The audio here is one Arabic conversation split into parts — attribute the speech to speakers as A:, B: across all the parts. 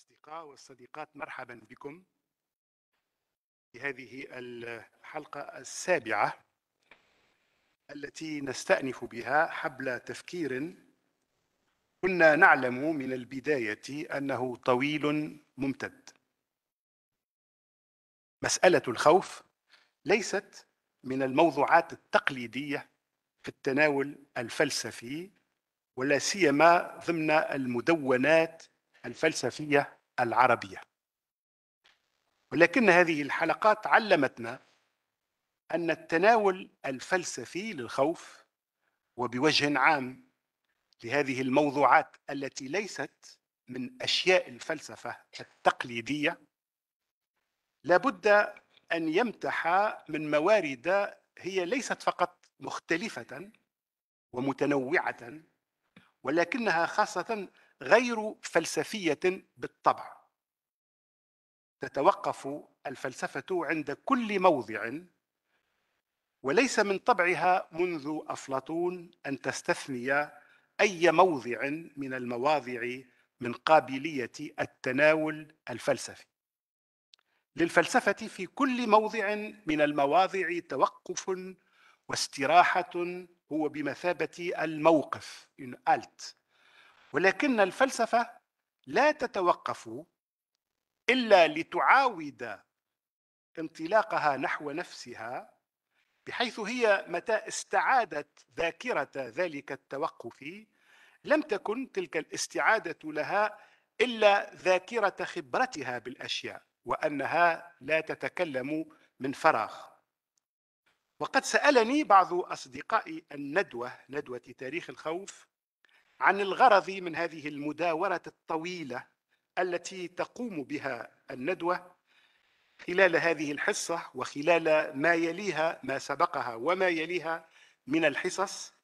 A: الأصدقاء والصديقات مرحبا بكم في هذه الحلقة السابعة التي نستأنف بها حبل تفكير كنا نعلم من البداية أنه طويل ممتد مسألة الخوف ليست من الموضوعات التقليدية في التناول الفلسفي ولا سيما ضمن المدونات الفلسفية العربية ولكن هذه الحلقات علمتنا أن التناول الفلسفي للخوف وبوجه عام لهذه الموضوعات التي ليست من أشياء الفلسفة التقليدية لابد أن يمتح من موارد هي ليست فقط مختلفة ومتنوعة ولكنها خاصة غير فلسفيه بالطبع تتوقف الفلسفه عند كل موضع وليس من طبعها منذ افلاطون ان تستثني اي موضع من المواضع من قابليه التناول الفلسفي للفلسفه في كل موضع من المواضع توقف واستراحه هو بمثابه الموقف ان الت ولكن الفلسفة لا تتوقف إلا لتعاود انطلاقها نحو نفسها بحيث هي متى استعادت ذاكرة ذلك التوقف لم تكن تلك الاستعادة لها إلا ذاكرة خبرتها بالأشياء وأنها لا تتكلم من فراغ وقد سألني بعض أصدقائي الندوة ندوة تاريخ الخوف عن الغرض من هذه المداوره الطويله التي تقوم بها الندوه خلال هذه الحصه وخلال ما يليها ما سبقها وما يليها من الحصص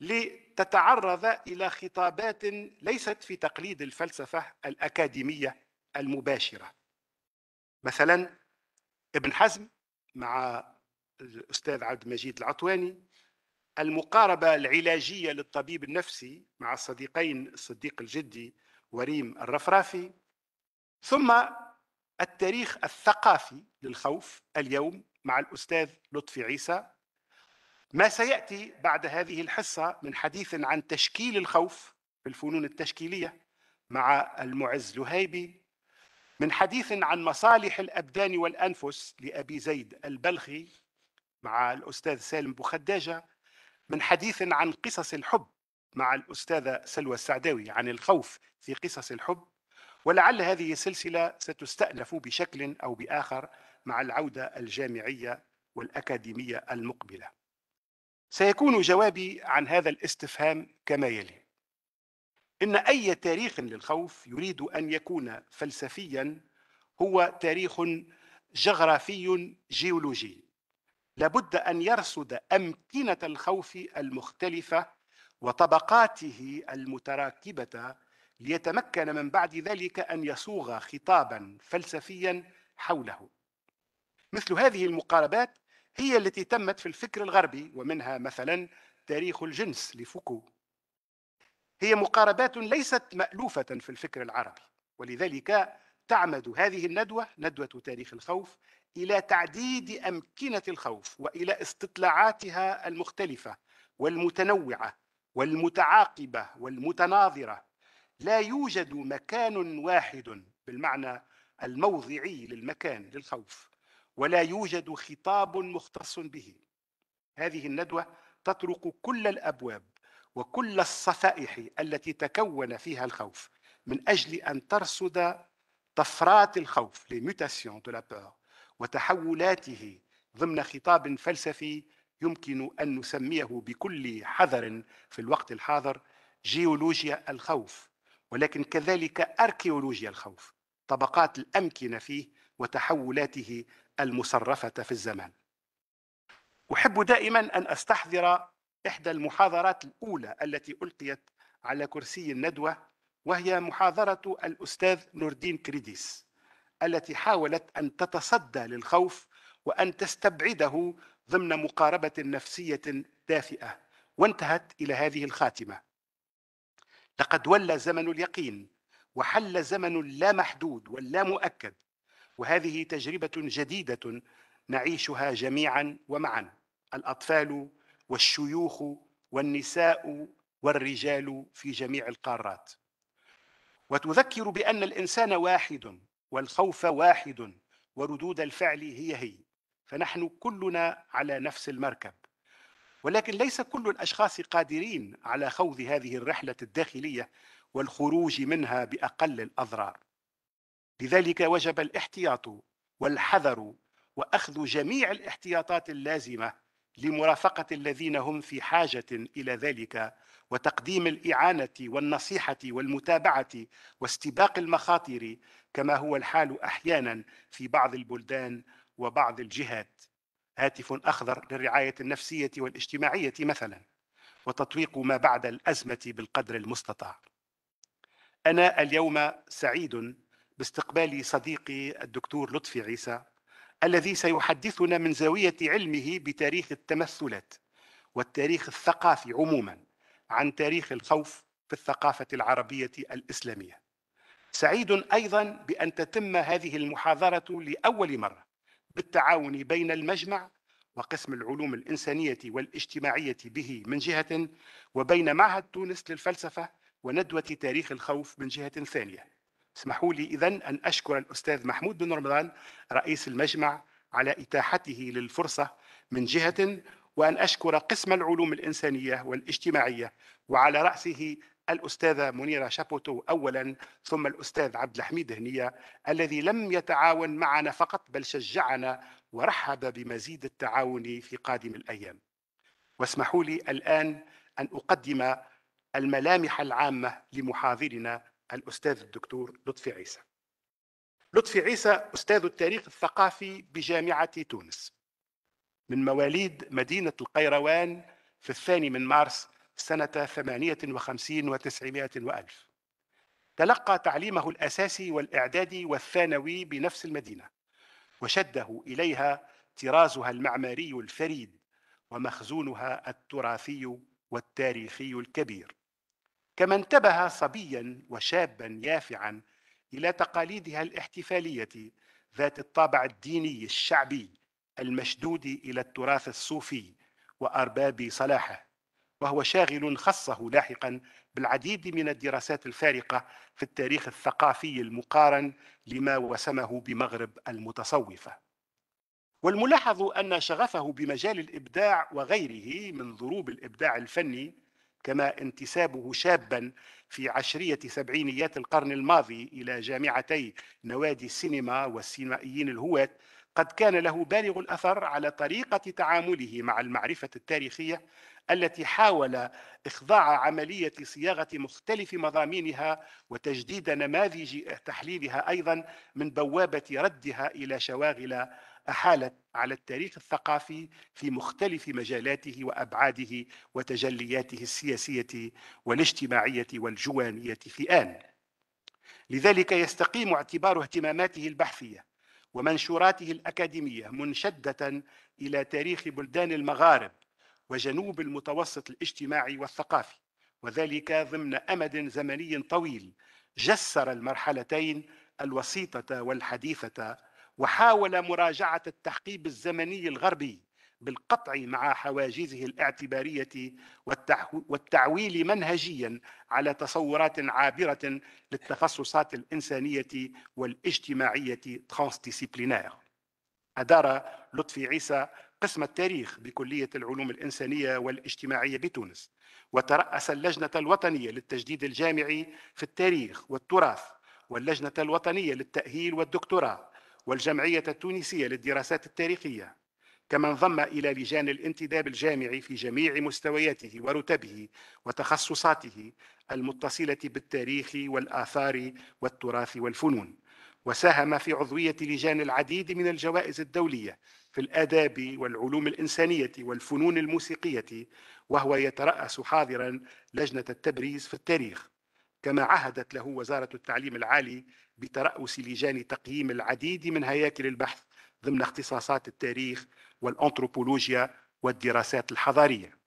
A: لتتعرض الى خطابات ليست في تقليد الفلسفه الاكاديميه المباشره مثلا ابن حزم مع الاستاذ عبد المجيد العطواني المقاربة العلاجية للطبيب النفسي مع الصديقين الصديق الجدي وريم الرفرافي ثم التاريخ الثقافي للخوف اليوم مع الأستاذ لطفي عيسى ما سيأتي بعد هذه الحصة من حديث عن تشكيل الخوف في الفنون التشكيلية مع المعز لهيبي من حديث عن مصالح الأبدان والأنفس لأبي زيد البلخي مع الأستاذ سالم بوخداجة من حديث عن قصص الحب مع الأستاذة سلوى السعداوي عن الخوف في قصص الحب ولعل هذه السلسلة ستستأنف بشكل أو بآخر مع العودة الجامعية والأكاديمية المقبلة سيكون جوابي عن هذا الاستفهام كما يلي إن أي تاريخ للخوف يريد أن يكون فلسفيا هو تاريخ جغرافي جيولوجي لابد ان يرصد امكنه الخوف المختلفه وطبقاته المتراكبه ليتمكن من بعد ذلك ان يصوغ خطابا فلسفيا حوله. مثل هذه المقاربات هي التي تمت في الفكر الغربي ومنها مثلا تاريخ الجنس لفوكو. هي مقاربات ليست مألوفة في الفكر العربي ولذلك تعمد هذه الندوة ندوة تاريخ الخوف الى تعديد امكنه الخوف والى استطلاعاتها المختلفه والمتنوعه والمتعاقبه والمتناظره لا يوجد مكان واحد بالمعنى الموضعي للمكان للخوف ولا يوجد خطاب مختص به هذه الندوه تطرق كل الابواب وكل الصفائح التي تكون فيها الخوف من اجل ان ترصد طفرات الخوف les mutations de la peur وتحولاته ضمن خطاب فلسفي يمكن ان نسميه بكل حذر في الوقت الحاضر جيولوجيا الخوف ولكن كذلك اركيولوجيا الخوف طبقات الامكنه فيه وتحولاته المصرفه في الزمان احب دائما ان استحضر احدى المحاضرات الاولى التي القيت على كرسي الندوه وهي محاضره الاستاذ نوردين كريديس التي حاولت ان تتصدى للخوف وان تستبعده ضمن مقاربه نفسيه دافئه وانتهت الى هذه الخاتمه لقد ولى زمن اليقين وحل زمن لا محدود واللا مؤكد وهذه تجربه جديده نعيشها جميعا ومعا الاطفال والشيوخ والنساء والرجال في جميع القارات وتذكر بان الانسان واحد والخوف واحد وردود الفعل هي هي فنحن كلنا على نفس المركب ولكن ليس كل الاشخاص قادرين على خوض هذه الرحله الداخليه والخروج منها باقل الاضرار لذلك وجب الاحتياط والحذر واخذ جميع الاحتياطات اللازمه لمرافقه الذين هم في حاجه الى ذلك وتقديم الاعانه والنصيحه والمتابعه واستباق المخاطر كما هو الحال احيانا في بعض البلدان وبعض الجهات هاتف اخضر للرعايه النفسيه والاجتماعيه مثلا وتطويق ما بعد الازمه بالقدر المستطاع انا اليوم سعيد باستقبال صديقي الدكتور لطفي عيسى الذي سيحدثنا من زاويه علمه بتاريخ التمثلات والتاريخ الثقافي عموما عن تاريخ الخوف في الثقافه العربيه الاسلاميه سعيد ايضا بان تتم هذه المحاضره لاول مره بالتعاون بين المجمع وقسم العلوم الانسانيه والاجتماعيه به من جهه وبين معهد تونس للفلسفه وندوه تاريخ الخوف من جهه ثانيه. اسمحوا لي اذا ان اشكر الاستاذ محمود بن رمضان رئيس المجمع على اتاحته للفرصه من جهه وان اشكر قسم العلوم الانسانيه والاجتماعيه وعلى راسه الأستاذة منيرة شابوتو أولا ثم الأستاذ عبد الحميد هنية الذي لم يتعاون معنا فقط بل شجعنا ورحب بمزيد التعاون في قادم الأيام واسمحوا لي الآن أن أقدم الملامح العامة لمحاضرنا الأستاذ الدكتور لطفي عيسى لطفي عيسى أستاذ التاريخ الثقافي بجامعة تونس من مواليد مدينة القيروان في الثاني من مارس سنة 58 وتسعمائة وألف تلقى تعليمه الأساسي والإعدادي والثانوي بنفس المدينة وشده إليها طرازها المعماري الفريد ومخزونها التراثي والتاريخي الكبير كما انتبه صبيا وشابا يافعا إلى تقاليدها الاحتفالية ذات الطابع الديني الشعبي المشدود إلى التراث الصوفي وأرباب صلاحه وهو شاغل خصه لاحقا بالعديد من الدراسات الفارقه في التاريخ الثقافي المقارن لما وسمه بمغرب المتصوفه. والملاحظ ان شغفه بمجال الابداع وغيره من ضروب الابداع الفني كما انتسابه شابا في عشريه سبعينيات القرن الماضي الى جامعتي نوادي السينما والسينمائيين الهواه قد كان له بالغ الاثر على طريقه تعامله مع المعرفه التاريخيه التي حاول إخضاع عملية صياغة مختلف مضامينها وتجديد نماذج تحليلها أيضا من بوابة ردها إلى شواغل أحالت على التاريخ الثقافي في مختلف مجالاته وأبعاده وتجلياته السياسية والاجتماعية والجوانية في آن لذلك يستقيم اعتبار اهتماماته البحثية ومنشوراته الأكاديمية منشدة إلى تاريخ بلدان المغارب وجنوب المتوسط الاجتماعي والثقافي وذلك ضمن امد زمني طويل جسر المرحلتين الوسيطه والحديثه وحاول مراجعه التحقيب الزمني الغربي بالقطع مع حواجزه الاعتباريه والتعويل منهجيا على تصورات عابره للتخصصات الانسانيه والاجتماعيه ترانس ادار لطفي عيسى قسم التاريخ بكلية العلوم الإنسانية والاجتماعية بتونس وترأس اللجنة الوطنية للتجديد الجامعي في التاريخ والتراث واللجنة الوطنية للتأهيل والدكتوراه والجمعية التونسية للدراسات التاريخية كما انضم إلى لجان الانتداب الجامعي في جميع مستوياته ورتبه وتخصصاته المتصلة بالتاريخ والآثار والتراث والفنون وساهم في عضوية لجان العديد من الجوائز الدولية في الآداب والعلوم الإنسانية والفنون الموسيقية وهو يترأس حاضرا لجنة التبريز في التاريخ كما عهدت له وزارة التعليم العالي بترأس لجان تقييم العديد من هياكل البحث ضمن اختصاصات التاريخ والأنثروبولوجيا والدراسات الحضارية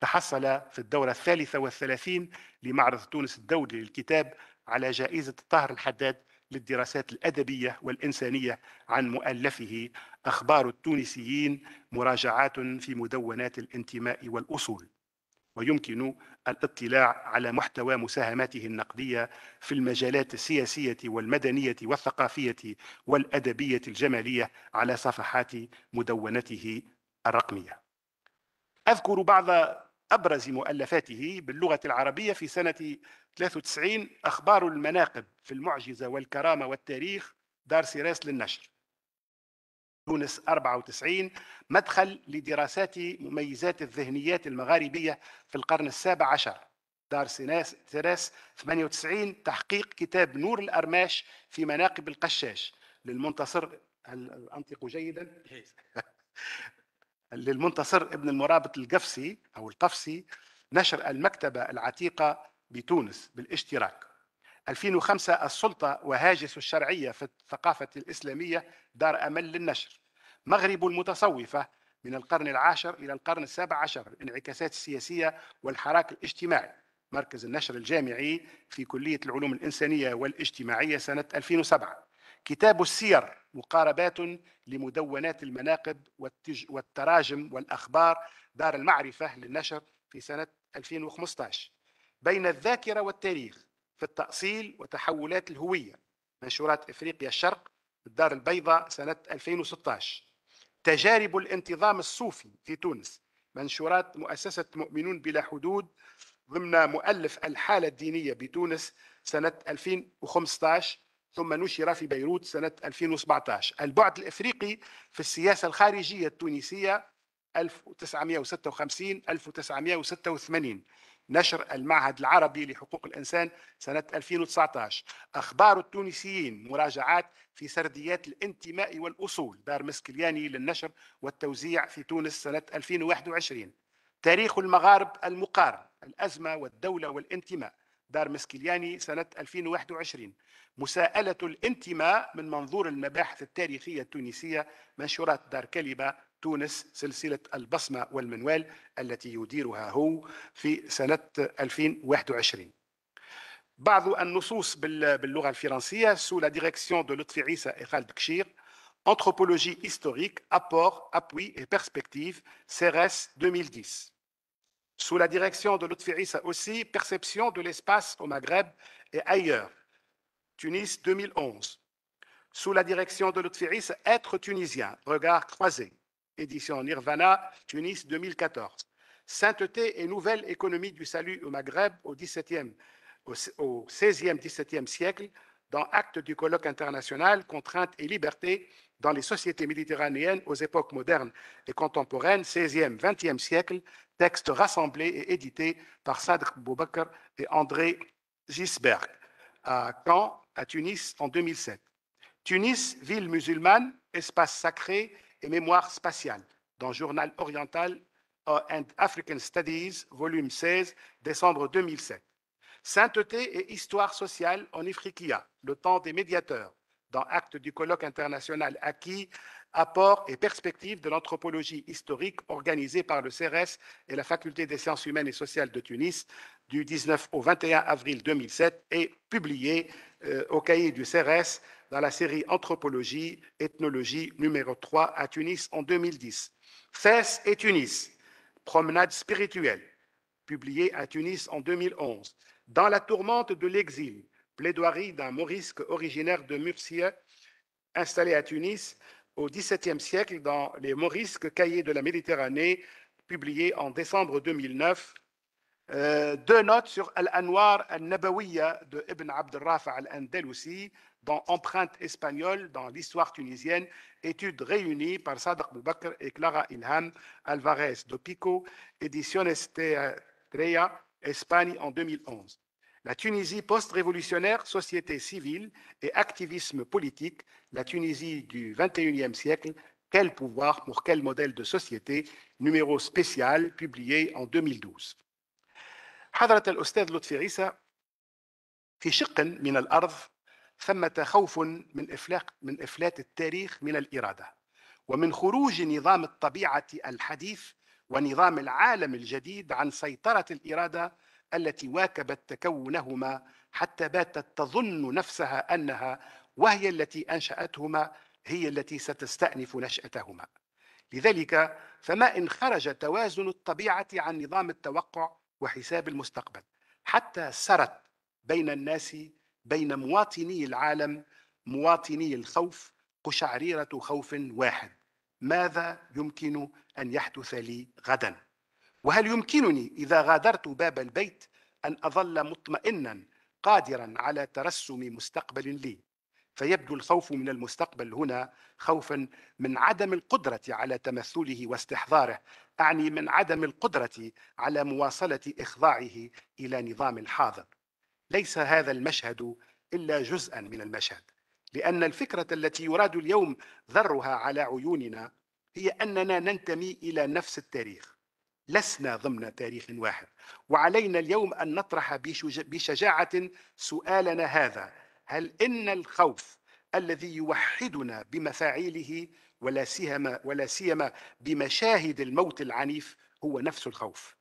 A: تحصل في الدورة الثالثة والثلاثين لمعرض تونس الدولي للكتاب على جائزة طاهر الحداد للدراسات الأدبية والإنسانية عن مؤلفه أخبار التونسيين مراجعات في مدونات الانتماء والأصول ويمكن الاطلاع على محتوى مساهماته النقدية في المجالات السياسية والمدنية والثقافية والأدبية الجمالية على صفحات مدونته الرقمية أذكر بعض أبرز مؤلفاته باللغة العربية في سنة 93 أخبار المناقب في المعجزة والكرامة والتاريخ دار سيراس للنشر تونس 94 مدخل لدراسات مميزات الذهنيات المغاربية في القرن السابع عشر دار سيناس سيراس 98 تحقيق كتاب نور الأرماش في مناقب القشاش للمنتصر هل أنطق جيدا؟ للمنتصر ابن المرابط القفسي أو القفسي نشر المكتبة العتيقة بتونس بالاشتراك 2005 السلطة وهاجس الشرعية في الثقافة الإسلامية دار أمل للنشر مغرب المتصوفة من القرن العاشر إلى القرن السابع عشر الانعكاسات السياسية والحراك الاجتماعي مركز النشر الجامعي في كلية العلوم الإنسانية والاجتماعية سنة 2007 كتاب السير مقاربات لمدونات المناقب والتراجم والأخبار دار المعرفة للنشر في سنة 2015 بين الذاكرة والتاريخ في التأصيل وتحولات الهوية منشورات إفريقيا الشرق الدار البيضاء سنة 2016 تجارب الانتظام الصوفي في تونس منشورات مؤسسة مؤمنون بلا حدود ضمن مؤلف الحالة الدينية بتونس سنة 2015 ثم نشر في بيروت سنة 2017 البعد الإفريقي في السياسة الخارجية التونسية 1956 1986 نشر المعهد العربي لحقوق الإنسان سنة 2019 أخبار التونسيين مراجعات في سرديات الانتماء والأصول دار مسكلياني للنشر والتوزيع في تونس سنة 2021 تاريخ المغارب المقارن الأزمة والدولة والانتماء دار مسكلياني سنة 2021 مساءلة الانتماء من منظور المباحث التاريخية التونسية منشورات دار كلبة تونس سلسلة البصمة والمنوال التي يديرها هو في سنة 2021 بعض النصوص باللغة الفرنسية sous la direction de لطفي عيسى إخال بكشير Anthropologie historique, apport, appui et perspective, CRS 2010. Sous la direction de Lutfi aussi, Perception de l'espace au Maghreb et ailleurs, Tunis 2011. Sous la direction de Lutfi Être tunisien, regard croisé, édition Nirvana, Tunis 2014. Sainteté et nouvelle économie du salut au Maghreb au 16e au XVIe, XVIIe siècle, dans Acte du colloque international Contraintes et liberté dans les sociétés méditerranéennes aux époques modernes et contemporaines, 16e, 20e siècle, texte rassemblé et édité par Sadr Boubaker et André Gisberg à Caen, à Tunis, en 2007. Tunis, ville musulmane, espace sacré et mémoire spatiale dans Journal oriental and African Studies, volume 16, décembre 2007. Sainteté et histoire sociale en Ifriqiya, le temps des médiateurs, dans Acte du colloque international acquis Apports et perspectives de l'anthropologie historique organisée par le CRS et la Faculté des sciences humaines et sociales de Tunis du 19 au 21 avril 2007 et publié euh, au cahier du CRS dans la série Anthropologie, Ethnologie numéro 3 à Tunis en 2010. Fès et Tunis, promenade spirituelle, publié à Tunis en 2011. Dans la tourmente de l'exil, plaidoirie d'un morisque originaire de Murcia installé à Tunis, au XVIIe siècle dans les Morisques Cahiers de la Méditerranée, publié en décembre 2009. Euh, deux notes sur Al-Anwar al » de Ibn Abd al-Andalusi dans Empreinte espagnole dans l'histoire tunisienne, études réunies par Sadr Boubakr et Clara Ilham Alvarez de Pico, édition Espagne en 2011. La Tunisie post-révolutionnaire, société civile et activisme politique, la Tunisie du XXIe siècle, quel pouvoir pour quel modèle de société, numéro spécial publié en 2012. حضرة الأستاذ لطفي عيسى في شق من الأرض ثمة خوف من إفلاق من إفلات التاريخ من الإرادة ومن خروج نظام الطبيعة الحديث ونظام العالم الجديد عن سيطرة الإرادة التي واكبت تكونهما حتى باتت تظن نفسها انها وهي التي انشاتهما هي التي ستستانف نشاتهما لذلك فما ان خرج توازن الطبيعه عن نظام التوقع وحساب المستقبل حتى سرت بين الناس بين مواطني العالم مواطني الخوف قشعريره خوف واحد ماذا يمكن ان يحدث لي غدا وهل يمكنني إذا غادرت باب البيت أن أظل مطمئنا قادرا على ترسم مستقبل لي فيبدو الخوف من المستقبل هنا خوفا من عدم القدرة على تمثله واستحضاره أعني من عدم القدرة على مواصلة إخضاعه إلى نظام الحاضر ليس هذا المشهد إلا جزءا من المشهد لأن الفكرة التي يراد اليوم ذرها على عيوننا هي أننا ننتمي إلى نفس التاريخ لسنا ضمن تاريخ واحد وعلينا اليوم ان نطرح بشجاعه سؤالنا هذا هل ان الخوف الذي يوحدنا بمفاعيله ولا سيما ولا سيما بمشاهد الموت العنيف هو نفس الخوف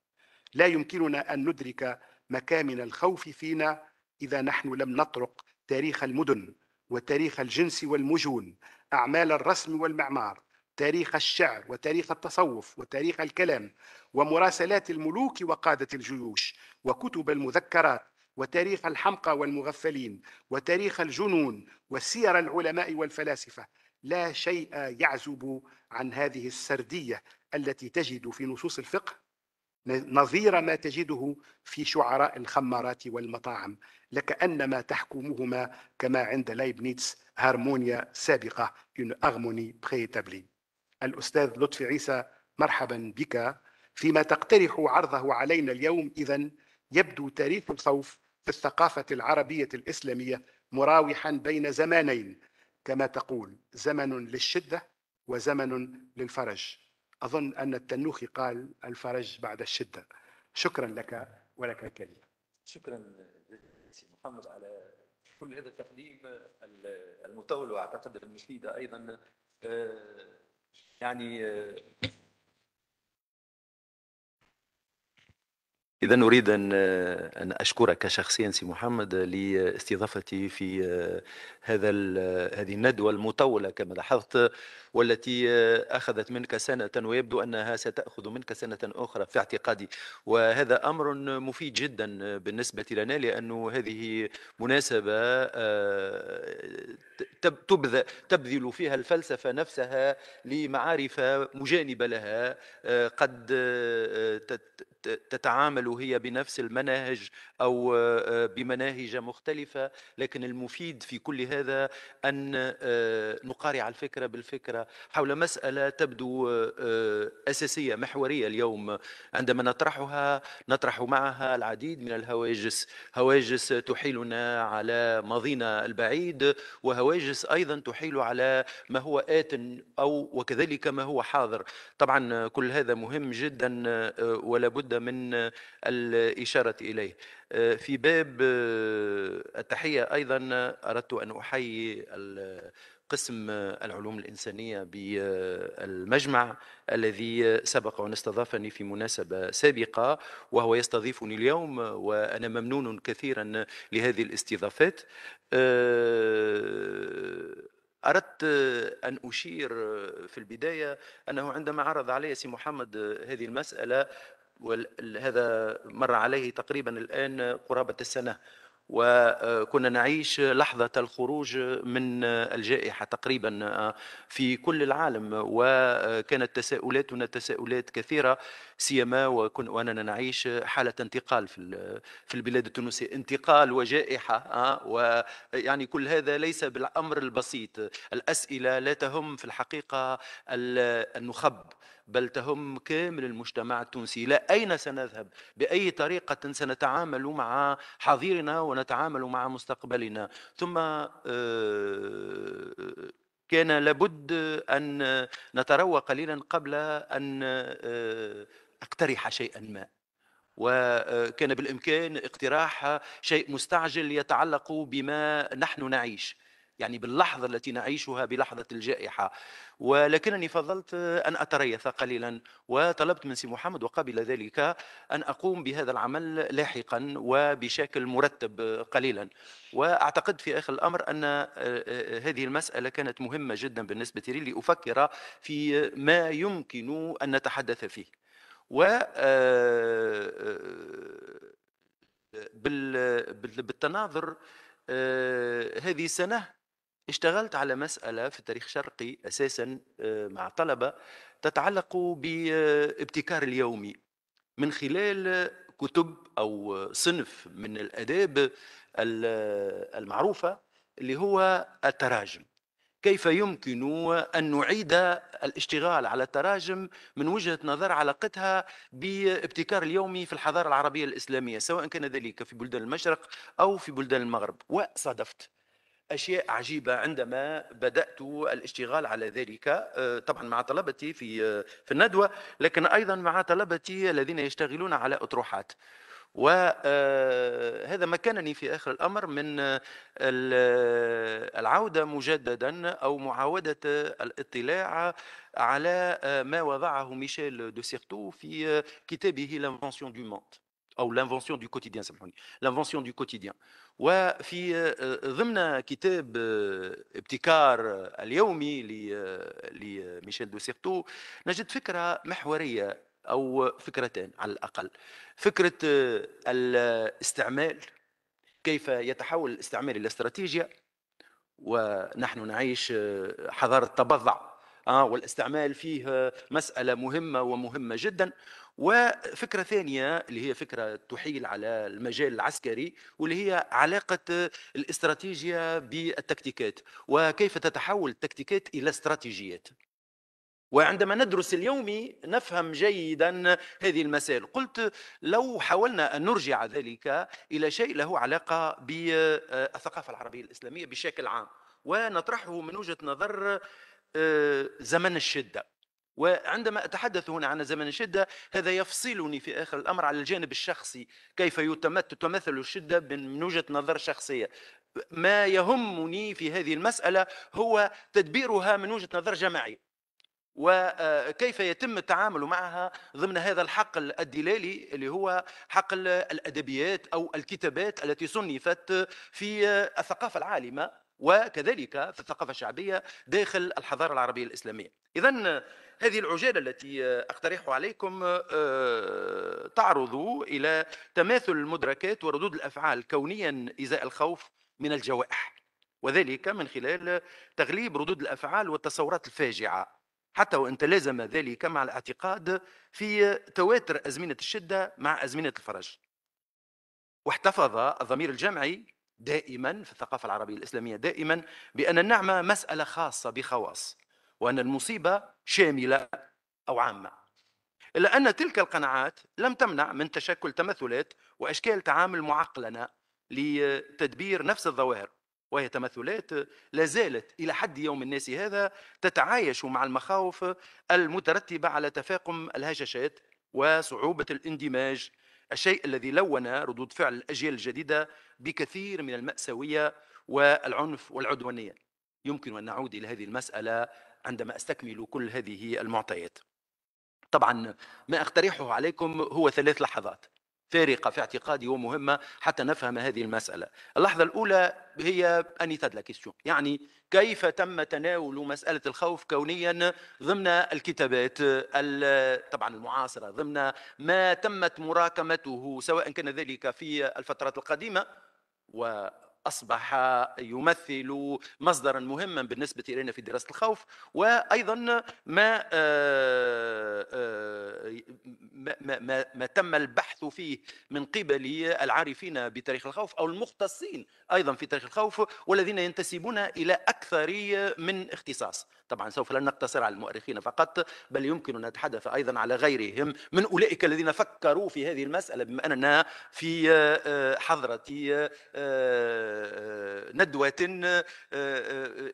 A: لا يمكننا ان ندرك مكامن الخوف فينا اذا نحن لم نطرق تاريخ المدن وتاريخ الجنس والمجون اعمال الرسم والمعمار تاريخ الشعر وتاريخ التصوف وتاريخ الكلام ومراسلات الملوك وقادة الجيوش وكتب المذكرات وتاريخ الحمقى والمغفلين وتاريخ الجنون وسير العلماء والفلاسفة لا شيء يعزب عن هذه السردية التي تجد في نصوص الفقه نظير ما تجده في شعراء الخمارات والمطاعم لكأنما تحكمهما كما عند لايبنيتس هارمونيا سابقة une harmonie الأستاذ لطفي عيسى مرحبا بك فيما تقترح عرضه علينا اليوم إذا يبدو تاريخ الخوف في الثقافة العربية الإسلامية مراوحا بين زمانين كما تقول زمن للشدة وزمن للفرج أظن أن التنوخي قال الفرج بعد الشدة شكرا لك ولك الكلمة
B: شكرا سي محمد على كل هذا التقديم المطول واعتقد المفيد ايضا آه، يعني آه،
C: إذا أريد أن أن أشكرك شخصيا سي محمد لاستضافتي في هذا هذه الندوة المطولة كما لاحظت والتي أخذت منك سنة ويبدو أنها ستأخذ منك سنة أخرى في اعتقادي وهذا أمر مفيد جدا بالنسبة لنا لأن هذه مناسبة آه، تبذل فيها الفلسفة نفسها لمعارف مجانبة لها آه، قد آه، تتعامل هي بنفس المناهج او آه، بمناهج مختلفه لكن المفيد في كل هذا ان آه، نقارع الفكره بالفكره حول مساله تبدو آه، اساسيه محوريه اليوم عندما نطرحها نطرح معها العديد من الهواجس هواجس تحيلنا على ماضينا البعيد وهواجس ايضا تحيل على ما هو ات او وكذلك ما هو حاضر طبعا كل هذا مهم جدا ولا بد لابد من آه، الإشارة إليه آه، في باب آه، التحية أيضا أردت أن أحيي قسم العلوم الإنسانية بالمجمع الذي سبق وأن استضافني في مناسبة سابقة وهو يستضيفني اليوم وأنا ممنون كثيرا لهذه الاستضافات أردت أن أشير في البداية أنه عندما عرض علي سي محمد هذه المسألة وهذا مر عليه تقريبا الآن قرابة السنة وكنا آه، نعيش لحظة الخروج من الجائحة تقريبا آه، في كل العالم وكانت آه، تساؤلاتنا تساؤلات كثيرة سيما واننا نعيش حاله انتقال في في البلاد التونسيه انتقال وجائحه أه؟ ويعني كل هذا ليس بالامر البسيط الاسئله لا تهم في الحقيقه النخب بل تهم كامل المجتمع التونسي لا أين سنذهب بأي طريقة سنتعامل مع حاضرنا ونتعامل مع مستقبلنا ثم آه، كان لابد أن نتروى قليلا قبل أن آه، اقترح شيئا ما وكان بالامكان اقتراح شيء مستعجل يتعلق بما نحن نعيش يعني باللحظه التي نعيشها بلحظه الجائحه ولكنني فضلت ان اتريث قليلا وطلبت من سي محمد وقبل ذلك ان اقوم بهذا العمل لاحقا وبشكل مرتب قليلا واعتقد في اخر الامر ان آه، آه، هذه المساله كانت مهمه جدا بالنسبه لي لافكر في ما يمكن ان نتحدث فيه و آه، آه، بالتناظر آه، هذه السنة اشتغلت على مسألة في التاريخ الشرقي أساسا مع طلبة تتعلق بابتكار اليومي من خلال كتب أو صنف من الأداب المعروفة اللي هو التراجم كيف يمكن أن نعيد الاشتغال على التراجم من وجهة نظر علاقتها بابتكار اليومي في الحضارة العربية الإسلامية سواء كان ذلك في بلدان المشرق أو في بلدان المغرب وصادفت اشياء عجيبه عندما بدات الاشتغال على ذلك آه، طبعا مع طلبتي في آه، في الندوه لكن ايضا مع طلبتي الذين يشتغلون على اطروحات وهذا آه، مكنني في آخر الأمر من آه، آه، العودة مجددا أو معاودة الاطلاع على ما وضعه ميشيل دو سيرتو في كتابه لانفونسيون دو موند او لانفونسيون دو كوتيديان سامحوني لانفونسيون دو كوتيديان وفي ضمن كتاب ابتكار اليومي لميشيل دو سيرتو نجد فكره محوريه او فكرتين على الاقل فكره آه، الاستعمال كيف يتحول الاستعمال الى استراتيجيه ونحن نعيش آه، حضاره تبضع آه، والاستعمال فيه مساله مهمه ومهمه جدا وفكره ثانيه اللي هي فكره تحيل على المجال العسكري واللي هي علاقه الاستراتيجيه بالتكتيكات وكيف تتحول التكتيكات الى استراتيجيات وعندما ندرس اليوم نفهم جيدا هذه المسائل قلت لو حاولنا أن نرجع ذلك إلى شيء له علاقة بالثقافة العربية الإسلامية بشكل عام ونطرحه من وجهة نظر آه، زمن الشدة وعندما أتحدث هنا عن زمن الشدة هذا يفصلني في آخر الأمر على الجانب الشخصي كيف تتمثل الشدة من وجهة نظر شخصية ما يهمني في هذه المسألة هو تدبيرها من وجهة نظر جماعية وكيف يتم التعامل معها ضمن هذا الحقل الدلالي اللي هو حقل الادبيات او الكتابات التي صنفت في الثقافه العالمه وكذلك في الثقافه الشعبيه داخل الحضاره العربيه الاسلاميه. اذا هذه العجاله التي اقترحها عليكم آه، تعرض الى تماثل المدركات وردود الافعال كونيا ازاء الخوف من الجوائح وذلك من خلال تغليب ردود الافعال والتصورات الفاجعه حتى وان تلازم ذلك مع الاعتقاد في تواتر ازمنه الشده مع ازمنه الفرج. واحتفظ الضمير الجمعي دائما في الثقافه العربيه الاسلاميه دائما بان النعمه مساله خاصه بخواص وان المصيبه شامله او عامه. الا ان تلك القناعات لم تمنع من تشكل تمثلات واشكال تعامل معقلنه لتدبير نفس الظواهر وهي تمثلات لا زالت الى حد يوم الناس هذا تتعايش مع المخاوف المترتبه على تفاقم الهشاشات وصعوبه الاندماج الشيء الذي لون ردود فعل الاجيال الجديده بكثير من الماساويه والعنف والعدوانيه يمكن ان نعود الى هذه المساله عندما استكمل كل هذه المعطيات طبعا ما اقترحه عليكم هو ثلاث لحظات فارقة في اعتقادي ومهمة حتى نفهم هذه المسألة اللحظة الأولى هي أني لا كيستيون يعني كيف تم تناول مسألة الخوف كونيا ضمن الكتابات طبعا المعاصرة ضمن ما تمت مراكمته سواء كان ذلك في الفترات القديمة و اصبح يمثل مصدرا مهما بالنسبه الينا في دراسه الخوف وايضا ما ما, آه، آه، ما, ما تم البحث فيه من قبل العارفين بتاريخ الخوف او المختصين ايضا في تاريخ الخوف والذين ينتسبون الى اكثر من اختصاص طبعا سوف لن نقتصر على المؤرخين فقط بل يمكن أن نتحدث أيضا على غيرهم من أولئك الذين فكروا في هذه المسألة بما أننا في آه، آه، حضرة آه، ندوة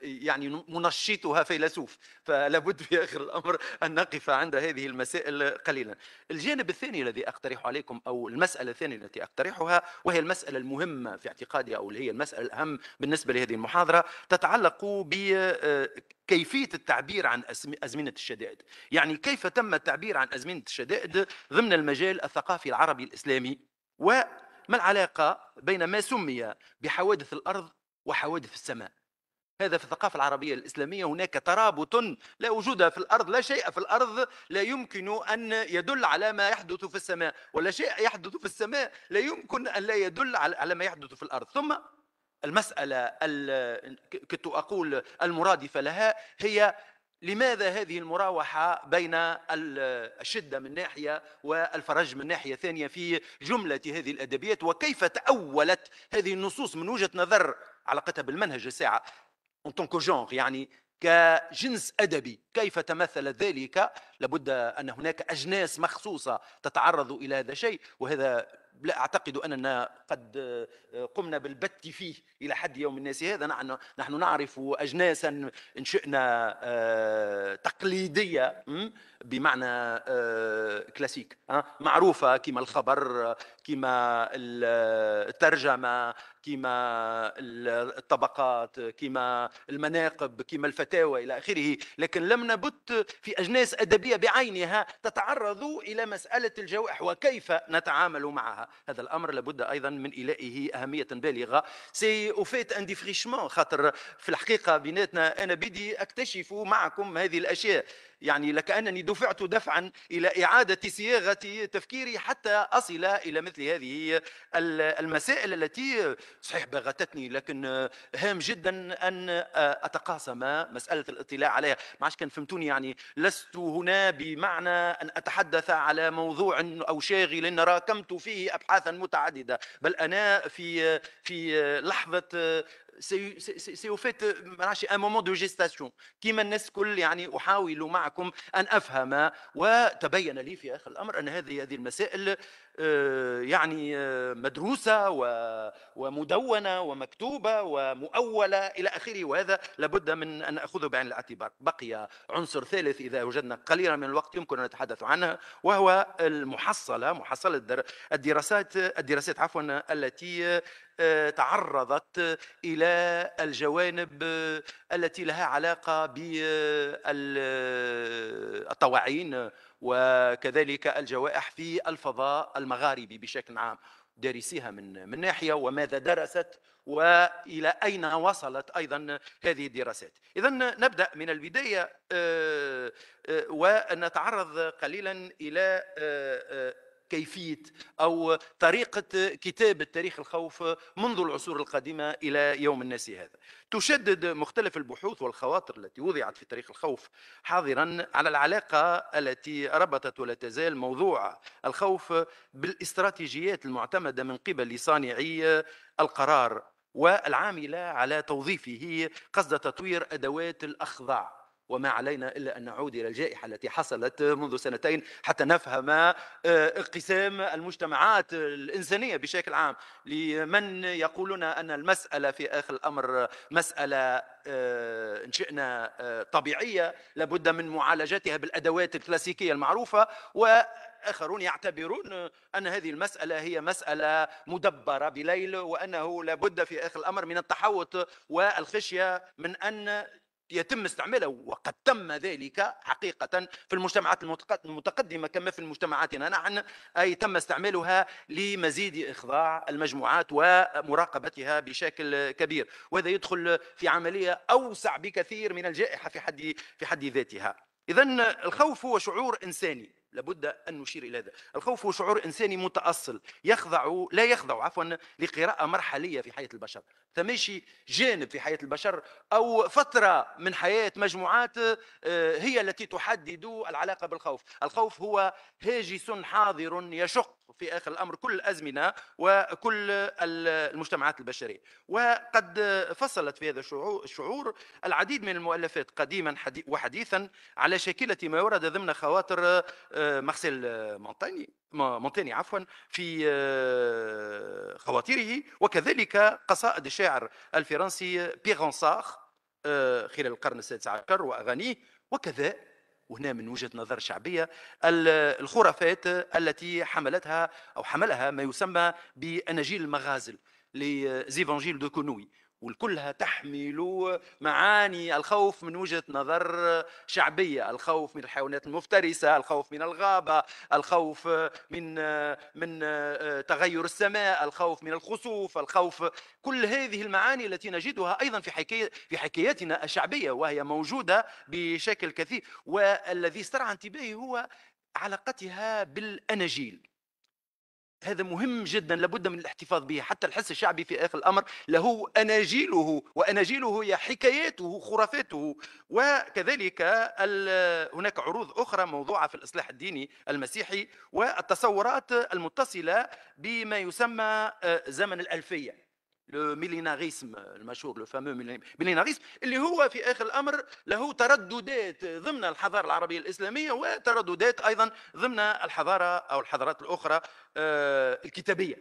C: يعني منشطها فيلسوف فلا بد في آخر الأمر أن نقف عند هذه المسائل قليلا الجانب الثاني الذي أقترح عليكم أو المسألة الثانية التي أقترحها وهي المسألة المهمة في اعتقادي أو اللي هي المسألة الأهم بالنسبة لهذه المحاضرة تتعلق بكيفية كيفيه التعبير عن ازمنه الشدائد، يعني كيف تم التعبير عن ازمنه الشدائد ضمن المجال الثقافي العربي الاسلامي وما العلاقه بين ما سمي بحوادث الارض وحوادث السماء. هذا في الثقافة العربية الإسلامية هناك ترابط لا وجود في الأرض لا شيء في الأرض لا يمكن أن يدل على ما يحدث في السماء ولا شيء يحدث في السماء لا يمكن أن لا يدل على ما يحدث في الأرض ثم المسألة كنت أقول المرادفة لها هي لماذا هذه المراوحة بين الشدة من ناحية والفرج من ناحية ثانية في جملة هذه الأدبيات وكيف تأولت هذه النصوص من وجهة نظر علاقتها بالمنهج الساعة جونغ يعني كجنس ادبي كيف تمثل ذلك لابد ان هناك اجناس مخصوصه تتعرض الى هذا الشيء وهذا لا اعتقد اننا قد آه، قمنا بالبت فيه الى حد يوم الناس هذا نحن نحن نعرف اجناسا ان شئنا آه، تقليديه بمعنى آه، كلاسيك معروفه كما الخبر كما الترجمه كما الطبقات كما المناقب كما الفتاوى الى اخره لكن لم نبت في اجناس ادبيه بعينها تتعرض الى مساله الجوائح وكيف نتعامل معها هذا الامر لابد ايضا من الائه اهميه بالغه سي اوفيت ان ديفريشمون خاطر في الحقيقه بيناتنا انا بدي اكتشف معكم هذه الاشياء يعني لكأنني دفعت دفعا إلى إعادة صياغة تفكيري حتى أصل إلى مثل هذه المسائل التي صحيح باغتتني لكن هام جدا أن أتقاسم مسألة الاطلاع عليها ما كان فهمتوني يعني لست هنا بمعنى أن أتحدث على موضوع أو شاغل راكمت فيه أبحاثا متعددة بل أنا في في لحظة سي او فيت ماشي ان مومون دو جيستاسيون كيما الناس الكل يعني احاول معكم ان افهم وتبين لي في اخر الامر ان هذه هذه المسائل آه، يعني آه، مدروسه ومدونه ومكتوبه ومؤوله الى اخره وهذا لابد من ان ناخذه بعين الاعتبار بقي عنصر ثالث اذا وجدنا قليلا من الوقت يمكن ان نتحدث عنه وهو المحصله محصله الدراسات الدراسات عفوا التي تعرضت الى الجوانب التي لها علاقه بالطواعين وكذلك الجوائح في الفضاء المغاربي بشكل عام دارسيها من من ناحيه وماذا درست والى اين وصلت ايضا هذه الدراسات. اذا نبدا من البدايه آه، آه، ونتعرض قليلا الى آه، كيفيه او طريقه كتابه تاريخ الخوف منذ العصور القديمه الى يوم الناس هذا. تشدد مختلف البحوث والخواطر التي وضعت في تاريخ الخوف حاضرا على العلاقه التي ربطت ولا تزال موضوع الخوف بالاستراتيجيات المعتمده من قبل صانعي القرار والعامله على توظيفه قصد تطوير ادوات الاخضاع وما علينا الا ان نعود الى الجائحه التي حصلت منذ سنتين حتى نفهم انقسام آه، المجتمعات الانسانيه بشكل عام لمن يقولون ان المساله في اخر الامر مساله آه، ان شئنا آه، طبيعيه لابد من معالجتها بالادوات الكلاسيكيه المعروفه و اخرون يعتبرون ان هذه المساله هي مساله مدبره بليل وانه لابد في اخر الامر من التحوط والخشيه من ان يتم استعماله وقد تم ذلك حقيقة في المجتمعات المتقدمة كما في مجتمعاتنا نحن أي تم استعمالها لمزيد إخضاع المجموعات ومراقبتها بشكل كبير وهذا يدخل في عملية أوسع بكثير من الجائحة في حد في حد ذاتها إذا الخوف هو شعور إنساني لابد أن نشير إلى هذا الخوف هو شعور إنساني متأصل يخضع لا يخضع عفوا لقراءة مرحلية في حياة البشر فماشي جانب في حياة البشر أو فترة من حياة مجموعات آه، هي التي تحدد العلاقة بالخوف الخوف هو هاجس حاضر يشق في اخر الامر كل الازمنه وكل المجتمعات البشريه وقد فصلت في هذا الشعور العديد من المؤلفات قديما وحديثا على شاكله ما ورد ضمن خواطر آه، مارسيل مونتاني مونتاني عفوا في آه، خواطره وكذلك قصائد الشاعر الفرنسي بيغونساخ آه، خلال القرن السادس عشر واغانيه وكذا وهنا من وجهه نظر شعبيه الخرافات التي حملتها او حملها ما يسمى بانجيل المغازل لزيفانجيل دو كونوي وكلها تحمل معاني الخوف من وجهه نظر شعبيه، الخوف من الحيوانات المفترسه، الخوف من الغابه، الخوف من من تغير السماء، الخوف من الخسوف، الخوف كل هذه المعاني التي نجدها ايضا في حكايه في حكاياتنا الشعبيه وهي موجوده بشكل كثير والذي استرعى انتباهي هو علاقتها بالاناجيل هذا مهم جدا لابد من الاحتفاظ به حتى الحس الشعبي في اخر الامر له اناجيله واناجيله هي حكاياته خرافاته وكذلك هناك عروض اخرى موضوعه في الاصلاح الديني المسيحي والتصورات المتصله بما يسمى آه، زمن الالفيه الميليناريزم المشهور لو فامو ميليناريزم اللي هو في اخر الامر له ترددات ضمن الحضاره العربيه الاسلاميه وترددات ايضا ضمن الحضاره او الحضارات الاخرى آه، الكتابيه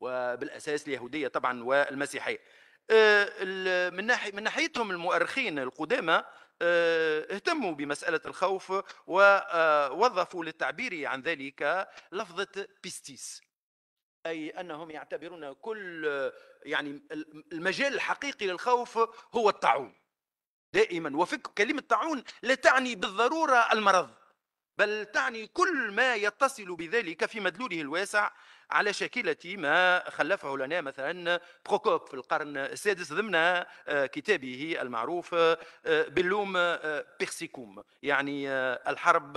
C: وبالاساس اليهوديه طبعا والمسيحيه آه، من ناحيه من ناحيتهم المؤرخين القدامى آه، اهتموا بمسألة الخوف ووظفوا للتعبير عن ذلك لفظة بيستيس أي أنهم يعتبرون كل يعني المجال الحقيقي للخوف هو الطاعون دائما وفك كلمة طاعون لا تعني بالضرورة المرض بل تعني كل ما يتصل بذلك في مدلوله الواسع على شكلة ما خلفه لنا مثلا بروكوب في القرن السادس ضمن آه، كتابه المعروف آه، باللوم آه، بيرسيكوم يعني الحرب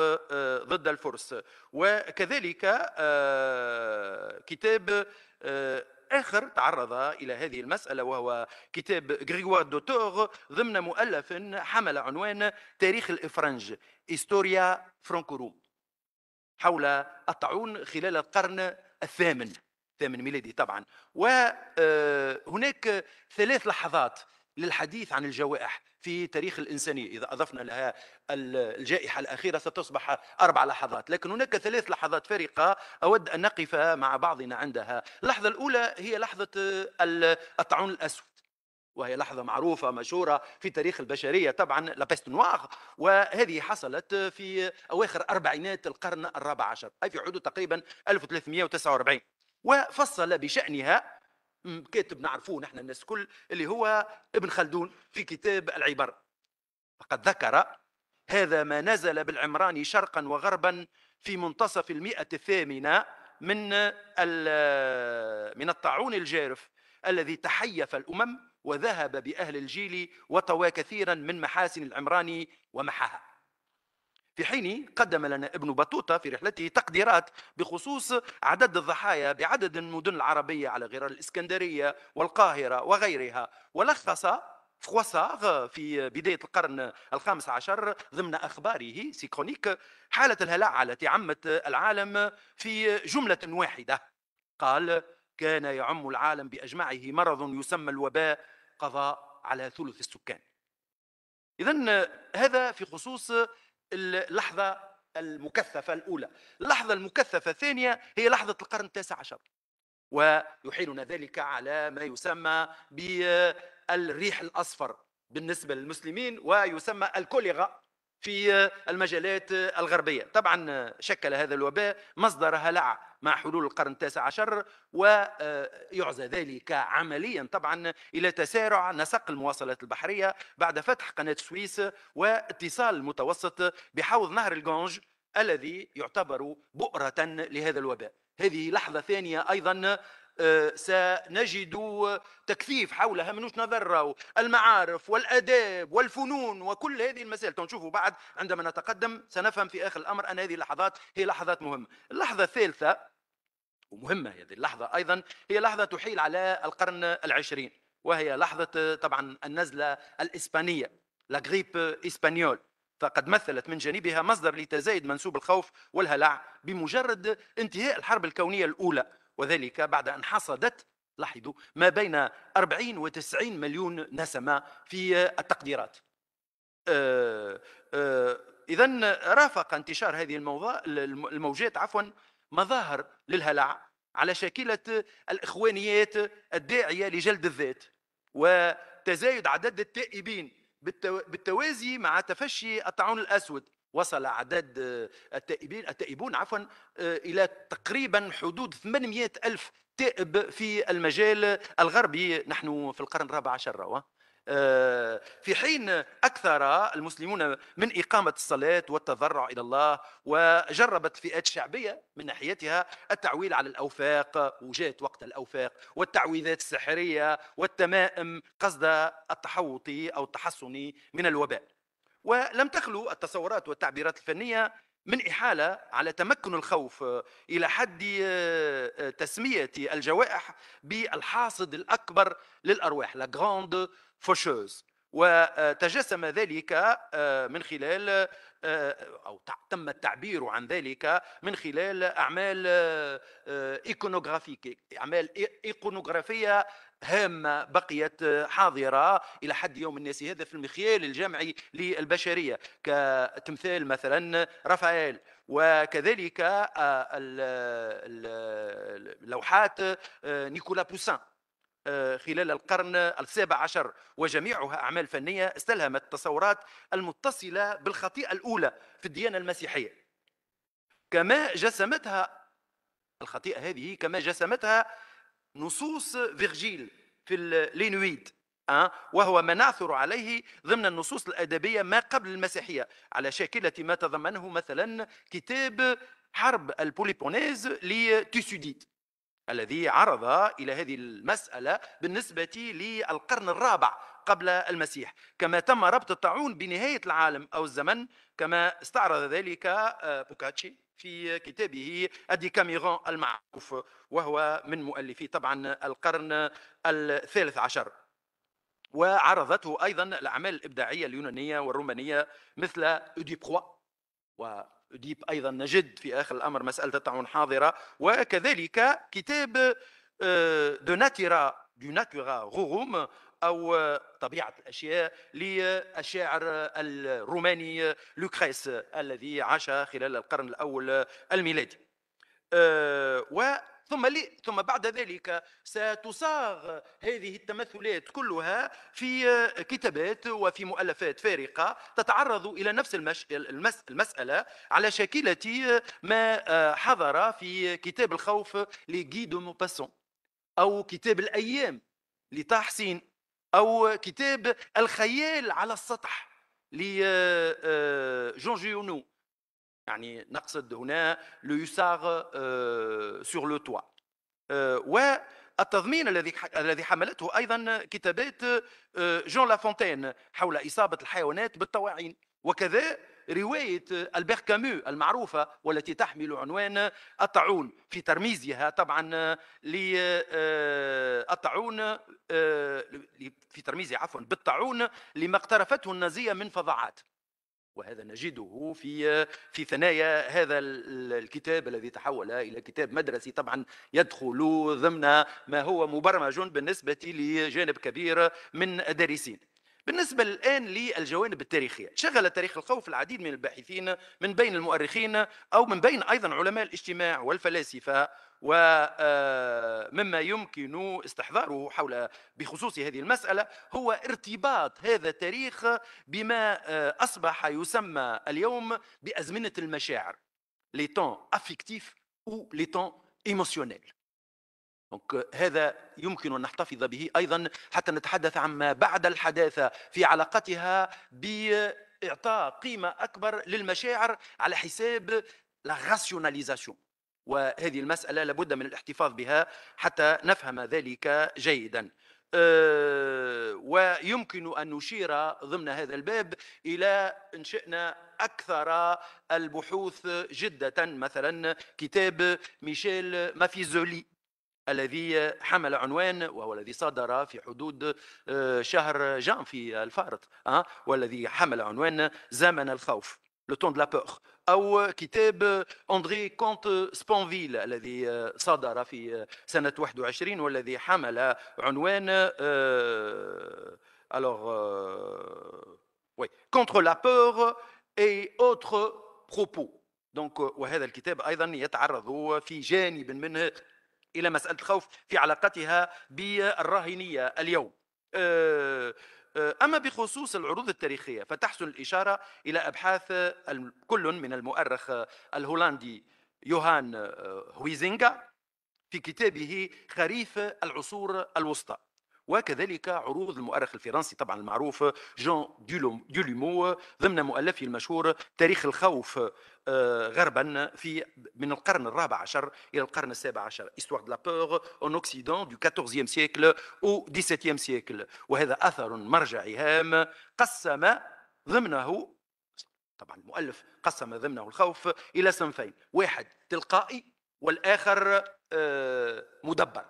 C: ضد الفرس وكذلك كتاب آخر تعرض إلى هذه المسألة وهو كتاب غريغوار دوتور ضمن مؤلف حمل عنوان تاريخ الإفرنج إستوريا فرانكوروم حول الطاعون خلال القرن الثامن ثامن ميلادي طبعا وهناك آه، ثلاث لحظات للحديث عن الجوائح في تاريخ الإنسانية إذا أضفنا لها الجائحة الأخيرة ستصبح أربع لحظات لكن هناك ثلاث لحظات فارقة أود أن نقف مع بعضنا عندها اللحظة الأولى هي لحظة الطاعون الأسود وهي لحظة معروفة مشهورة في تاريخ البشرية طبعا لابيست نواغ وهذه حصلت في أواخر أربعينات القرن الرابع عشر أي في حدود تقريبا 1349 وفصل بشأنها كاتب نعرفوه نحن الناس الكل اللي هو ابن خلدون في كتاب العبر فقد ذكر هذا ما نزل بالعمران شرقا وغربا في منتصف المئة الثامنة من من الطاعون الجارف الذي تحيف الأمم وذهب بأهل الجيل وطوى كثيرا من محاسن العمراني ومحاها في حين قدم لنا ابن بطوطة في رحلته تقديرات بخصوص عدد الضحايا بعدد المدن العربية على غرار الإسكندرية والقاهرة وغيرها ولخص فروسار في بداية القرن الخامس عشر ضمن أخباره سيكونيك حالة الهلع التي عمت العالم في جملة واحدة قال كان يعم العالم بأجمعه مرض يسمى الوباء قضى على ثلث السكان إذا هذا في خصوص اللحظه المكثفه الاولى اللحظه المكثفه الثانيه هي لحظه القرن التاسع عشر ويحيلنا ذلك على ما يسمى بالريح الاصفر بالنسبه للمسلمين ويسمى الكوليغا في المجالات الغربية طبعا شكل هذا الوباء مصدر هلع مع حلول القرن التاسع عشر ويعزى ذلك عمليا طبعا الى تسارع نسق المواصلات البحريه بعد فتح قناه السويس واتصال المتوسط بحوض نهر الجونج الذي يعتبر بؤره لهذا الوباء هذه لحظة ثانية أيضا سنجد تكثيف حولها هامنوش نظره المعارف والاداب والفنون وكل هذه المسائل تنشوفوا بعد عندما نتقدم سنفهم في اخر الامر ان هذه اللحظات هي لحظات مهمه اللحظه الثالثه ومهمه هذه اللحظه ايضا هي لحظه تحيل على القرن العشرين وهي لحظه طبعا النزله الاسبانيه لا غريب اسبانيول فقد مثلت من جانبها مصدر لتزايد منسوب الخوف والهلع بمجرد انتهاء الحرب الكونيه الاولى وذلك بعد أن حصدت لاحظوا ما بين 40 و 90 مليون نسمة في التقديرات آه، آه، إذا رافق انتشار هذه الموجات عفوا مظاهر للهلع على شكلة الإخوانيات الداعية لجلد الذات وتزايد عدد التائبين بالتوازي مع تفشي الطاعون الأسود وصل عدد آه، التائبين التائبون عفوا آه، الى تقريبا حدود 800 الف تائب في المجال الغربي نحن في القرن الرابع عشر آه، في حين اكثر المسلمون من اقامه الصلاه والتضرع الى الله وجربت فئات شعبيه من ناحيتها التعويل على الاوفاق وجات وقت الاوفاق والتعويذات السحريه والتمائم قصد التحوط او التحصن من الوباء ولم تخلو التصورات والتعبيرات الفنيه من إحالة على تمكن الخوف إلى حد آه، آه، تسمية الجوائح بالحاصد الأكبر للأرواح لا غراند فوشوز وتجسم ذلك آه، من خلال أو تم التعبير عن ذلك من خلال أعمال إيكونوغرافية أعمال ايكونوغرافيه هامة بقيت حاضرة إلى حد يوم الناس هذا في المخيال الجمعي للبشرية كتمثال مثلا رافائيل وكذلك آه، لوحات آه، نيكولا بوسان آه، خلال القرن السابع عشر وجميعها أعمال فنية استلهمت التصورات المتصلة بالخطيئة الأولى في الديانة المسيحية كما جسمتها الخطيئة هذه كما جسمتها نصوص فيرجيل في لينويد أه؟ وهو ما نعثر عليه ضمن النصوص الأدبية ما قبل المسيحية على شاكلة ما تضمنه مثلا كتاب حرب البوليبونيز لتيسوديت الذي عرض إلى هذه المسألة بالنسبة للقرن الرابع قبل المسيح كما تم ربط الطاعون بنهاية العالم أو الزمن كما استعرض ذلك آه، بوكاتشي في كتابه الديكاميرون المعروف وهو من مؤلفي طبعا القرن الثالث عشر وعرضته ايضا الاعمال الابداعيه اليونانيه والرومانيه مثل اوديب و اوديب ايضا نجد في اخر الامر مساله الطاعون حاضره وكذلك كتاب دوناتيرا ناتيرا غوغوم او طبيعه الاشياء للشاعر الروماني لوكريس الذي عاش خلال القرن الاول الميلادي. آه، و ثم لي ثم بعد ذلك ستصاغ هذه التمثلات كلها في كتابات وفي مؤلفات فارقه تتعرض الى نفس المش... المس... المساله على شكله ما آه، حضر في كتاب الخوف لجي موباسون او كتاب الايام لطه حسين أو كتاب الخيال على السطح لجون جيونو آه، يعني نقصد هنا لو يساغ سور لو توا والتضمين الذي الذي حملته ايضا كتابات جون آه، لافونتين حول اصابه الحيوانات بالطواعين وكذا رواية ألبير كامو المعروفة والتي تحمل عنوان الطاعون في ترميزها طبعا للطاعون آه، آه، في ترميزها عفوا بالطاعون لما اقترفته النازية من فظاعات وهذا نجده في في ثنايا هذا الكتاب الذي تحول الى كتاب مدرسي طبعا يدخل ضمن ما هو مبرمج بالنسبه لجانب كبير من الدارسين بالنسبة الآن للجوانب التاريخية شغل تاريخ الخوف العديد من الباحثين من بين المؤرخين أو من بين أيضا علماء الاجتماع والفلاسفة ومما آه، يمكن استحضاره حول بخصوص هذه المسألة هو ارتباط هذا التاريخ بما آه، أصبح يسمى اليوم بأزمنة المشاعر لي تون افيكتيف او لي تون ايموسيونيل دونك euh, هذا يمكن ان نحتفظ به ايضا حتى نتحدث عما بعد الحداثه في علاقتها باعطاء قيمه اكبر للمشاعر على حساب لا راسيوناليزاسيون وهذه المساله لابد من الاحتفاظ بها حتى نفهم ذلك جيدا آه، ويمكن ان نشير ضمن هذا الباب الى ان شئنا اكثر البحوث جده مثلا كتاب ميشيل مافيزولي الذي حمل عنوان وهو الذي صدر في حدود آه، شهر جان في الفارط آه، والذي حمل عنوان زمن الخوف لو تون دو لا بور او كتاب اندري كونت سبونفيل الذي صدر في سنه 21 والذي حمل عنوان الوغ وي كونتر لا بور اي اوتر بروبو دونك وهذا الكتاب ايضا يتعرض في جانب منه الى مساله الخوف في علاقتها بالرهينيه اليوم آه، آه، اما بخصوص العروض التاريخيه فتحسن الاشاره الى ابحاث كل من المؤرخ الهولندي يوهان آه، هويزينغا في كتابه خريف العصور الوسطى وكذلك عروض المؤرخ الفرنسي طبعا المعروف جون ديولومو ضمن مؤلفه المشهور تاريخ الخوف آه، غربا في من القرن الرابع عشر الى القرن السابع عشر استوار دو لابور اون اوكسيدون دو 14 سيكل او 17 سيكل وهذا اثر مرجعي هام قسم ضمنه طبعا المؤلف قسم ضمنه الخوف الى صنفين واحد تلقائي والاخر آه، مدبر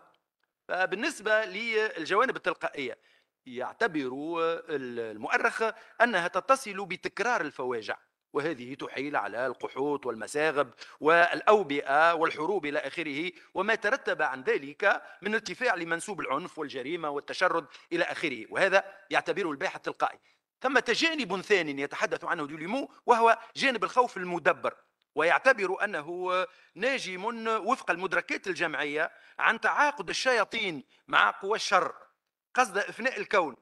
C: فبالنسبة للجوانب التلقائية يعتبر المؤرخ أنها تتصل بتكرار الفواجع وهذه تحيل على القحوط والمساغب والأوبئة والحروب إلى آخره وما ترتب عن ذلك من ارتفاع لمنسوب العنف والجريمة والتشرد إلى آخره وهذا يعتبره الباحث التلقائي ثم جانب ثاني يتحدث عنه دوليمو وهو جانب الخوف المدبر ويعتبر انه ناجم وفق المدركات الجمعيه عن تعاقد الشياطين مع قوى الشر قصد افناء الكون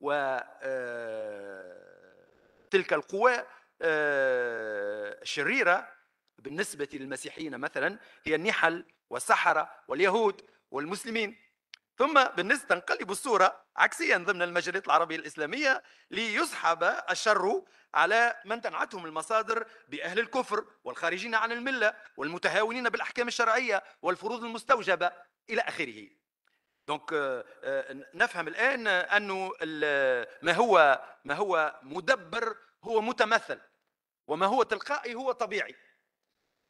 C: و آه، تلك القوى آه، الشريره بالنسبه للمسيحيين مثلا هي النحل والسحره واليهود والمسلمين ثم بالنسبة تنقلب الصورة عكسيا ضمن المجلات العربية الإسلامية ليسحب الشر على من تنعتهم المصادر بأهل الكفر والخارجين عن الملة والمتهاونين بالأحكام الشرعية والفروض المستوجبة إلى آخره دونك euh, euh, نفهم الآن أنه ما هو ما هو مدبر هو متمثل وما هو تلقائي هو طبيعي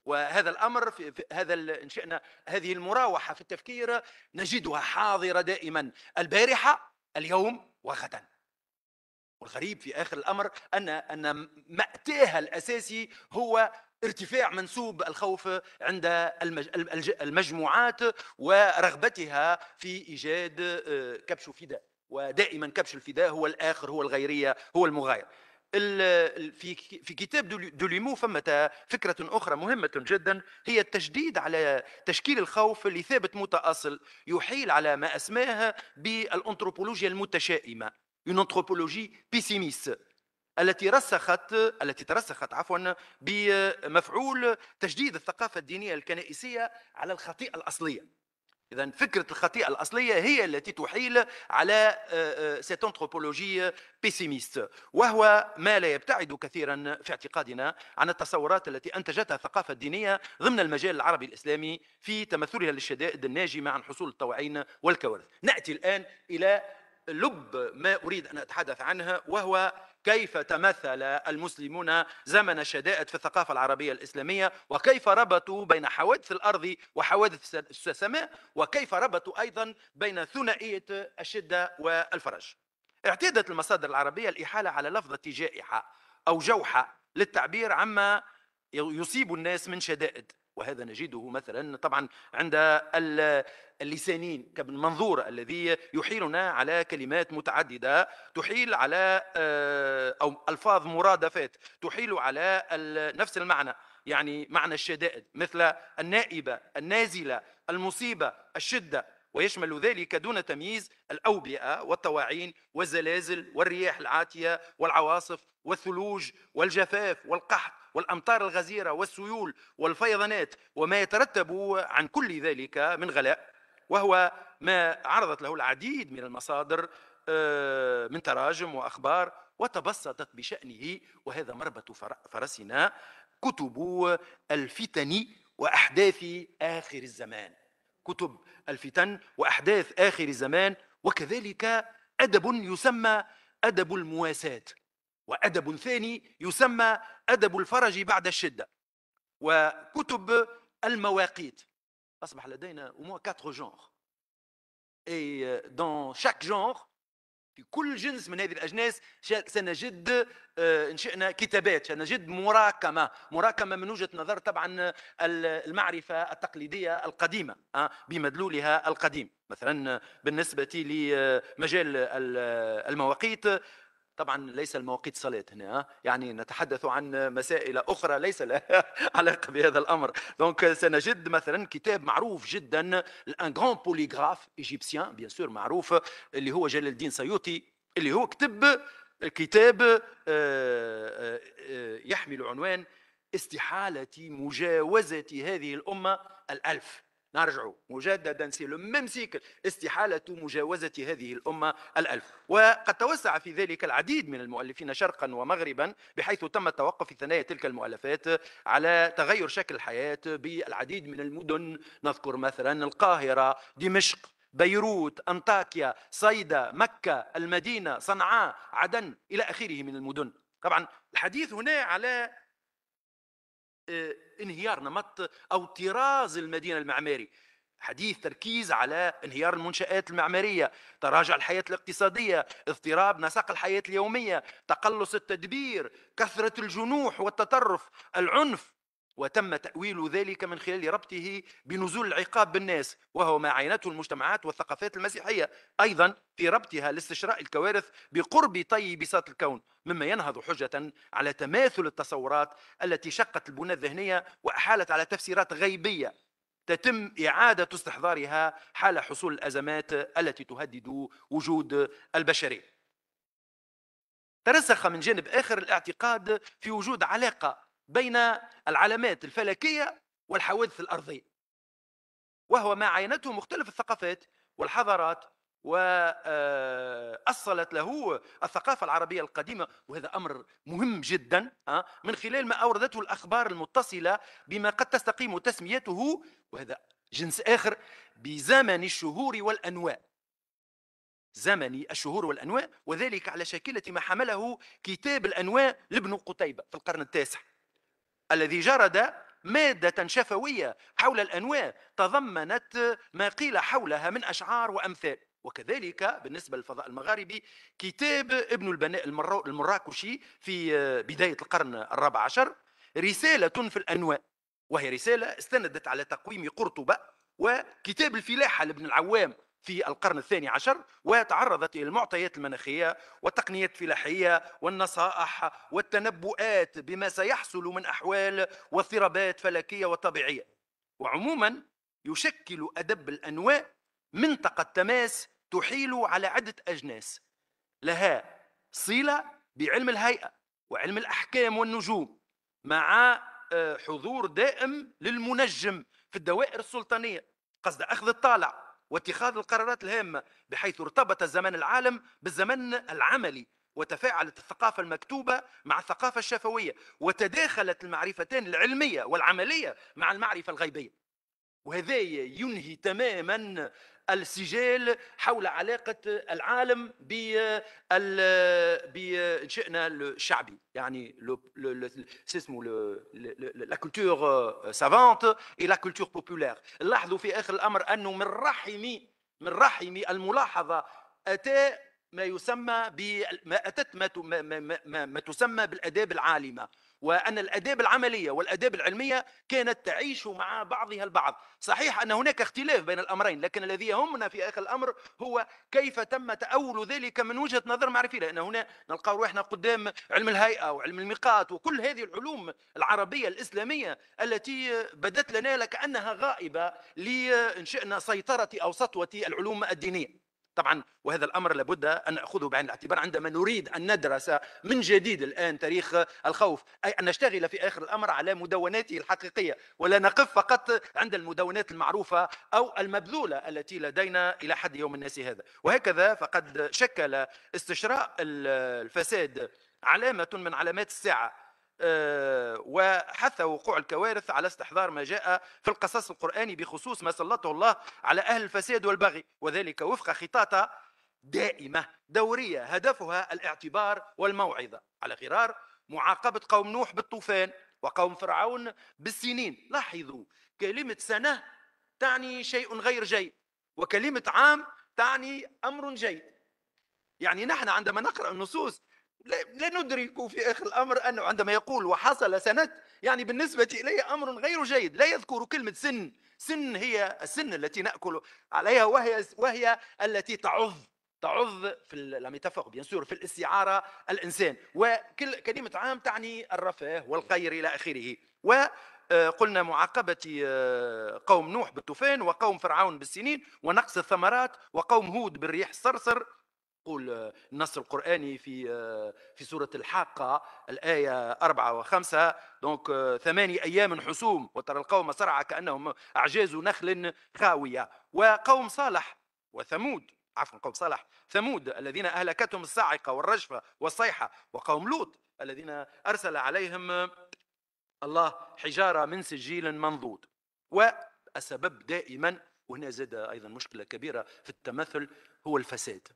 C: وهذا الامر في هذا ان شئنا هذه المراوحه في التفكير نجدها حاضره دائما البارحه اليوم وغدا والغريب في اخر الامر ان ان ماتاها الاساسي هو ارتفاع منسوب الخوف عند المجموعات ورغبتها في ايجاد آه، كبش فداء ودائما كبش الفداء هو الاخر هو الغيريه هو المغاير في في كتاب دوليمو فما فكرة أخرى مهمة جدا هي التشديد على تشكيل الخوف ثابت متأصل يحيل على ما أسماها بالأنثروبولوجيا المتشائمة une anthropologie pessimiste التي رسخت التي ترسخت عفوا بمفعول تجديد الثقافة الدينية الكنائسية على الخطيئة الأصلية إذا فكرة الخطيئة الأصلية هي التي تحيل على سيت أنثروبولوجي بيسيميست وهو ما لا يبتعد كثيرا في اعتقادنا عن التصورات التي أنتجتها الثقافة الدينية ضمن المجال العربي الإسلامي في تمثلها للشدائد الناجمة عن حصول الطوعين والكوارث نأتي الآن إلى لب ما أريد أن أتحدث عنه وهو كيف تمثل المسلمون زمن شدائد في الثقافة العربية الإسلامية وكيف ربطوا بين حوادث الأرض وحوادث السماء وكيف ربطوا أيضا بين ثنائية الشدة والفرج اعتادت المصادر العربية الإحالة على لفظة جائحة أو جوحة للتعبير عما يصيب الناس من شدائد وهذا نجده مثلا طبعا عند اللسانين كابن منظور الذي يحيلنا على كلمات متعدده تحيل على آه، او الفاظ مرادفات تحيل على نفس المعنى يعني معنى الشدائد مثل النائبه النازله المصيبه الشده ويشمل ذلك دون تمييز الاوبئه والطواعين والزلازل والرياح العاتيه والعواصف والثلوج والجفاف والقحط والأمطار الغزيرة والسيول والفيضانات وما يترتب عن كل ذلك من غلاء وهو ما عرضت له العديد من المصادر آه، من تراجم وأخبار وتبسطت بشأنه وهذا مربط فرسنا كتب الفتن وأحداث آخر الزمان كتب الفتن وأحداث آخر الزمان وكذلك أدب يسمى أدب المواساة وأدب ثاني يسمى أدب الفرج بعد الشدة وكتب المواقيت أصبح لدينا au كاتر جونغ اي دون شاك جونغ في كل جنس من هذه الاجناس سنجد آه، ان شئنا كتابات سنجد مراكمه مراكمه من وجهه نظر طبعا المعرفه التقليديه القديمه آه، بمدلولها القديم مثلا بالنسبه لمجال آه، المواقيت طبعا ليس المواقيت صلاة هنا يعني نتحدث عن مسائل أخرى ليس لها علاقة بهذا الأمر دونك سنجد مثلا كتاب معروف جدا الان غران بوليغراف ايجيبسيان بيان سور معروف اللي هو جلال الدين سيوطي اللي هو كتب كتاب آه، آه، يحمل عنوان استحالة مجاوزة هذه الأمة الألف نرجع مجددا سي لو ميم سيكل استحاله مجاوزه هذه الامه الالف وقد توسع في ذلك العديد من المؤلفين شرقا ومغربا بحيث تم التوقف في ثنايا تلك المؤلفات على تغير شكل الحياه بالعديد من المدن نذكر مثلا القاهره دمشق بيروت انطاكيا صيدا مكه المدينه صنعاء عدن الى اخره من المدن طبعا الحديث هنا على آه، انهيار نمط او طراز المدينه المعماري حديث تركيز على انهيار المنشآت المعمارية تراجع الحياة الاقتصادية اضطراب نسق الحياة اليومية تقلص التدبير كثرة الجنوح والتطرف العنف وتم تأويل ذلك من خلال ربطه بنزول العقاب بالناس وهو ما عينته المجتمعات والثقافات المسيحية أيضا في ربطها لاستشراء الكوارث بقرب طي بساط الكون مما ينهض حجة على تماثل التصورات التي شقت البنى الذهنية وأحالت على تفسيرات غيبية تتم إعادة استحضارها حال حصول الأزمات التي تهدد وجود البشرية ترسخ من جانب آخر الاعتقاد في وجود علاقة بين العلامات الفلكية والحوادث الأرضية وهو ما عاينته مختلف الثقافات والحضارات وأصلت آه، له الثقافة العربية القديمة وهذا أمر مهم جدا آه، من خلال ما أوردته الأخبار المتصلة بما قد تستقيم تسميته وهذا جنس آخر بزمن الشهور والأنواء زمن الشهور والأنواء وذلك على شاكلة ما حمله كتاب الأنواء لابن قتيبة في القرن التاسع الذي جرد مادة شفوية حول الأنواع تضمنت ما قيل حولها من أشعار وأمثال وكذلك بالنسبة للفضاء المغاربي كتاب ابن البناء المراكشي في بداية القرن الرابع عشر رسالة في الأنواع وهي رسالة استندت على تقويم قرطبة وكتاب الفلاحة لابن العوام في القرن الثاني عشر وتعرضت إلى المعطيات المناخية والتقنية الفلاحية والنصائح والتنبؤات بما سيحصل من أحوال واضطرابات فلكية وطبيعية وعموما يشكل أدب الأنواء منطقة تماس تحيل على عدة أجناس لها صلة بعلم الهيئة وعلم الأحكام والنجوم مع آه، حضور دائم للمنجم في الدوائر السلطانية قصد أخذ الطالع واتخاذ القرارات الهامة بحيث ارتبط الزمن العالم بالزمن العملي وتفاعلت الثقافة المكتوبة مع الثقافة الشفوية وتداخلت المعرفتان العلمية والعملية مع المعرفة الغيبية وهذا ينهي تماما السجال حول علاقة العالم بال شئنا الشعبي يعني اسمه لا كولتور سافونت اي لا كولتور بوبولير لاحظوا في اخر الامر انه من رحم من رحم الملاحظة أتى ما يسمى ما أتت ما, ما, ما, ما تسمى بالآداب العالمة وأن الأداب العملية والأداب العلمية كانت تعيش مع بعضها البعض صحيح أن هناك اختلاف بين الأمرين لكن الذي يهمنا في آخر الأمر هو كيف تم تأول ذلك من وجهة نظر معرفية لأن هنا نلقى روحنا قدام علم الهيئة وعلم الميقات وكل هذه العلوم العربية الإسلامية التي بدت لنا لكأنها غائبة لانشئنا شئنا سيطرة أو سطوة العلوم الدينية طبعا وهذا الامر لابد ان ناخذه بعين الاعتبار عندما نريد ان ندرس من جديد الان تاريخ الخوف اي ان نشتغل في اخر الامر على مدوناته الحقيقيه ولا نقف فقط عند المدونات المعروفه او المبذوله التي لدينا الى حد يوم الناس هذا وهكذا فقد شكل استشراء الفساد علامه من علامات الساعه آه، وحث وقوع الكوارث على استحضار ما جاء في القصص القرآني بخصوص ما سلطه الله على أهل الفساد والبغي وذلك وفق خطاطة دائمة دورية هدفها الاعتبار والموعظة على غرار معاقبة قوم نوح بالطوفان وقوم فرعون بالسنين لاحظوا كلمة سنة تعني شيء غير جيد وكلمة عام تعني أمر جيد يعني نحن عندما نقرأ النصوص لا ندرك في اخر الامر انه عندما يقول وحصل سنه يعني بالنسبه الي امر غير جيد لا يذكر كلمه سن سن هي السن التي ناكل عليها وهي وهي التي تعض تعض في لا بيان سور في الاستعاره الانسان وكل كلمه عام تعني الرفاه والخير الى اخره وقلنا آه، معاقبة آه، قوم نوح بالطوفان وقوم فرعون بالسنين ونقص الثمرات وقوم هود بالريح الصرصر يقول آه، النص القرآني في آه، في سورة الحاقة الآية أربعة وخمسة دونك آه، ثماني أيام حسوم وترى القوم صرعى كأنهم أعجاز نخل خاوية وقوم صالح وثمود عفوا قوم صالح ثمود الذين أهلكتهم الصاعقة والرجفة والصيحة وقوم لوط الذين أرسل عليهم الله حجارة من سجيل منضود والسبب دائما وهنا زاد أيضا مشكلة كبيرة في التمثل هو الفساد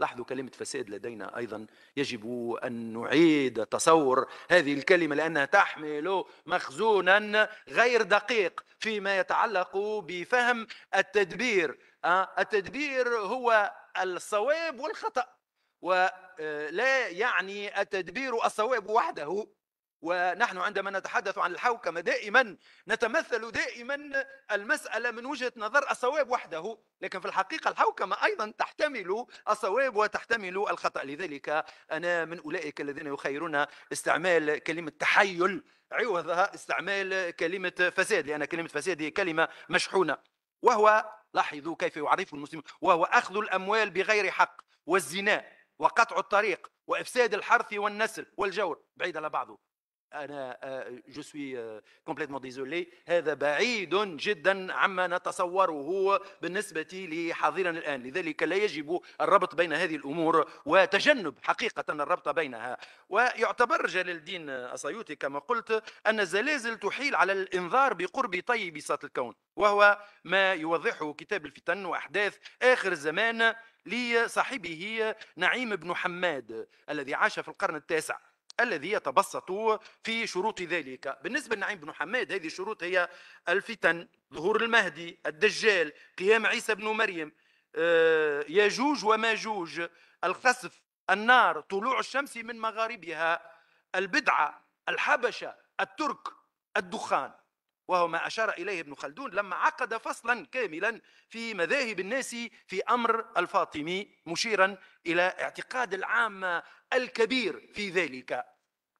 C: لاحظوا كلمة فساد لدينا أيضا يجب أن نعيد تصور هذه الكلمة لأنها تحمل مخزونا غير دقيق فيما يتعلق بفهم التدبير آه، التدبير هو الصواب والخطأ ولا يعني التدبير الصواب وحده ونحن عندما نتحدث عن الحوكمة دائما نتمثل دائما المسألة من وجهة نظر الصواب وحده لكن في الحقيقة الحوكمة أيضا تحتمل الصواب وتحتمل الخطأ لذلك أنا من أولئك الذين يخيرون استعمال كلمة تحيل عوض استعمال كلمة فساد لأن كلمة فساد هي كلمة مشحونة وهو لاحظوا كيف يعرف المسلمون وهو أخذ الأموال بغير حق والزنا وقطع الطريق وإفساد الحرث والنسل والجور بعيد على بعضه انا جو سوي كومبليتمون ديزولي هذا بعيد جدا عما نتصوره بالنسبه لي الان لذلك لا يجب الربط بين هذه الامور وتجنب حقيقه الربط بينها ويعتبر جلال الدين آه، اسيوطي كما قلت ان الزلازل تحيل على الانذار بقرب طي بساط الكون وهو ما يوضحه كتاب الفتن واحداث اخر الزمان لصاحبه نعيم بن حماد الذي عاش في القرن التاسع الذي يتبسط في شروط ذلك بالنسبة لنعيم بن حماد هذه الشروط هي الفتن ظهور المهدي الدجال قيام عيسى بن مريم آه، يجوج وماجوج الخسف النار طلوع الشمس من مغاربها البدعة الحبشة الترك الدخان وهو ما أشار إليه ابن خلدون لما عقد فصلا كاملا في مذاهب الناس في أمر الفاطمي مشيرا إلى اعتقاد العامة الكبير في ذلك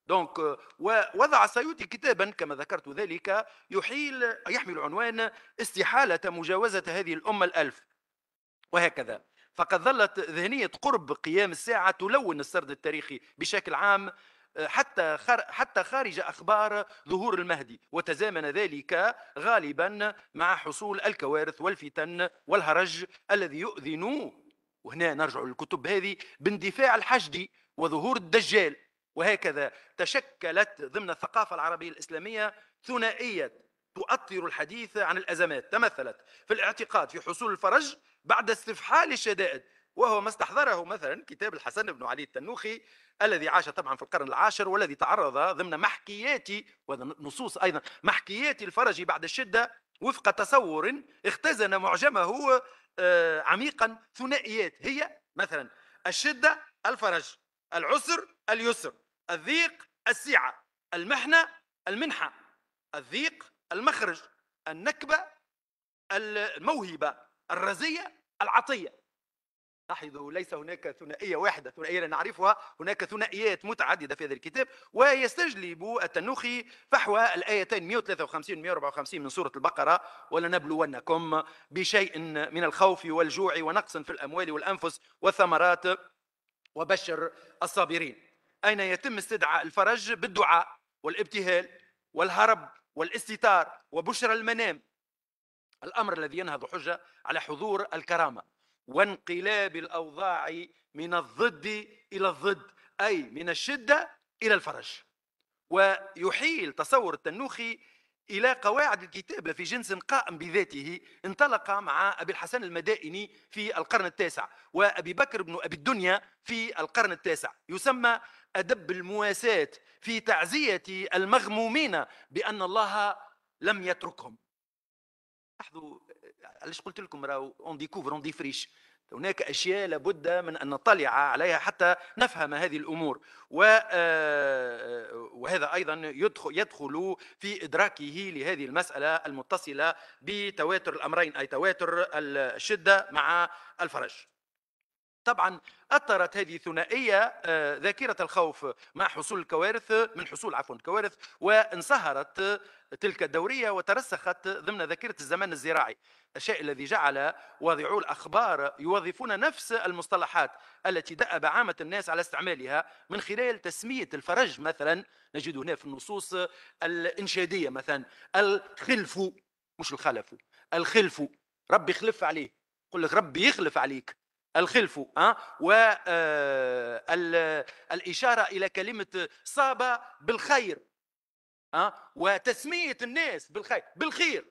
C: دونك euh, ووضع السيوطي كتابا كما ذكرت ذلك يحيل يحمل عنوان استحالة مجاوزة هذه الأمة الألف وهكذا فقد ظلت ذهنية قرب قيام الساعة تلون السرد التاريخي بشكل عام آه، حتى حتى خارج اخبار ظهور المهدي وتزامن ذلك غالبا مع حصول الكوارث والفتن والهرج الذي يؤذن وهنا نرجع للكتب هذه باندفاع الحشد وظهور الدجال وهكذا تشكلت ضمن الثقافة العربية الإسلامية ثنائية تؤطر الحديث عن الأزمات تمثلت في الاعتقاد في حصول الفرج بعد استفحال الشدائد وهو ما استحضره مثلا كتاب الحسن بن علي التنوخي الذي عاش طبعا في القرن العاشر والذي تعرض ضمن محكيات وهذا نصوص ايضا محكيات الفرج بعد الشده وفق تصور اختزن معجمه آه، عميقا ثنائيات هي مثلا الشده الفرج العسر اليسر الضيق السعة المحنة المنحة الضيق المخرج النكبة الموهبة الرزية العطية لاحظوا ليس هناك ثنائية واحدة ثنائية نعرفها هناك ثنائيات متعددة في هذا الكتاب ويستجلب التنوخي فحوى الآيتين 153 و 154 من سورة البقرة ولنبلونكم بشيء من الخوف والجوع ونقص في الأموال والأنفس والثمرات وبشر الصابرين أين يتم استدعاء الفرج بالدعاء والابتهال والهرب والاستتار وبشرى المنام الأمر الذي ينهض حجة على حضور الكرامة وانقلاب الأوضاع من الضد إلى الضد أي من الشدة إلى الفرج ويحيل تصور التنوخي الى قواعد الكتابه في جنس قائم بذاته انطلق مع ابي الحسن المدائني في القرن التاسع وابي بكر بن ابي الدنيا في القرن التاسع يسمى ادب المواساه في تعزيه المغمومين بان الله لم يتركهم لاحظوا علاش قلت لكم راهو اون ديكوفر اون ديفريش هناك أشياء لابد من أن نطلع عليها حتى نفهم هذه الأمور آه، وهذا أيضا يدخل, يدخل في إدراكه لهذه المسألة المتصلة بتواتر الأمرين أي تواتر الشدة مع الفرج طبعا اثرت هذه الثنائيه آه، ذاكره الخوف مع حصول الكوارث من حصول عفوا الكوارث وانصهرت تلك الدوريه وترسخت ضمن ذاكره الزمان الزراعي الشيء الذي جعل واضعو الاخبار يوظفون نفس المصطلحات التي دأب عامه الناس على استعمالها من خلال تسميه الفرج مثلا نجد هنا في النصوص الانشاديه مثلا الخلف مش الخلف الخلف ربي خلف عليه يقول لك ربي يخلف عليك الخلف أه؟ الاشاره إلى كلمة صاب بالخير أه؟ وتسمية الناس بالخير بالخير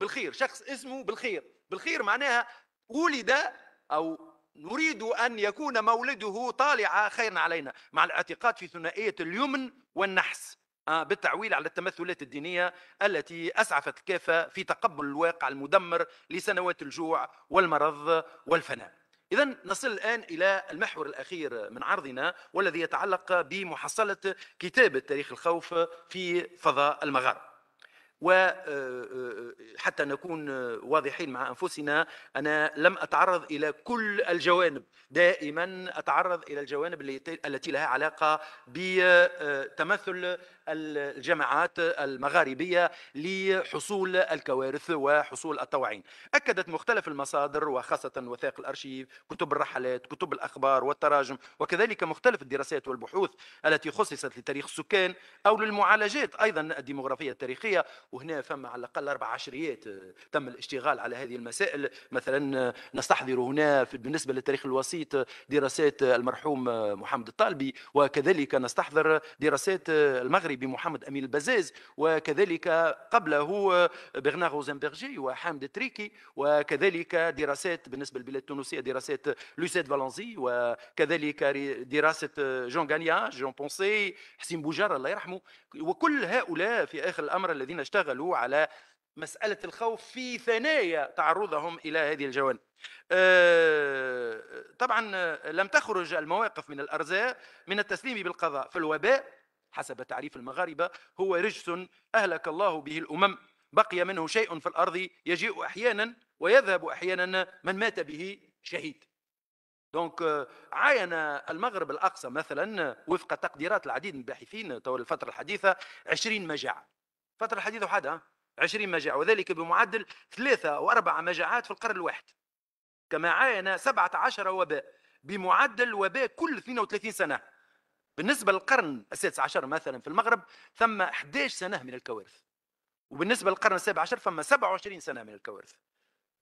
C: بالخير شخص اسمه بالخير بالخير معناها ولد أو نريد أن يكون مولده طالع خيرا علينا مع الاعتقاد في ثنائية اليمن والنحس آه، بالتعويل على التمثلات الدينية التي أسعفت الكافة في تقبل الواقع المدمر لسنوات الجوع والمرض والفناء إذا نصل الآن إلى المحور الأخير من عرضنا والذي يتعلق بمحصلة كتابة تاريخ الخوف في فضاء المغرب وحتى آه، آه، نكون واضحين مع انفسنا انا لم اتعرض الى كل الجوانب دائما اتعرض الى الجوانب التي لها علاقه بتمثل الجماعات المغاربية لحصول الكوارث وحصول الطواعين أكدت مختلف المصادر وخاصة وثائق الأرشيف كتب الرحلات كتب الأخبار والتراجم وكذلك مختلف الدراسات والبحوث التي خصصت لتاريخ السكان أو للمعالجات أيضا الديمغرافية التاريخية وهنا فما على الأقل أربع عشريات تم الاشتغال على هذه المسائل مثلا نستحضر هنا بالنسبة للتاريخ الوسيط دراسات المرحوم محمد الطالبي وكذلك نستحضر دراسات المغرب المغربي محمد امين البزاز وكذلك قبله آه، برنار روزنبرجي وحامد تريكي وكذلك دراسات بالنسبه للبلاد التونسيه دراسات لوسيد فالونزي وكذلك دراسه آه، جون غانيا جون بونسي حسين بوجار الله يرحمه وكل هؤلاء في اخر الامر الذين اشتغلوا على مسألة الخوف في ثنايا تعرضهم إلى هذه الجوانب آه، طبعا لم تخرج المواقف من الأرزاء من التسليم بالقضاء في الوباء حسب تعريف المغاربة هو رجس أهلك الله به الأمم بقي منه شيء في الأرض يجيء أحيانا ويذهب أحيانا من مات به شهيد دونك euh, عاين المغرب الأقصى مثلا وفق تقديرات العديد من الباحثين طوال الفترة الحديثة 20 مجاعة الفترة الحديثة وحدة 20 مجاعة وذلك بمعدل ثلاثة أو أربعة مجاعات في القرن الواحد كما عاين 17 وباء بمعدل وباء كل 32 سنة بالنسبة للقرن السادس عشر مثلا في المغرب ثم 11 سنة من الكوارث وبالنسبة للقرن السابع عشر فما 27 سنة من الكوارث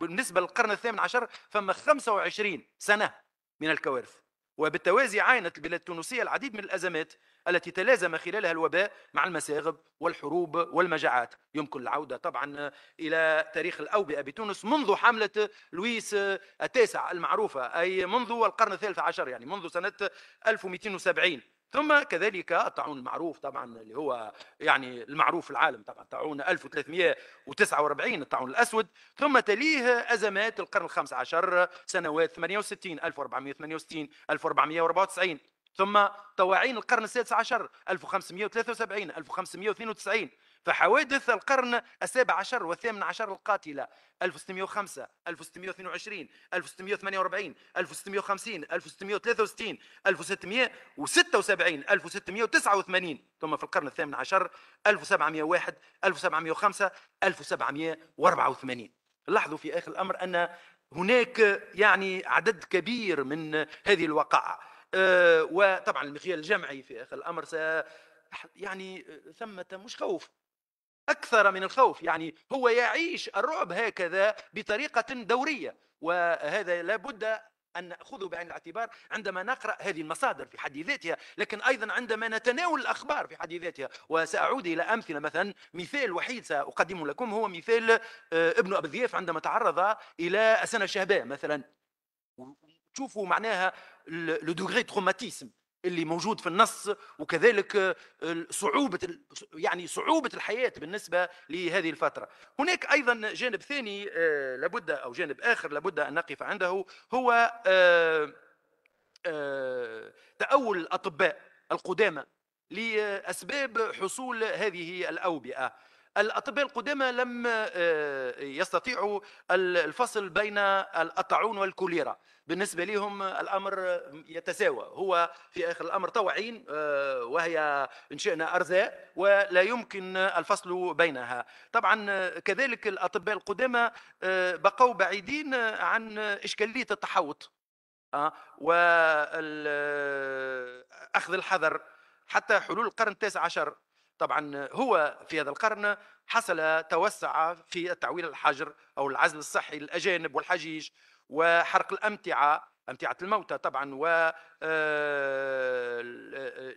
C: بالنسبة للقرن الثامن عشر فما 25 سنة من الكوارث وبالتوازي عانت البلاد التونسية العديد من الأزمات التي تلازم خلالها الوباء مع المساغب والحروب والمجاعات يمكن العودة طبعا إلى تاريخ الأوبئة بتونس منذ حملة لويس التاسع المعروفة أي منذ القرن الثالث عشر يعني منذ سنة 1270 ثم كذلك الطاعون المعروف طبعا اللي هو يعني المعروف في العالم طبعا طاعون 1349 الطاعون الاسود ثم تليه ازمات القرن الخامس عشر سنوات 68 1468 1494 ثم طواعين القرن السادس عشر 1573 1592 فحوادث القرن السابع عشر والثامن عشر القاتلة 1605 1622 1648 1650 1663 1676 1689 ثم في القرن الثامن عشر 1701 1705 1784 لاحظوا في آخر الأمر أن هناك يعني عدد كبير من هذه الوقائع آه، وطبعا المخيال الجمعي في آخر الأمر س يعني آه، ثمة مش خوف أكثر من الخوف يعني هو يعيش الرعب هكذا بطريقة دورية وهذا لابد أن نأخذه بعين الاعتبار عندما نقرأ هذه المصادر في حد ذاتها لكن أيضا عندما نتناول الأخبار في حد ذاتها وسأعود إلى أمثلة مثلا مثال وحيد سأقدمه لكم هو مثال آه، ابن أبي ضياف عندما تعرض إلى أسنة شهباء مثلا شوفوا معناها لو دوغري تروماتيسم اللي موجود في النص وكذلك آه، صعوبة يعني صعوبة الحياة بالنسبة لهذه الفترة هناك أيضا جانب ثاني آه، لابد أو جانب آخر لابد أن نقف عنده هو آه، تأول الأطباء القدامى لأسباب حصول هذه الأوبئة الأطباء القدامى لم آه، يستطيعوا الفصل بين الطاعون والكوليرا بالنسبة لهم الأمر يتساوى هو في آخر الأمر طوعين آه، وهي إن شئنا أرزاء ولا يمكن الفصل بينها طبعا كذلك الأطباء القدامى آه، بقوا بعيدين عن إشكالية التحوط وأخذ الحذر حتى حلول القرن التاسع عشر طبعا هو في هذا القرن حصل توسع في التعويل الحجر او العزل الصحي للاجانب والحجيج وحرق الامتعه امتعه الموتى طبعا و آه،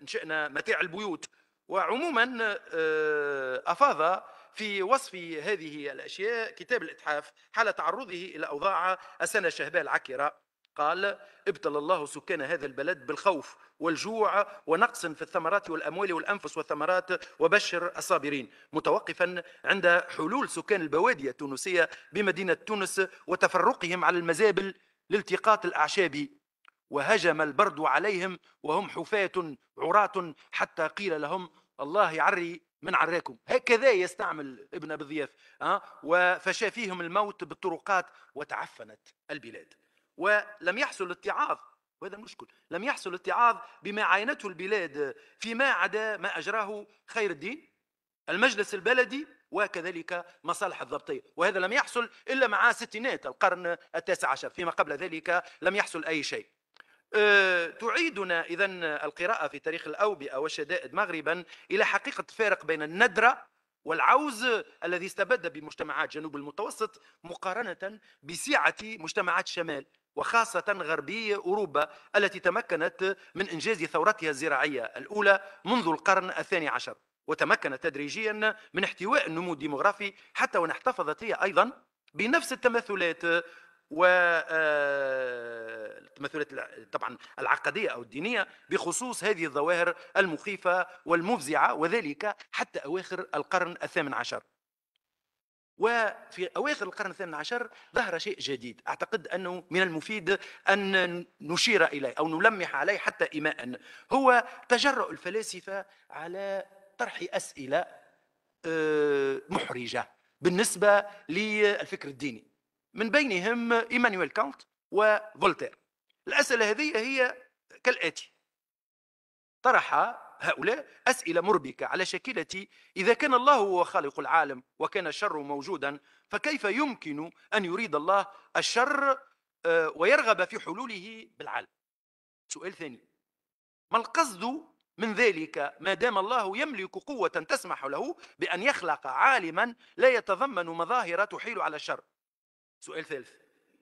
C: انشئنا متاع البيوت وعموما آه، افاض في وصف هذه الاشياء كتاب الاتحاف حال تعرضه الى اوضاع السنه شهباء العكره قال ابتلى الله سكان هذا البلد بالخوف والجوع ونقص في الثمرات والاموال والانفس والثمرات وبشر الصابرين متوقفا عند حلول سكان البواديه التونسيه بمدينه تونس وتفرقهم على المزابل لالتقاط الاعشاب وهجم البرد عليهم وهم حفاة عراة حتى قيل لهم الله يعري من عراكم هكذا يستعمل ابن بضياف أه؟ وفشى فيهم الموت بالطرقات وتعفنت البلاد ولم يحصل اتعاظ وهذا المشكل لم يحصل اتعاظ بما عاينته البلاد فيما عدا ما أجراه خير الدين المجلس البلدي وكذلك مصالح الضبطية وهذا لم يحصل إلا مع ستينات القرن التاسع عشر فيما قبل ذلك لم يحصل أي شيء آه، تعيدنا إذا القراءة في تاريخ الأوبئة والشدائد مغربا إلى حقيقة فارق بين الندرة والعوز الذي استبد بمجتمعات جنوب المتوسط مقارنة بسعة مجتمعات الشمال وخاصة غربي أوروبا التي تمكنت من إنجاز ثورتها الزراعية الأولى منذ القرن الثاني عشر وتمكنت تدريجيا من احتواء النمو الديمغرافي حتى وان احتفظت هي أيضا بنفس التمثلات و آه، التمثلات طبعا العقديه او الدينيه بخصوص هذه الظواهر المخيفه والمفزعه وذلك حتى اواخر القرن الثامن عشر وفي أواخر القرن الثامن عشر ظهر شيء جديد أعتقد أنه من المفيد أن نشير إليه أو نلمح عليه حتى إيماء هو تجرؤ الفلاسفة على طرح أسئلة آه، محرجة بالنسبة للفكر الديني من بينهم إيمانويل كانت وفولتير الأسئلة هذه هي كالآتي طرح هؤلاء أسئلة مربكة على شكلة إذا كان الله هو خالق العالم وكان الشر موجودا فكيف يمكن أن يريد الله الشر آه، ويرغب في حلوله بالعالم سؤال ثاني ما القصد من ذلك ما دام الله يملك قوة تسمح له بأن يخلق عالما لا يتضمن مظاهر تحيل على الشر سؤال ثالث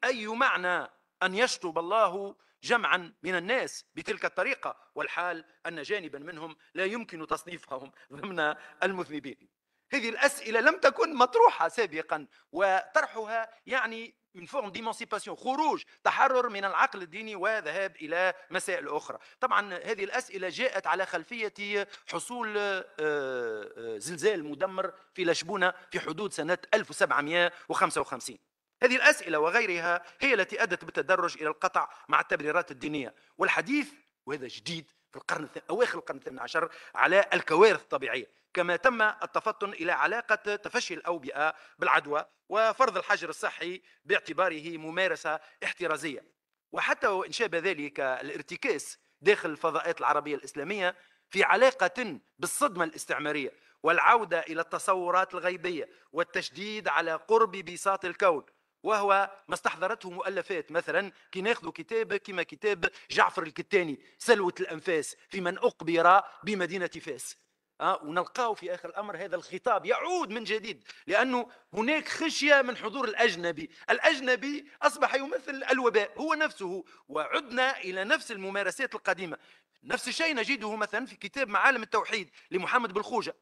C: أي معنى أن يشطب الله جمعا من الناس بتلك الطريقة والحال أن جانبا منهم لا يمكن تصنيفهم ضمن المذنبين هذه الأسئلة لم تكن مطروحة سابقا وطرحها يعني من فورم d'émancipation خروج تحرر من العقل الديني وذهاب الى مسائل اخرى طبعا هذه الاسئله جاءت على خلفيه حصول آه، آه، زلزال مدمر في لشبونه في حدود سنه 1755 هذه الأسئلة وغيرها هي التي أدت بالتدرج إلى القطع مع التبريرات الدينية والحديث وهذا جديد في القرن أواخر القرن الثامن عشر على الكوارث الطبيعية كما تم التفطن إلى علاقة تفشي الأوبئة بالعدوى وفرض الحجر الصحي باعتباره ممارسة احترازية وحتى وإن شاب ذلك الارتكاس داخل الفضاءات العربية الإسلامية في علاقة بالصدمة الاستعمارية والعودة إلى التصورات الغيبية والتشديد على قرب بساط الكون وهو ما استحضرته مؤلفات مثلا كي ناخذوا كتاب كما كتاب جعفر الكتاني سلوة الأنفاس في من أقبر بمدينة فاس أه؟ ونلقاه في آخر الأمر هذا الخطاب يعود من جديد لأنه هناك خشية من حضور الأجنبي الأجنبي أصبح يمثل الوباء هو نفسه وعدنا إلى نفس الممارسات القديمة نفس الشيء نجده مثلا في كتاب معالم التوحيد لمحمد بالخوجة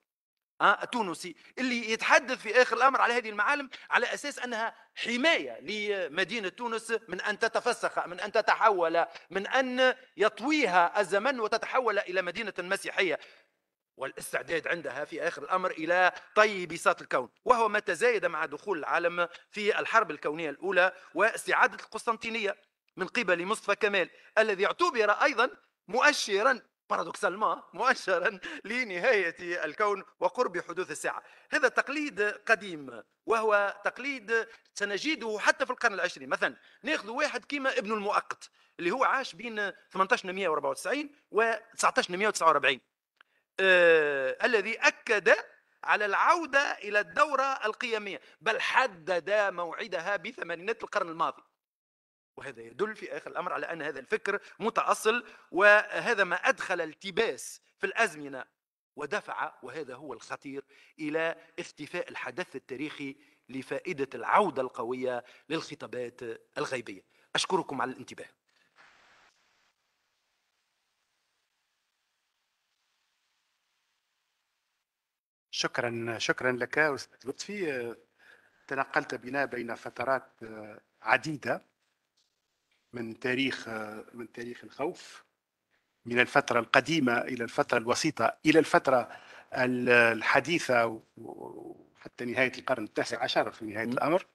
C: التونسي آه، اللي يتحدث في اخر الامر على هذه المعالم على اساس انها حمايه لمدينه تونس من ان تتفسخ من ان تتحول من ان يطويها الزمن وتتحول الى مدينه مسيحيه والاستعداد عندها في اخر الامر الى طي بساط الكون وهو ما تزايد مع دخول العالم في الحرب الكونيه الاولى واستعاده القسطنطينيه من قبل مصطفى كمال الذي اعتبر ايضا مؤشرا بارادوكسالما مؤشرا لنهاية الكون وقرب حدوث الساعة هذا تقليد قديم وهو تقليد سنجده حتى في القرن العشرين مثلا ناخذ واحد كيما ابن المؤقت اللي هو عاش بين 18194 و 1949 آه الذي أكد على العودة إلى الدورة القيمية بل حدد موعدها بثمانينات القرن الماضي وهذا يدل في آخر الأمر على أن هذا الفكر متأصل وهذا ما أدخل التباس في الأزمنة ودفع وهذا هو الخطير إلى اختفاء الحدث التاريخي لفائدة العودة القوية للخطابات الغيبية
B: أشكركم على الانتباه شكرا شكرا لك
A: استاذ لطفي تنقلت بنا بين فترات عديده من تاريخ من تاريخ الخوف من الفترة القديمة إلى الفترة الوسيطة إلى الفترة الحديثة وحتى نهاية القرن التاسع عشر في نهاية الأمر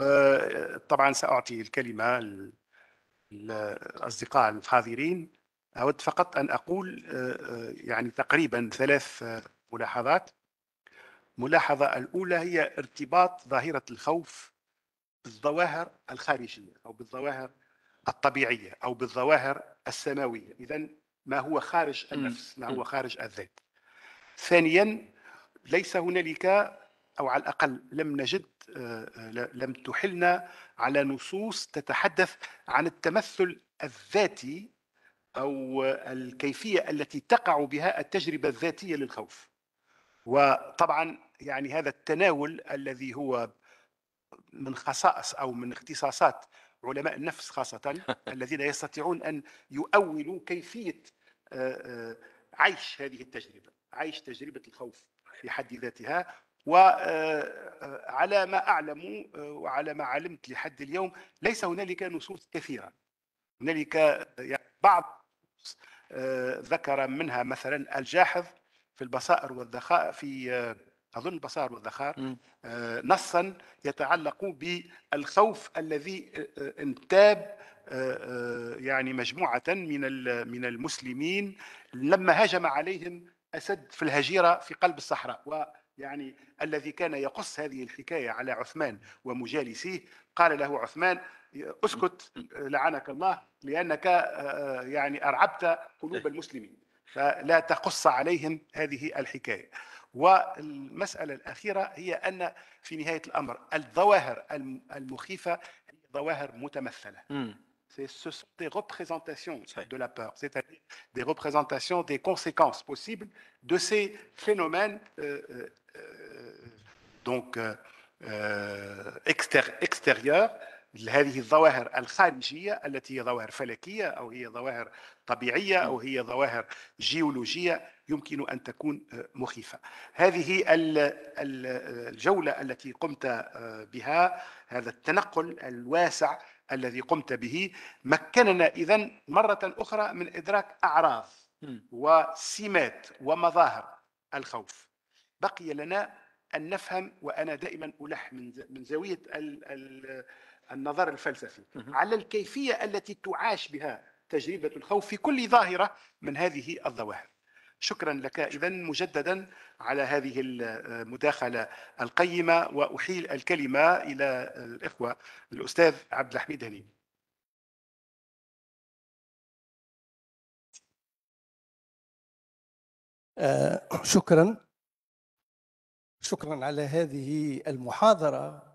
A: آه، طبعا سأعطي الكلمة للأصدقاء الحاضرين أود فقط أن أقول آه، آه، يعني تقريبا ثلاث ملاحظات الملاحظة الأولى هي ارتباط ظاهرة الخوف بالظواهر الخارجيه او بالظواهر الطبيعيه او بالظواهر السماويه، اذا ما هو خارج النفس، ما هو خارج الذات. ثانيا ليس هنالك او على الاقل لم نجد آه، آه، لم تحلنا على نصوص تتحدث عن التمثل الذاتي او الكيفيه التي تقع بها التجربه الذاتيه للخوف. وطبعا يعني هذا التناول الذي هو من خصائص او من اختصاصات علماء النفس خاصه الذين يستطيعون ان يؤولوا كيفيه آه، آه، عيش هذه التجربه، عيش تجربه الخوف في حد ذاتها وعلى آه، ما اعلم وعلى ما علمت لحد اليوم ليس هنالك نصوص كثيره. هنالك يعني بعض ذكر منها مثلا الجاحظ في البصائر والذخائر في اظن البصائر والذخار آه، نصا يتعلق بالخوف الذي آه، آه، انتاب يعني مجموعه من من المسلمين لما هجم عليهم اسد في الهجيره في قلب الصحراء ويعني الذي كان يقص هذه الحكايه على عثمان ومجالسيه قال له عثمان اسكت لعنك الله لانك يعني ارعبت قلوب إيه. المسلمين فلا تقص عليهم هذه الحكايه والمسألة الأخيرة هي أن في نهاية الأمر الظواهر المخيفة هي ظواهر متمثلة hmm. c'est ce sont des représentations de la peur, c'est-à-dire des représentations des conséquences possibles de ces phénomènes euh, euh, euh, donc euh, extérieurs هذه الظواهر الخارجية التي هي ظواهر فلكية أو هي ظواهر طبيعية أو هي ظواهر جيولوجية يمكن أن تكون آه، مخيفة هذه الجولة التي قمت آه، بها هذا التنقل الواسع الذي قمت به مكننا إذا مرة أخرى من إدراك أعراض وسمات ومظاهر الخوف بقي لنا أن نفهم وأنا دائما ألح من زاوية النظر الفلسفي على الكيفية التي تعاش بها تجربة الخوف في كل ظاهرة من هذه الظواهر شكرا لك إذا مجددا على هذه المداخلة القيمة وأحيل الكلمة إلى الإخوة الأستاذ عبد الحميد
D: هنيم آه، شكرا شكرا
E: على هذه المحاضرة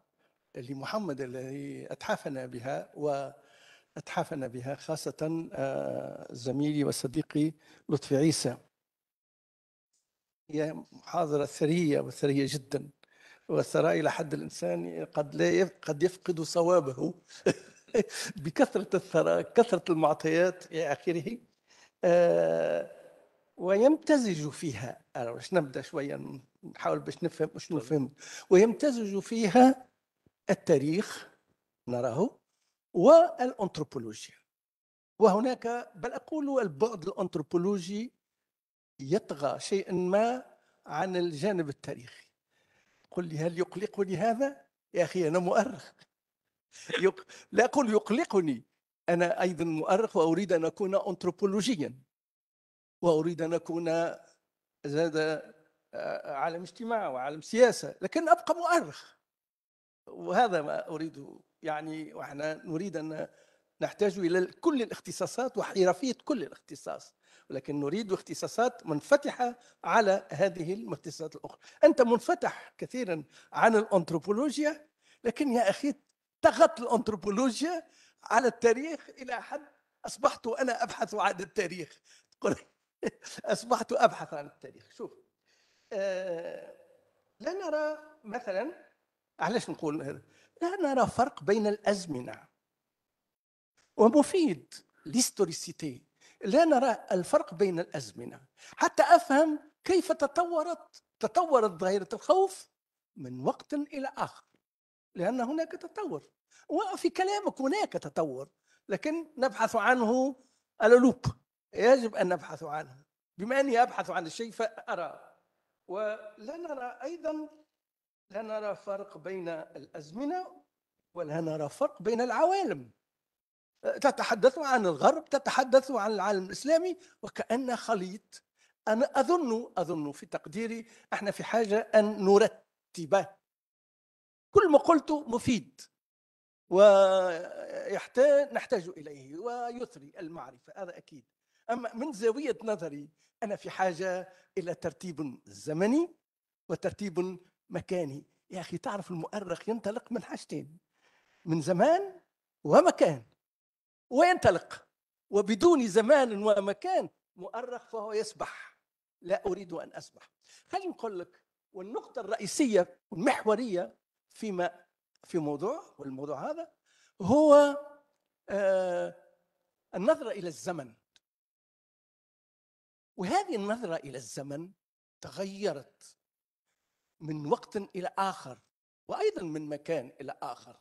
E: لمحمد الذي أتحفنا بها وأتحفنا بها خاصة آه، زميلي وصديقي لطفي عيسى هي محاضرة ثرية وثرية جدا والثراء إلى حد الإنسان قد لا قد يفقد صوابه بكثرة الثراء كثرة المعطيات إلى آخره آه، ويمتزج فيها أنا باش نبدأ شوية نحاول باش نفهم شنو نفهم ويمتزج فيها التاريخ نراه والأنثروبولوجيا وهناك بل أقول البعد الأنثروبولوجي يطغى شيئا ما عن الجانب التاريخي قل لي هل يقلقني هذا؟ يا أخي أنا مؤرخ يق... لا أقول يقلقني أنا أيضا مؤرخ وأريد أن أكون أنثروبولوجيا وأريد أن أكون زاد آه، عالم اجتماع وعالم سياسة لكن أبقى مؤرخ وهذا ما أريده يعني وإحنا نريد أن نحتاج إلى كل الاختصاصات وحرفية كل الاختصاص ولكن نريد اختصاصات منفتحة على هذه الاختصاصات الأخرى أنت منفتح كثيرا عن الأنثروبولوجيا لكن يا أخي طغت الأنثروبولوجيا على التاريخ إلى حد أصبحت أنا أبحث عن التاريخ أصبحت أبحث عن التاريخ شوف
F: آه لا
E: نرى مثلا علاش نقول هذا؟ لا نرى فرق بين الازمنه ومفيد لستوريسيتي لا نرى الفرق بين الازمنه حتى افهم كيف تطورت تطورت ظاهره الخوف من وقت الى اخر لان هناك تطور وفي كلامك هناك تطور لكن نبحث عنه على لوب يجب ان نبحث عنه بما اني ابحث عن الشيء فارى ولا نرى ايضا لا نرى فرق بين الازمنه ولا نرى فرق بين العوالم تتحدث عن الغرب تتحدث عن العالم الاسلامي وكان خليط انا اظن اظن في تقديري احنا في حاجه ان نرتب كل ما قلته مفيد ويحتاج نحتاج اليه ويثري المعرفه هذا اكيد اما من زاويه نظري انا في حاجه الى ترتيب زمني وترتيب مكاني يا أخي تعرف المؤرخ ينطلق من حاجتين من زمان ومكان وينطلق وبدون زمان ومكان مؤرخ فهو يسبح لا أريد أن أسبح خليني نقول لك والنقطة الرئيسية والمحورية فيما في موضوع والموضوع هذا هو آه النظرة إلى الزمن وهذه النظرة إلى الزمن تغيرت من وقت الى اخر وايضا من مكان الى اخر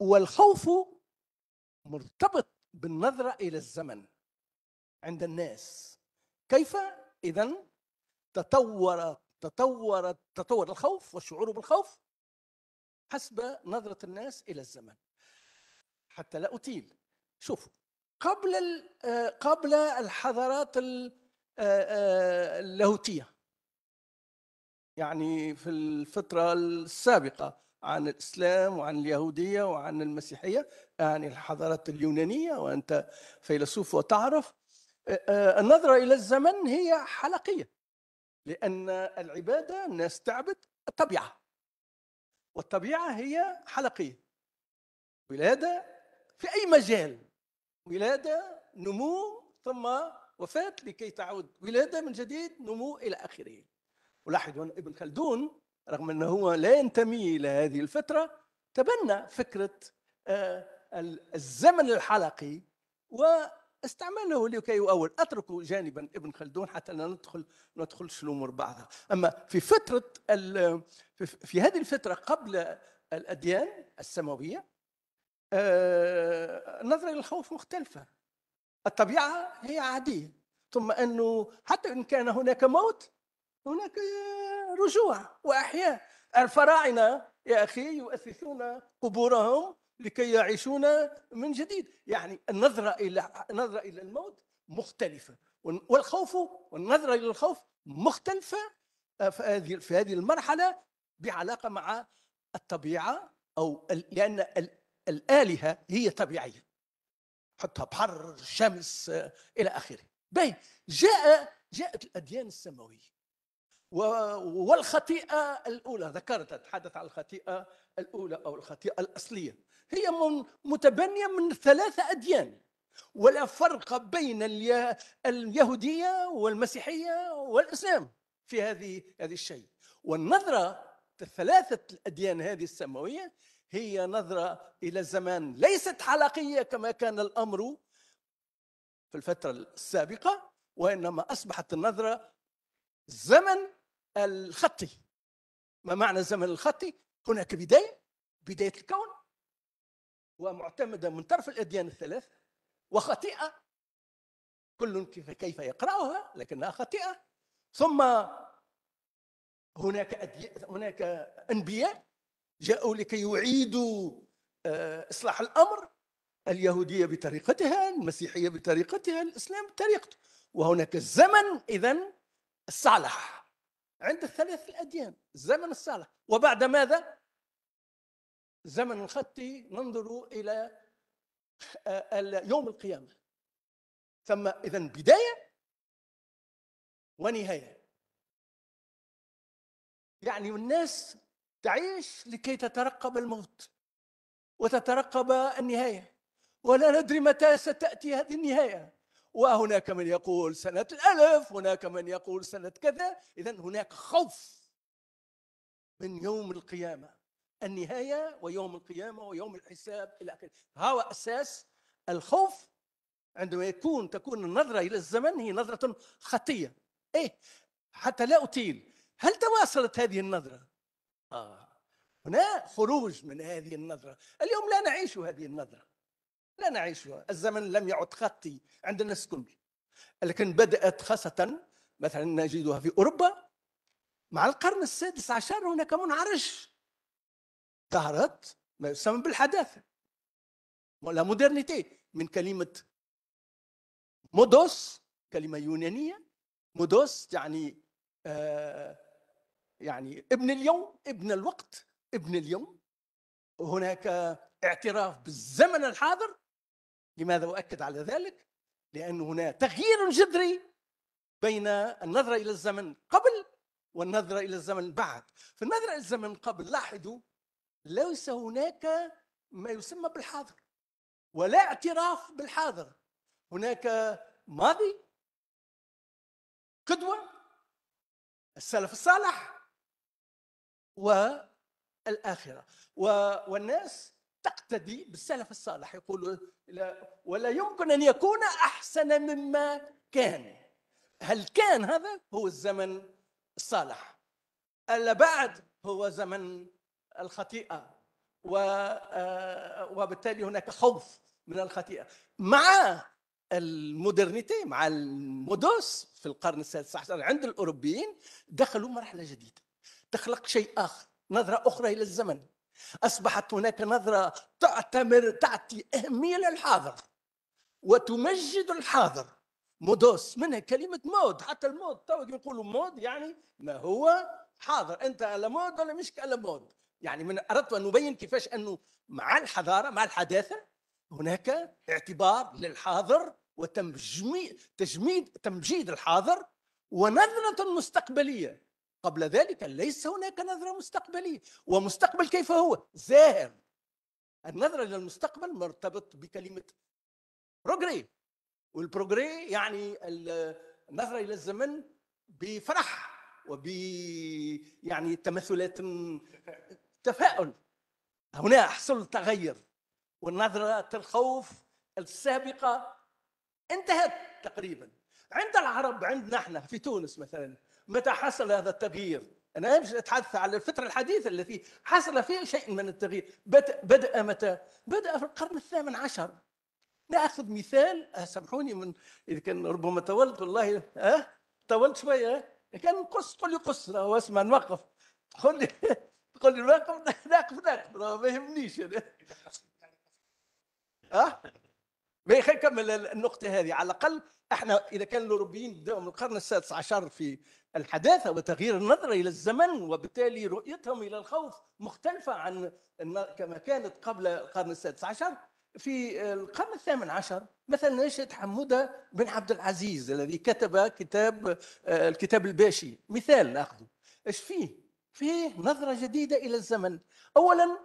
E: والخوف مرتبط بالنظره الى الزمن عند الناس كيف اذا تطور تطور تطور الخوف والشعور بالخوف حسب نظره الناس الى الزمن حتى لا اطيل شوفوا قبل آه، قبل الحضارات آه، آه، اللاهوتيه يعني في الفترة السابقة عن الإسلام وعن اليهودية وعن المسيحية يعني الحضارات اليونانية وأنت فيلسوف وتعرف آه، آه، النظرة إلى الزمن هي حلقية لأن العبادة الناس تعبد الطبيعة والطبيعة هي حلقية ولادة في أي مجال ولادة نمو ثم وفاة لكي تعود ولادة من جديد نمو إلى آخره ولاحظوا أن ابن خلدون رغم أنه هو لا ينتمي إلى هذه الفترة تبنى فكرة آه، الزمن الحلقي واستعمله لكي يؤول أترك جانبا ابن خلدون حتى لا ندخل ندخل الامور بعضها أما في فترة في هذه الفترة قبل الأديان السماوية آه، نظره للخوف الخوف مختلفة الطبيعة هي عادية ثم أنه حتى إن كان هناك موت هناك رجوع واحياء الفراعنه يا اخي يؤسسون قبورهم لكي يعيشون من جديد يعني النظره الى النظره الى الموت مختلفه والخوف والنظره الى الخوف مختلفه آه، في هذه في هذه المرحله بعلاقه مع الطبيعه او لان الالهه هي طبيعيه حطها بحر شمس آه، الى اخره بين جاء جاءت الاديان السماويه والخطيئة الأولى ذكرت أتحدث عن الخطيئة الأولى أو الخطيئة الأصلية هي متبنية من ثلاثة أديان ولا فرق بين اليهودية والمسيحية والإسلام في هذه هذه الشيء والنظرة ثلاثة الأديان هذه السماوية هي نظرة إلى الزمان ليست حلقية كما كان الأمر في الفترة السابقة وإنما أصبحت النظرة زمن الخطي ما معنى الزمن الخطي هناك بداية بداية الكون ومعتمدة من طرف الأديان الثلاث وخطيئة كل كيف يقرأها لكنها خطيئة ثم هناك أدي... هناك أنبياء جاءوا لكي يعيدوا آه، إصلاح الأمر اليهودية بطريقتها المسيحية بطريقتها الإسلام بطريقته وهناك الزمن إذن الصالح عند الثلاث الأديان الزمن الصالح وبعد ماذا؟ زمن الخطي ننظر إلى
D: آه، يوم القيامة ثم إذا بداية ونهاية يعني الناس تعيش لكي تترقب الموت وتترقب النهاية
E: ولا ندري متى ستأتي هذه النهاية وهناك من يقول سنة الألف هناك من يقول سنة كذا إذا هناك خوف من يوم القيامة النهاية ويوم القيامة ويوم الحساب إلى آخره هو أساس الخوف عندما يكون تكون النظرة إلى الزمن هي نظرة خطية إيه حتى لا أطيل هل تواصلت هذه النظرة؟ آه هنا خروج من هذه النظرة اليوم لا نعيش هذه النظرة لا نعيشها الزمن لم يعد خطي عند الناس الكل لكن بدأت خاصة مثلا نجدها في أوروبا مع القرن السادس عشر هناك منعرج ظهرت ما يسمى بالحداثة ولا مودرنيتي من كلمة مودوس كلمة يونانية مودوس يعني آه يعني ابن اليوم ابن الوقت ابن اليوم هناك اعتراف بالزمن الحاضر لماذا أؤكد على ذلك؟ لأن هناك تغيير جذري بين النظرة إلى الزمن قبل والنظرة إلى الزمن بعد في النظرة إلى الزمن قبل لاحظوا ليس هناك ما يسمى بالحاضر ولا اعتراف بالحاضر هناك ماضي قدوة السلف الصالح والآخرة والناس تقتدي بالسلف الصالح يقول ولا يمكن أن يكون أحسن مما كان هل كان هذا هو الزمن الصالح ألا بعد هو زمن الخطيئة آه، وبالتالي هناك خوف من الخطيئة مع المودرنيتي مع المودوس في القرن السادس عشر عند الأوروبيين دخلوا مرحلة جديدة تخلق شيء آخر نظرة أخرى إلى الزمن أصبحت هناك نظرة تعتمر تعطي أهمية للحاضر وتمجد الحاضر مودوس منها كلمة مود حتى المود تو يقولوا مود يعني ما هو حاضر أنت على مود ولا مش على مود يعني من أردت أن أبين كيفاش أنه مع الحضارة مع الحداثة هناك اعتبار للحاضر وتمجيد تجميد تمجيد الحاضر ونظرة مستقبلية قبل ذلك ليس هناك نظرة مستقبلية ومستقبل كيف هو زاهر النظرة إلى المستقبل مرتبط بكلمة بروجري والبروجري يعني النظرة إلى الزمن بفرح وب يعني تمثلات تفاؤل هنا يحصل تغير والنظرة الخوف السابقة انتهت تقريبا عند العرب عندنا احنا في تونس مثلا متى حصل هذا التغيير أنا مش أتحدث على الفترة الحديثة التي حصل فيها شيء من التغيير بدأ, بدأ متى؟ بدأ في القرن الثامن عشر ناخذ مثال آه، سامحوني من اذا كان ربما طولت والله ها أه؟ طولت شويه آه، كان نقص تقول لي قص آه، واسمع نوقف تقول لي تقول لي نوقف نوقف نوقف ما يهمنيش انا ها أه؟ ما يخلي النقطه هذه على الاقل احنا اذا كان الاوروبيين بداوا من القرن السادس عشر في الحداثه وتغيير النظره الى الزمن وبالتالي رؤيتهم الى الخوف مختلفه عن كما كانت قبل القرن السادس عشر في القرن الثامن عشر مثلا نشأة حمودة بن عبد العزيز الذي كتب كتاب الكتاب الباشي مثال ناخذه ايش فيه؟ فيه نظرة جديدة إلى الزمن أولا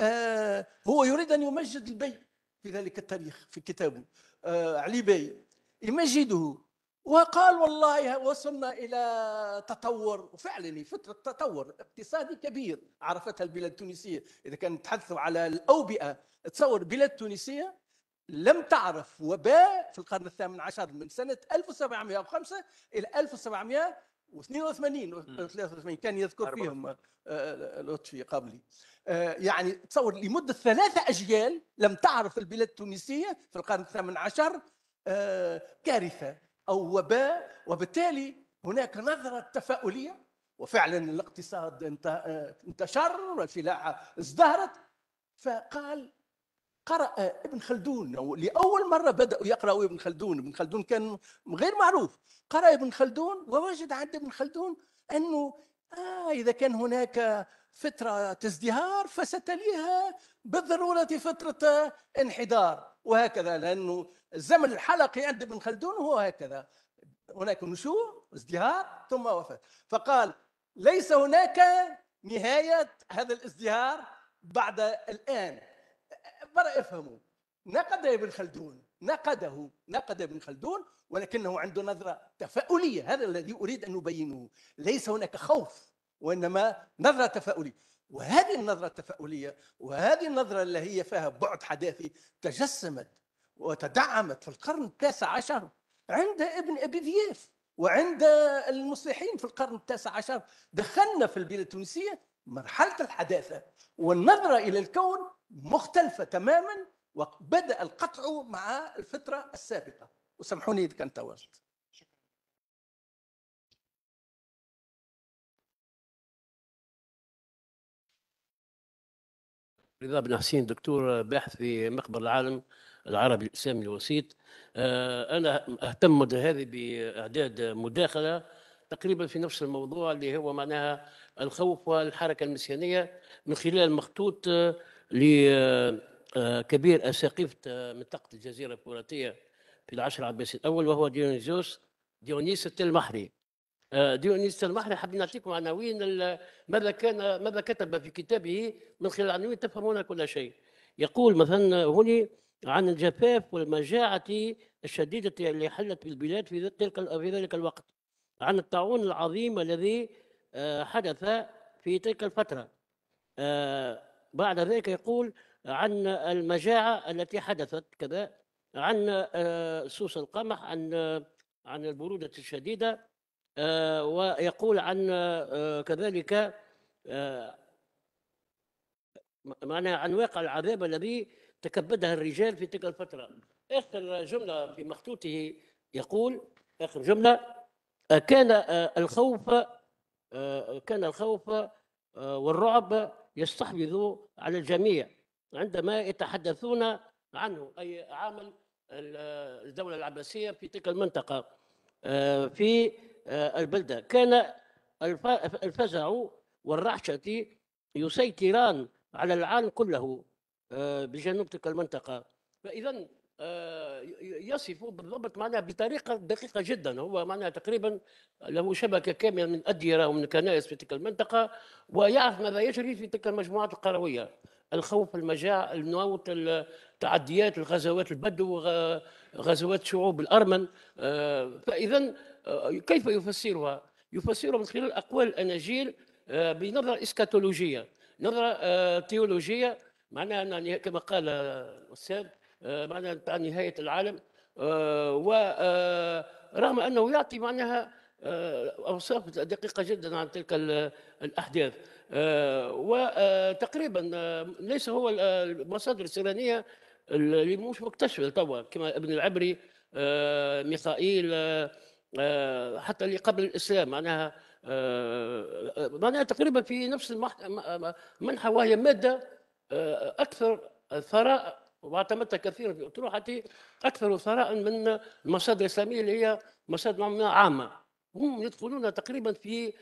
E: آه، هو يريد أن يمجد البي في ذلك التاريخ في كتابه آه، علي بي يمجده وقال والله وصلنا الى تطور وفعلا فتره تطور اقتصادي كبير عرفتها البلاد التونسيه اذا كان تحدثوا على الاوبئه تصور بلاد تونسيه لم تعرف وباء في القرن الثامن عشر من سنه 1705 الى 1782 83 كان يذكر فيهم آه، آه، آه، لطفي قبلي يعني تصور لمده ثلاثه اجيال لم تعرف البلاد التونسيه في القرن الثامن عشر آه، كارثه او وباء وبالتالي هناك نظره تفاؤليه وفعلا الاقتصاد آه، انتشر والفلاحه ازدهرت فقال قرأ ابن خلدون لأول مرة بدأوا يقرأوا ابن خلدون ابن خلدون كان غير معروف قرأ ابن خلدون ووجد عند ابن خلدون أنه آه إذا كان هناك فترة ازدهار فستليها بالضرورة فترة انحدار وهكذا لأنه الزمن الحلقي عند ابن خلدون هو هكذا هناك نشوء ازدهار ثم وفاة فقال ليس هناك نهاية هذا الازدهار بعد الآن برا افهموا نقد ابن خلدون نقده نقد ابن خلدون ولكنه عنده نظرة تفاؤلية هذا الذي أريد أن أبينه ليس هناك خوف وإنما نظرة تفاؤلية وهذه النظرة التفاؤلية وهذه النظرة اللي هي فيها بعد حداثي تجسمت وتدعمت في القرن التاسع عشر عند ابن أبي ذياف وعند المصلحين في القرن التاسع عشر دخلنا في البيئة التونسية مرحلة الحداثة والنظرة إلى الكون مختلفة تماما
D: وبدأ القطع مع الفترة السابقة وسامحوني إذا كان تواجد رضا بن حسين دكتور باحث في مقبر
G: العالم العربي الاسلامي الوسيط آه، انا اهتم هذه باعداد مداخله تقريبا في نفس الموضوع اللي هو معناها الخوف والحركه المسيانيه من خلال مخطوط آه، لكبير آه، اساقفه منطقه الجزيره الفراتية في العشر العباسي الاول وهو ديونيزوس ديونيس المحري ديونيس المحري حابين نعطيكم عناوين ماذا كان ماذا كتب في كتابه من خلال العناوين تفهمون كل شيء يقول مثلا هوني عن الجفاف والمجاعة الشديدة اللي حلت في البلاد في تلك في ذلك الوقت عن الطاعون العظيم الذي آه، حدث في تلك الفترة آه، بعد ذلك يقول عن المجاعة التي حدثت كذا عن آه، سوس القمح عن عن البرودة الشديدة ويقول عن كذلك معنى عن واقع العذاب الذي تكبدها الرجال في تلك الفترة آخر جملة في مخطوطه يقول آخر جملة آه، آه، آه، كان الخوف كان الخوف والرعب يستحوذ على الجميع عندما يتحدثون عنه أي عامل الدولة العباسية في تلك المنطقة في البلدة كان الفزع والرعشة يسيطران على العالم كله آه، بجنوب تلك المنطقه فاذا آه، يصف بالضبط معناها بطريقه دقيقه جدا هو معناها تقريبا له شبكه كامله من اديره ومن كنائس في تلك المنطقه ويعرف ماذا يجري في تلك المجموعات القرويه الخوف المجاعة الموت التعديات الغزوات البدو غزوات شعوب الأرمن آه، فإذا كيف يفسرها؟ يفسرها من خلال أقوال الأناجيل بنظرة إسكاتولوجية نظرة تيولوجية معناها أن كما قال الأستاذ آه، معناها تاع نهاية العالم آه، و آه، رغم أنه يعطي معناها أوصاف دقيقة جدا عن تلك الأحداث وتقريبا ليس هو المصادر السيرانية اللي مش مكتشفة توا كما ابن العبري ميخائيل حتى اللي قبل الإسلام معناها معناها تقريبا في نفس المنحة وهي مادة اكثر ثراء واعتمدتها كثيرا في اطروحتي اكثر ثراء من المصادر الاسلاميه اللي هي مصادر عامه هم يدخلون تقريبا في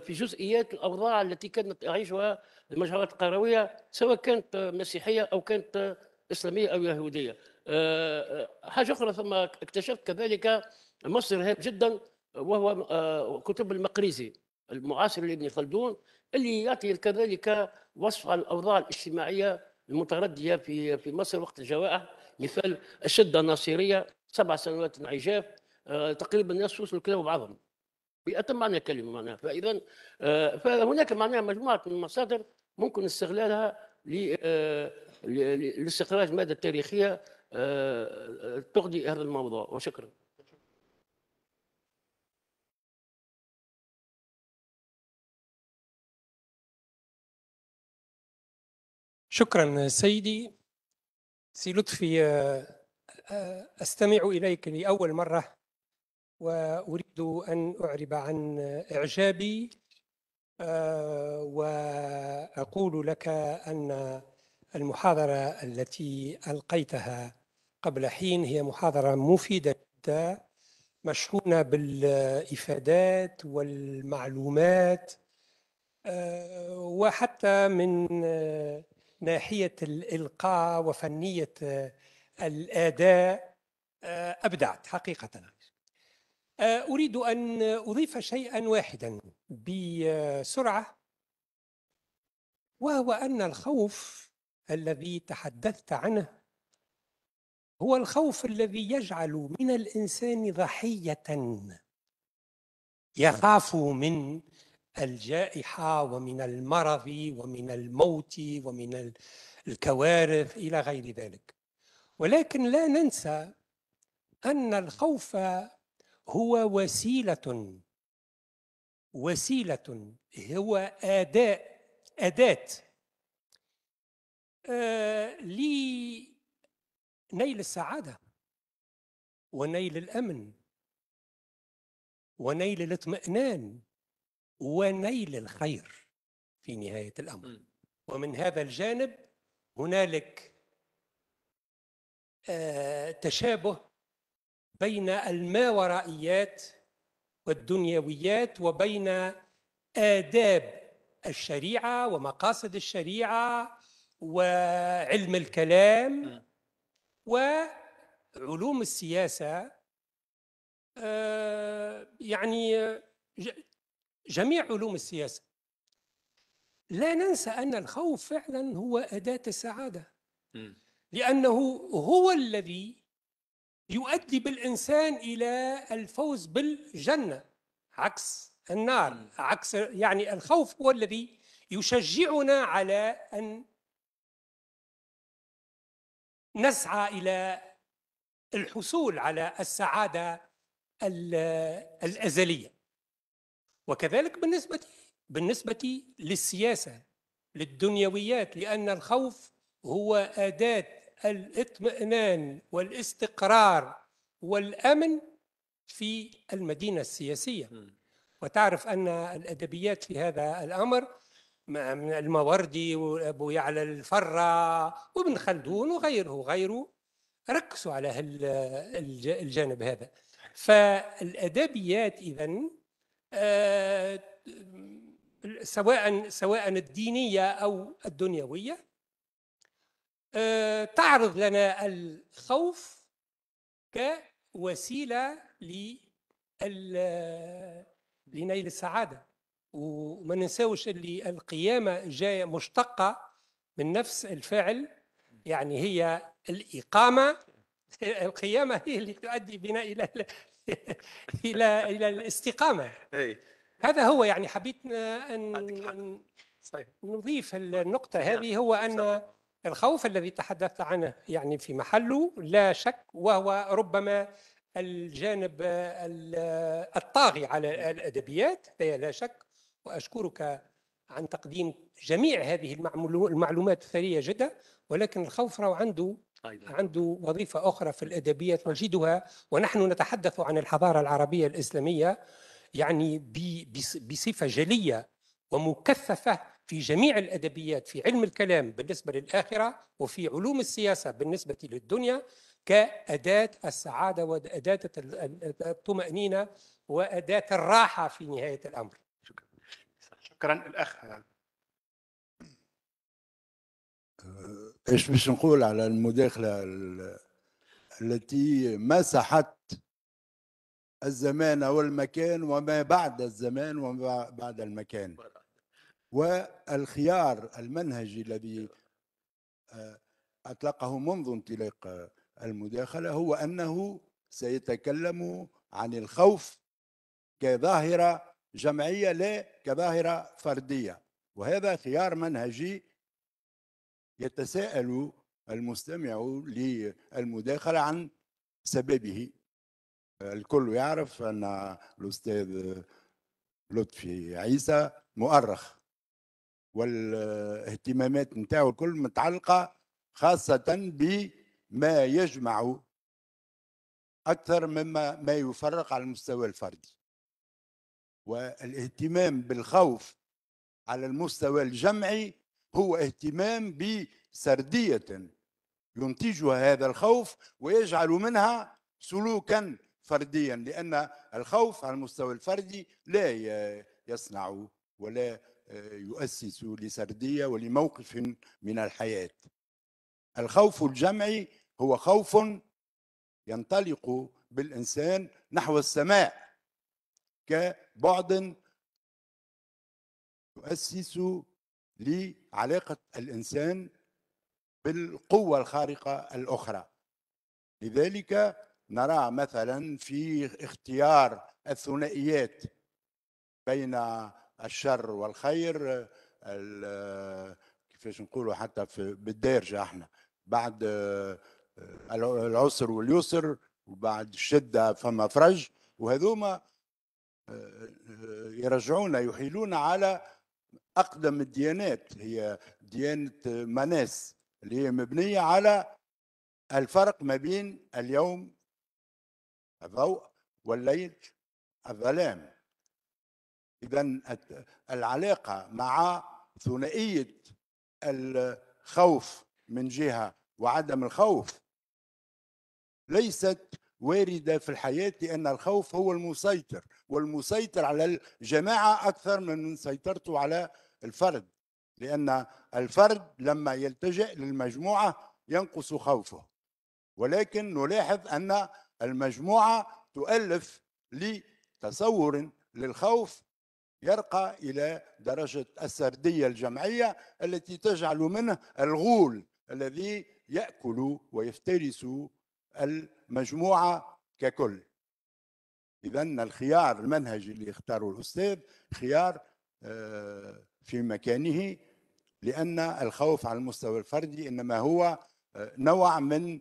G: في جزئيات الاوضاع التي كانت تعيشها المجموعات القرويه سواء كانت مسيحيه او كانت اسلاميه او يهوديه. آه، حاجه اخرى ثم اكتشفت كذلك مصدر هام جدا وهو آه، كتب المقريزي المعاصر لابن خلدون اللي يعطي كذلك وصف الاوضاع الاجتماعيه المترديه في في مصر وقت الجوائح مثال الشده الناصريه سبع سنوات انعجاف آه، تقريبا الناس وصلوا كلام بعضهم بأتم معنى الكلمه معناها فاذا آه، فهناك معناها مجموعه من المصادر ممكن استغلالها آه، لاستخراج ماده تاريخيه
D: تغذي هذا الموضوع وشكرا
H: شكرا سيدي سي لطفي آه، آه، استمع اليك لاول مره واريد ان اعرب عن اعجابي آه، واقول لك ان المحاضره التي القيتها قبل حين هي محاضره مفيده جدا مشحونه بالافادات والمعلومات وحتى من ناحيه الالقاء وفنيه آه، الاداء آه، ابدعت حقيقه آه، اريد ان اضيف شيئا واحدا بسرعه وهو ان الخوف الذي تحدثت عنه هو الخوف الذي يجعل من الانسان ضحيه يخاف من الجائحه ومن المرض ومن الموت ومن الكوارث الى غير ذلك ولكن لا ننسى ان الخوف هو وسيله وسيله هو أداء اداه آه لنيل السعاده ونيل الامن ونيل الاطمئنان ونيل الخير في نهايه الامر ومن هذا الجانب هنالك آه، تشابه بين الماورائيات والدنيويات وبين آداب الشريعة ومقاصد الشريعة وعلم الكلام وعلوم السياسة آه، يعني آه، جميع علوم السياسة لا ننسى أن الخوف فعلا هو أداة السعادة لأنه هو الذي يؤدي بالإنسان إلى الفوز بالجنة عكس النار عكس يعني الخوف هو الذي يشجعنا على أن نسعى إلى الحصول على السعادة الأزلية وكذلك بالنسبة بالنسبة للسياسة للدنيويات لأن الخوف هو أداة الاطمئنان والاستقرار والأمن في المدينة السياسية وتعرف أن الأدبيات في هذا الأمر الماوردي وأبو يعلى الفرة وابن خلدون وغيره وغيره ركزوا على الجانب هذا فالأدبيات إذن آه، سواء سواء الدينيه او الدنيويه آه، تعرض لنا الخوف كوسيله لنيل السعاده وما ننساوش اللي القيامه جايه مشتقه من نفس الفعل يعني هي الاقامه القيامه هي اللي تؤدي بنا الى الى الى الاستقامه أي. هذا هو يعني حبيت ان صحيح. نضيف النقطه نعم. هذه هو ان صحيح. الخوف الذي تحدثت عنه يعني في محله لا شك وهو ربما الجانب الطاغي على الادبيات لا شك واشكرك عن تقديم جميع هذه المعلومات الثريه جدا ولكن الخوف راه عنده أيضا. عنده وظيفة أخرى في الأدبيات نجدها ونحن نتحدث عن الحضارة العربية الإسلامية يعني بصفة جلية ومكثفة في جميع الأدبيات في علم الكلام بالنسبة للآخرة وفي علوم السياسة بالنسبة للدنيا كأداة السعادة وأداة الطمأنينة وأداة الراحة في نهاية الأمر شكرا, شكرا الأخ
I: ايش باش نقول على المداخله التي مسحت الزمان والمكان وما بعد الزمان وما بعد المكان والخيار المنهجي الذي آه، اطلقه منذ انطلاق المداخله هو انه سيتكلم عن الخوف كظاهره جمعيه لا كظاهره فرديه وهذا خيار منهجي يتساءل المستمع للمداخلة عن سببه الكل يعرف أن الأستاذ لطفي عيسى مؤرخ والاهتمامات نتاعو الكل متعلقة خاصة بما يجمع أكثر مما ما يفرق على المستوى الفردي والاهتمام بالخوف على المستوى الجمعي هو اهتمام بسردية ينتجها هذا الخوف ويجعل منها سلوكا فرديا لأن الخوف على المستوى الفردي لا يصنع ولا آه، يؤسس لسردية ولموقف من الحياة الخوف الجمعي هو خوف ينطلق بالإنسان نحو السماء كبعد يؤسس لي علاقة الإنسان بالقوة الخارقة الأخرى لذلك نرى مثلا في اختيار الثنائيات بين الشر والخير كيفاش نقولوا حتى في بالدارجة احنا بعد آه، العسر واليسر وبعد الشدة فما فرج وهذوما آه، آه، يرجعون يحيلون على اقدم الديانات هي ديانه مناس اللي هي مبنيه على الفرق ما بين اليوم الضوء والليل الظلام اذا العلاقه مع ثنائيه الخوف من جهه وعدم الخوف ليست وارده في الحياه لان الخوف هو المسيطر والمسيطر على الجماعه اكثر من سيطرته على الفرد لان الفرد لما يلتجئ للمجموعه ينقص خوفه ولكن نلاحظ ان المجموعه تؤلف لتصور للخوف يرقى الى درجه السرديه الجمعيه التي تجعل منه الغول الذي ياكل ويفترس مجموعة ككل اذا الخيار المنهج اللي اختاره الاستاذ خيار آه، في مكانه لان الخوف على المستوى الفردي انما هو آه، نوع من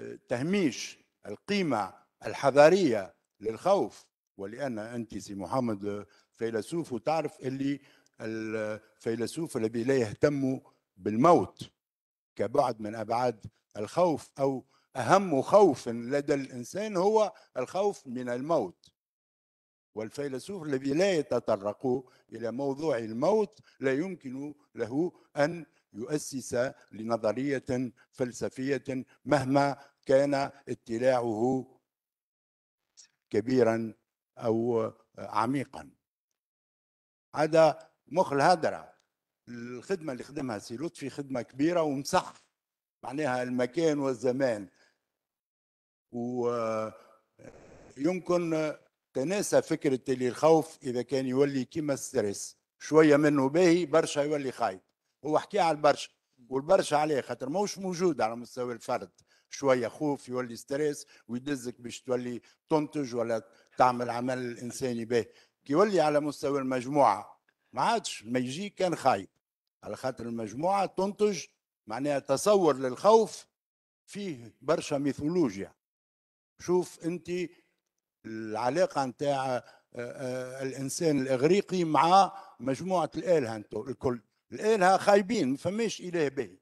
I: آه، تهميش القيمه الحضاريه للخوف ولان انت سي محمد فيلسوف وتعرف اللي الفيلسوف الذي لا يهتم بالموت كبعد من ابعاد الخوف او أهم خوف لدى الإنسان هو الخوف من الموت والفيلسوف الذي لا يتطرق إلى موضوع الموت لا يمكن له أن يؤسس لنظرية فلسفية مهما كان اطلاعه كبيرا أو عميقا عدا مخ الهدرة الخدمة اللي خدمها سي لطفي خدمة كبيرة ومسح معناها المكان والزمان ويمكن تناسى فكرة اللي الخوف إذا كان يولي كيما الستريس شوية منه باهي برشا يولي خايف هو حكي على البرشا والبرشا عليه خاطر ماهوش موجود على مستوى الفرد شوية خوف يولي ستريس ويدزك باش تولي تنتج ولا تعمل عمل إنساني باهي كي يولي على مستوى المجموعة ما عادش ما يجي كان خايف على خاطر المجموعة تنتج معناها تصور للخوف فيه برشا ميثولوجيا شوف انت العلاقه نتاع آه، آه، الانسان الاغريقي مع مجموعه الالهه انتو الكل الالهه خايبين ما فماش اله باهي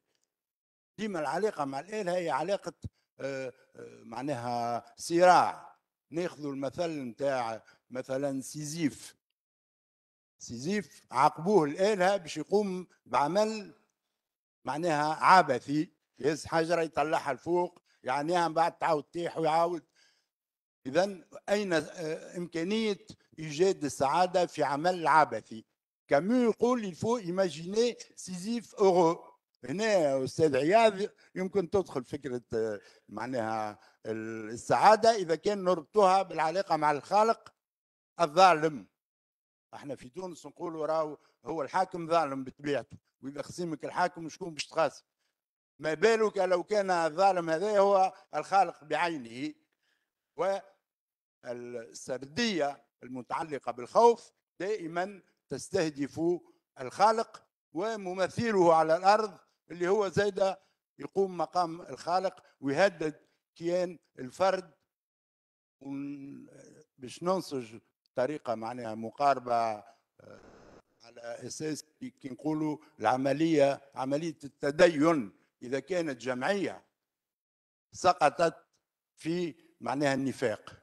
I: ديما العلاقه مع الالهه هي علاقه آه، معناها صراع ناخذ المثل نتاع مثلا سيزيف سيزيف عاقبوه الالهه باش يقوم بعمل معناها عبثي يهز حجره يطلعها لفوق يعني عم بعد تعاود تيح ويعاود اذا اين آه، امكانيه ايجاد السعاده في عمل عبثي كامو يقول الفو ايماجيني سيزيف اورو هنا استاذ عياض يمكن تدخل فكره آه، معناها السعاده اذا كان نربطها بالعلاقه مع الخالق الظالم احنا في تونس نقولوا راهو هو الحاكم ظالم بطبيعته واذا خصمك الحاكم شكون باش تخاصم ما بالك لو كان الظالم هذا هو الخالق بعينه والسردية المتعلقة بالخوف دائما تستهدف الخالق وممثله على الأرض اللي هو زايدة يقوم مقام الخالق ويهدد كيان الفرد باش ننسج طريقة معناها مقاربة آه، على أساس كي نقولوا العملية عملية التدين إذا كانت جمعية سقطت في معناها النفاق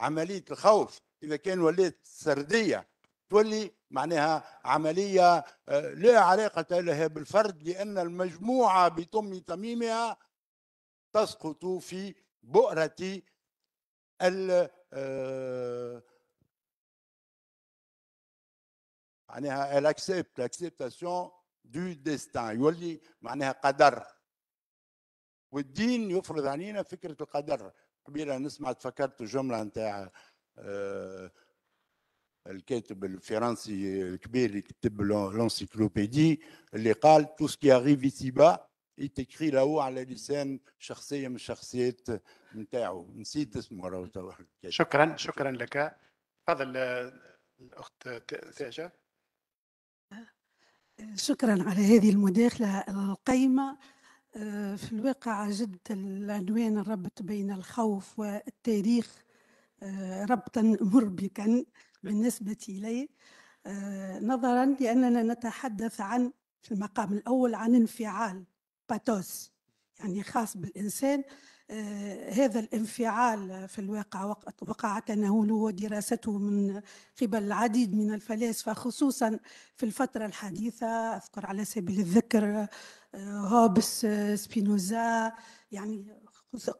I: عملية الخوف إذا كان وليت سردية تولي معناها عملية آه، لا علاقة لها بالفرد لأن المجموعة بتم تميمها تسقط في بؤرة ال آه، معناها الاكسبت الاكسبتاسيون دو ديستان يولي معناها قدر والدين يفرض علينا فكرة القدر قبيلة نسمع تفكرت الجملة نتاع آه، الكاتب الفرنسي الكبير اللي كتب لونسيكلوبيدي اللي قال تو سكي اغيفي ايتي با يتكري له على لسان شخصيه من الشخصيات نتاعو نسيت اسمه راهو شكرا شكرا لك
A: تفضل آه، الاخت تاجه
J: شكرا على هذه المداخلة القيمة آه، في الواقع جد العنوان الربط بين الخوف والتاريخ آه، ربطا مربكا بالنسبة لي آه، نظرا لأننا نتحدث عن في المقام الأول عن انفعال باتوس يعني خاص بالإنسان آه، هذا الانفعال في الواقع وقع تناوله ودراسته من قبل العديد من الفلاسفة خصوصا في الفترة الحديثة أذكر على سبيل الذكر آه، هوبس آه، سبينوزا يعني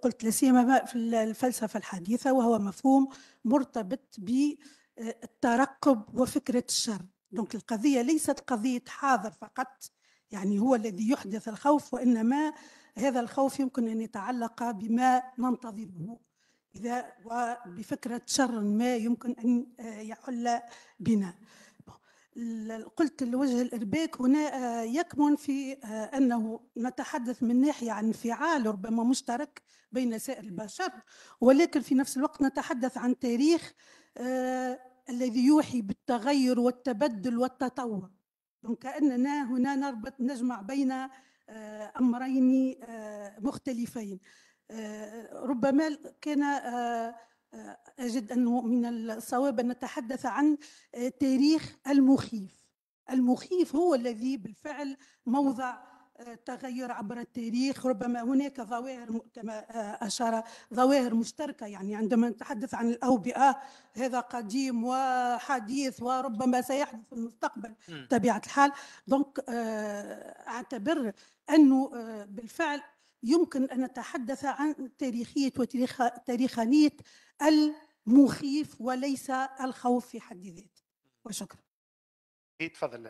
J: قلت لا سيما في الفلسفة الحديثة وهو مفهوم مرتبط بالترقب وفكرة الشر دونك القضية ليست قضية حاضر فقط يعني هو الذي يحدث الخوف وإنما هذا الخوف يمكن أن يتعلق بما ننتظره إذا وبفكرة شر ما يمكن أن آه، يحل بنا قلت الوجه الإرباك هنا آه، يكمن في آه، أنه نتحدث من ناحية عن انفعال ربما مشترك بين سائر البشر ولكن في نفس الوقت نتحدث عن تاريخ الذي يوحي بالتغير والتبدل والتطور كأننا هنا نربط نجمع بين أمرين آه، مختلفين آه، ربما كان آه، أجد أنه من الصواب أن نتحدث عن تاريخ المخيف المخيف هو الذي بالفعل موضع تغير عبر التاريخ ربما هناك ظواهر كما آه، أشار ظواهر مشتركة يعني عندما نتحدث عن الأوبئة هذا قديم وحديث وربما سيحدث في المستقبل بطبيعة الحال دونك آه، أعتبر أنه آه، بالفعل يمكن أن نتحدث عن تاريخية وتاريخانية المخيف وليس الخوف في حد ذاته وشكرا
D: إيه، تفضل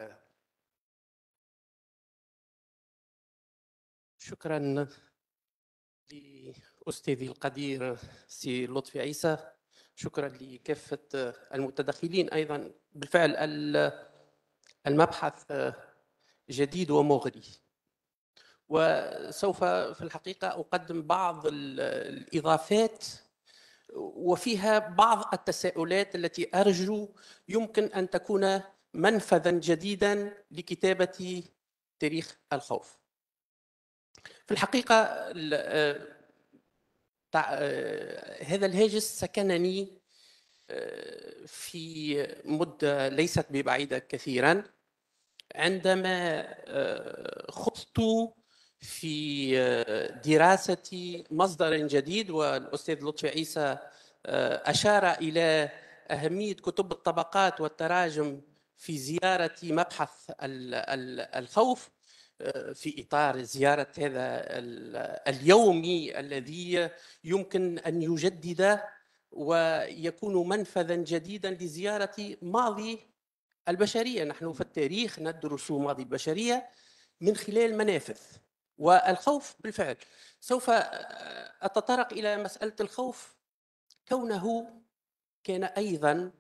D: شكرا
F: لأستاذي القدير سي لطفي عيسى شكرا لكافة المتدخلين أيضا بالفعل المبحث جديد ومغري وسوف في الحقيقة أقدم بعض الإضافات وفيها بعض التساؤلات التي أرجو يمكن أن تكون منفذا جديدا لكتابة تاريخ الخوف في الحقيقة آه، آه، هذا الهاجس سكنني آه، في مدة ليست ببعيدة كثيرا عندما خضت في دراسة مصدر جديد والأستاذ لطفي عيسى أشار إلى أهمية كتب الطبقات والتراجم في زيارة مبحث الخوف في اطار زياره هذا اليومي الذي يمكن ان يجدد ويكون منفذا جديدا لزياره ماضي البشريه، نحن في التاريخ ندرس ماضي البشريه من خلال منافذ والخوف بالفعل سوف آه، اتطرق الى مساله الخوف كونه كان ايضا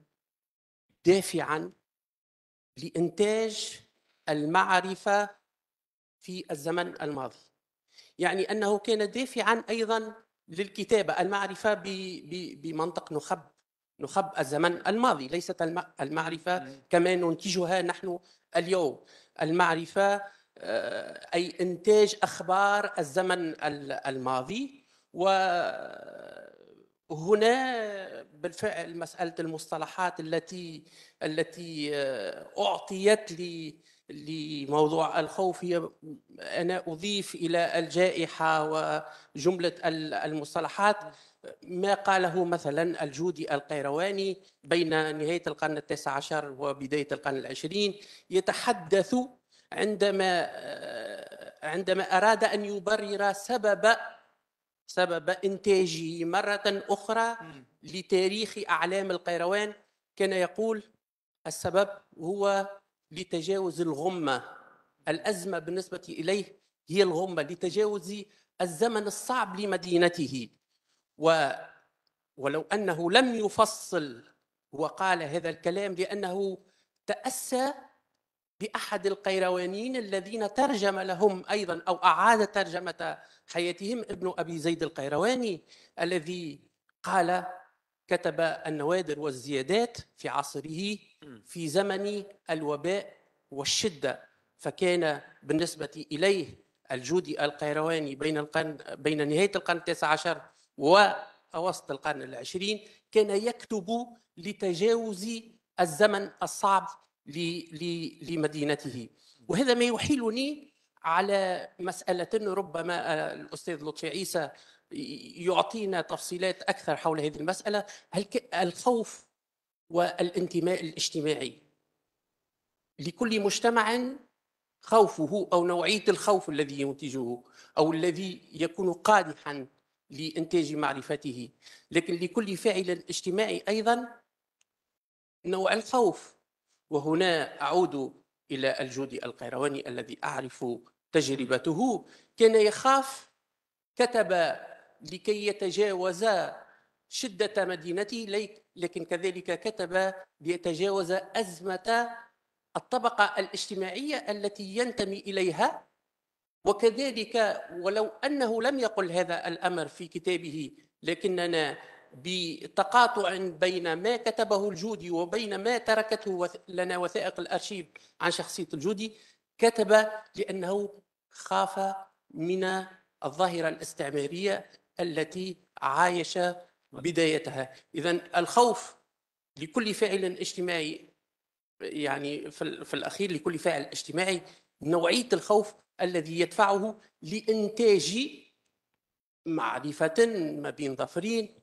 F: دافعا لانتاج المعرفه في الزمن الماضي يعني أنه كان دافعا أيضا للكتابة المعرفة بمنطق نخب نخب الزمن الماضي ليست المعرفة نعم. كما ننتجها نحن اليوم المعرفة آه، أي إنتاج أخبار الزمن الماضي وهنا بالفعل مسألة المصطلحات التي التي آه، أعطيت لي لموضوع الخوف هي أنا أضيف إلى الجائحة وجملة المصطلحات ما قاله مثلا الجودي القيرواني بين نهاية القرن التاسع عشر وبداية القرن العشرين يتحدث عندما عندما أراد أن يبرر سبب سبب إنتاجه مرة أخرى لتاريخ أعلام القيروان كان يقول السبب هو لتجاوز الغمة الأزمة بالنسبة إليه هي الغمة لتجاوز الزمن الصعب لمدينته و ولو أنه لم يفصل وقال هذا الكلام لأنه تأسى بأحد القيروانيين الذين ترجم لهم أيضا أو أعاد ترجمة حياتهم ابن أبي زيد القيرواني الذي قال كتب النوادر والزيادات في عصره في زمن الوباء والشدة فكان بالنسبة إليه الجودي القيرواني بين القرن بين نهاية القرن التاسع عشر وأوسط القرن العشرين كان يكتب لتجاوز الزمن الصعب لمدينته وهذا ما يحيلني على مسألة ربما الأستاذ لطفي عيسى يعطينا تفصيلات اكثر حول هذه المساله هل الخوف والانتماء الاجتماعي لكل مجتمع خوفه او نوعيه الخوف الذي ينتجه او الذي يكون قادحا لانتاج معرفته لكن لكل فاعل اجتماعي ايضا نوع الخوف وهنا اعود الى الجودي القيرواني الذي اعرف تجربته كان يخاف كتب لكي يتجاوزا شدة مدينته لكن كذلك كتب ليتجاوز أزمة الطبقة الاجتماعية التي ينتمي إليها وكذلك ولو أنه لم يقل هذا الأمر في كتابه لكننا بتقاطع بين ما كتبه الجودي وبين ما تركته لنا وثائق الأرشيف عن شخصية الجودي كتب لأنه خاف من الظاهرة الاستعمارية التي عايش بدايتها إذا الخوف لكل فاعل اجتماعي يعني في الأخير لكل فاعل اجتماعي نوعية الخوف الذي يدفعه لإنتاج معرفة ما بين ظفرين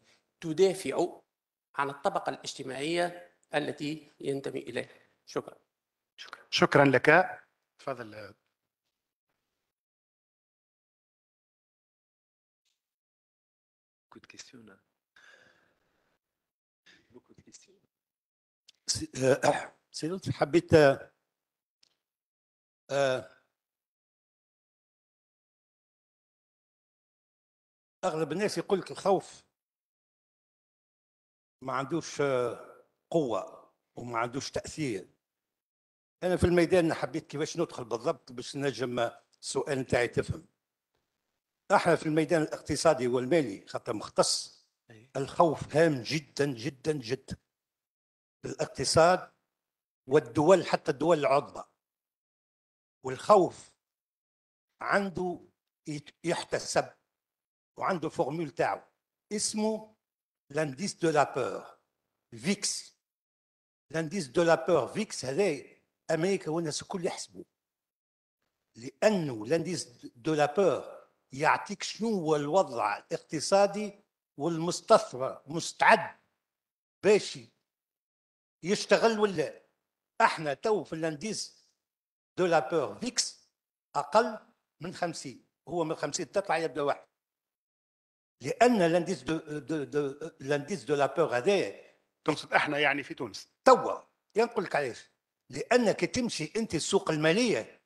F: تدافع عن الطبقة الاجتماعية
D: التي ينتمي إليها شكرا شكرا, شكرا لك تفضل question là.
B: Beaucoup de questions. سيدتي حبيت اغلب الناس يقول لك الخوف ما عندوش آه، قوه وما عندوش تاثير انا في الميدان حبيت كيفاش ندخل بالضبط باش نجم السؤال نتاعي تفهم احنا في الميدان الاقتصادي والمالي خاطر مختص الخوف هام جدا جدا جدا الاقتصاد والدول حتى الدول العظمى والخوف عنده يحتسب وعنده فورمول تاعو اسمه لانديس دو لا بور فيكس لانديس دو لا بور فيكس هذا امريكا والناس الكل يحسبوا لانه لانديس دو لا بور يعطيك شنو هو الوضع الاقتصادي والمستثمر مستعد باش يشتغل ولا احنا تو في الانديز دو لابور فيكس اقل من 50 هو من 50 تطلع يبدا واحد لان الانديز دو, دو, دو الانديز دو لابور هذا تقصد احنا يعني في تونس توا ينقل لك علاش لانك تمشي انت السوق الماليه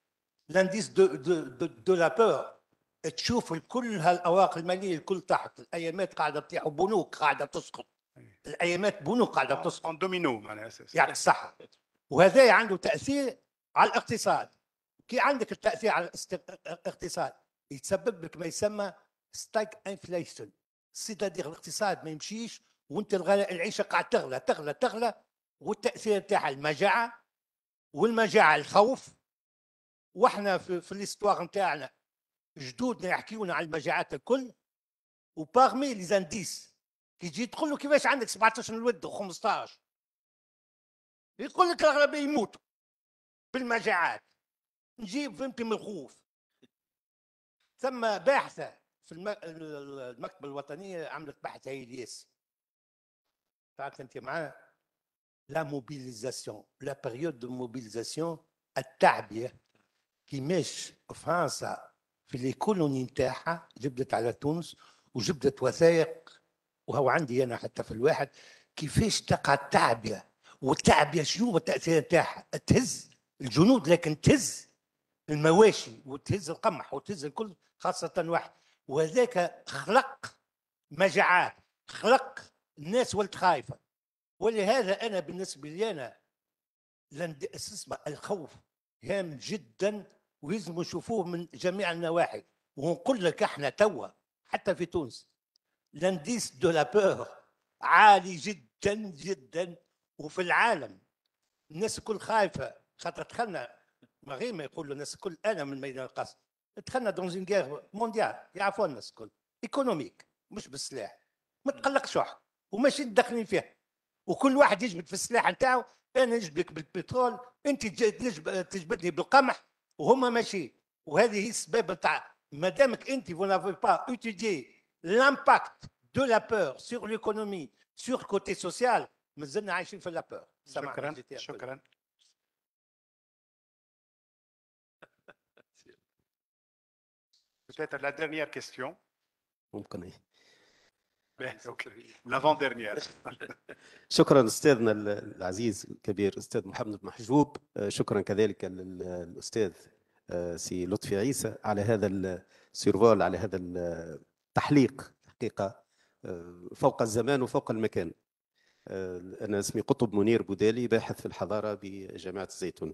B: لانديس دو دو دو, دو لابور تشوف كل هالاوراق المالية الكل تحت الأيامات قاعدة تطيح وبنوك قاعدة تسقط الأيامات بنوك قاعدة آه، تسقط اون دومينو على أساس يعني صح وهذا عنده تأثير على الاقتصاد كي عندك التأثير على الاقتصاد يتسبب لك ما يسمى ستاك انفليشن سيتادير الاقتصاد ما يمشيش وانت الغلاء العيشه قاعد تغلى تغلى تغلى والتاثير تاعها المجاعه والمجاعه الخوف واحنا في, في الاستوار نتاعنا جدودنا يحكيونا على المجاعات الكل وباغمي لي زانديس كي تجي تقول له كيفاش عندك 17 الود و15 يقول لك الاغلبيه يموتوا بالمجاعات نجيب فهمتي من الخوف ثم باحثه في المكتبه الوطنيه عملت بحث هي الياس تعرف انت معاه لا موبيليزاسيون لا بيريود دو موبيليزاسيون التعبيه كيماش فرنسا في الايكونومي نتاعها جبدت على تونس وجبدت وثائق وهو عندي انا حتى في الواحد كيفاش تقع التعبئه والتعبئه شنو هو التاثير نتاعها تهز الجنود لكن تهز المواشي وتهز القمح وتهز الكل خاصه واحد وذاك خلق مجاعات خلق الناس ولت خايفه ولهذا انا بالنسبه لي انا لن الخوف هام جدا ولازم نشوفوه من جميع النواحي ونقول لك احنا توا حتى في تونس لانديس دو لا عالي جدا جدا وفي العالم الناس الكل خايفه خاطر دخلنا ما غير ما يقولوا الناس الكل انا من ميدان القصر دخلنا دون اون غير مونديال يعرفون الناس الكل ايكونوميك مش بالسلاح ما تقلقش روحك وماشي داخلين فيها وكل واحد يجبد في السلاح نتاعو انا نجبدك بالبترول انت تجبدني بالقمح vous n'avez pas étudié l'impact de la peur sur l'économie sur le côté social مازلنا عايشين في la peur شكرا شكرا
A: Peut-être la dernière question. ممكن لافون ديرنيير
K: شكرا استاذنا العزيز الكبير استاذ محمد محجوب آه، شكرا كذلك للاستاذ آه، سي لطفي عيسى على هذا السيرفول على هذا التحليق حقيقه آه، فوق الزمان وفوق المكان انا اسمي قطب منير بودالي باحث في الحضاره بجامعه الزيتون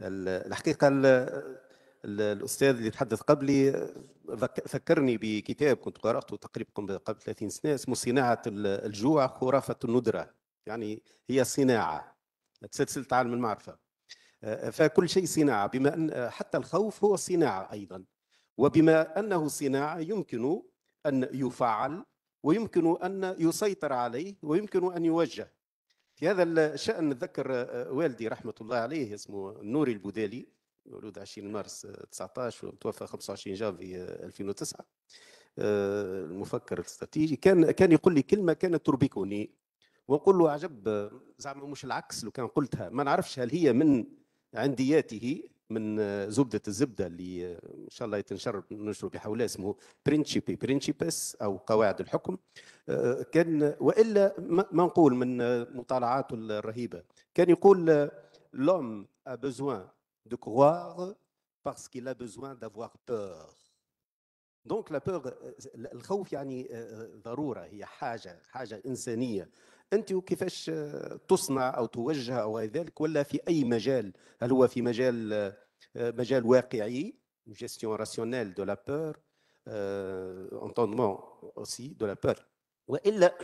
K: الحقيقه الاستاذ اللي تحدث قبلي ذكرني بكتاب كنت قراته تقريبا قبل 30 سنه اسمه صناعه الجوع خرافه الندره يعني هي صناعه سلسله تعلم المعرفه آه، فكل شيء صناعه بما ان حتى الخوف هو صناعه ايضا وبما انه صناعه يمكن ان يفعل ويمكن ان يسيطر عليه ويمكن ان يوجه في هذا الشان ذكر آه، والدي رحمه الله عليه اسمه نوري البودالي مولود 20 مارس 19 وتوفى 25 جافي 2009 آه، المفكر الاستراتيجي كان كان يقول لي كلمه كانت تربكني ونقول له عجب زعما مش العكس لو كان قلتها ما نعرفش هل هي من عندياته من زبده الزبده اللي ان شاء الله يتنشر نشر بحول اسمه برينشيبي برينشيبس او قواعد الحكم آه، كان والا ما نقول من مطالعاته الرهيبه كان يقول لوم ا بوزوان de croire parce qu'il a besoin d'avoir peur دونك لا بور الخوف يعني آه، آه، ضروره هي حاجه حاجه انسانيه انت كيفاش آه، تصنع او توجه او غير ذلك ولا في اي مجال هل هو في مجال مجال واقعي جيستيون راسيونيل دو لا بور انتوندمون اوسي دو لا بور والا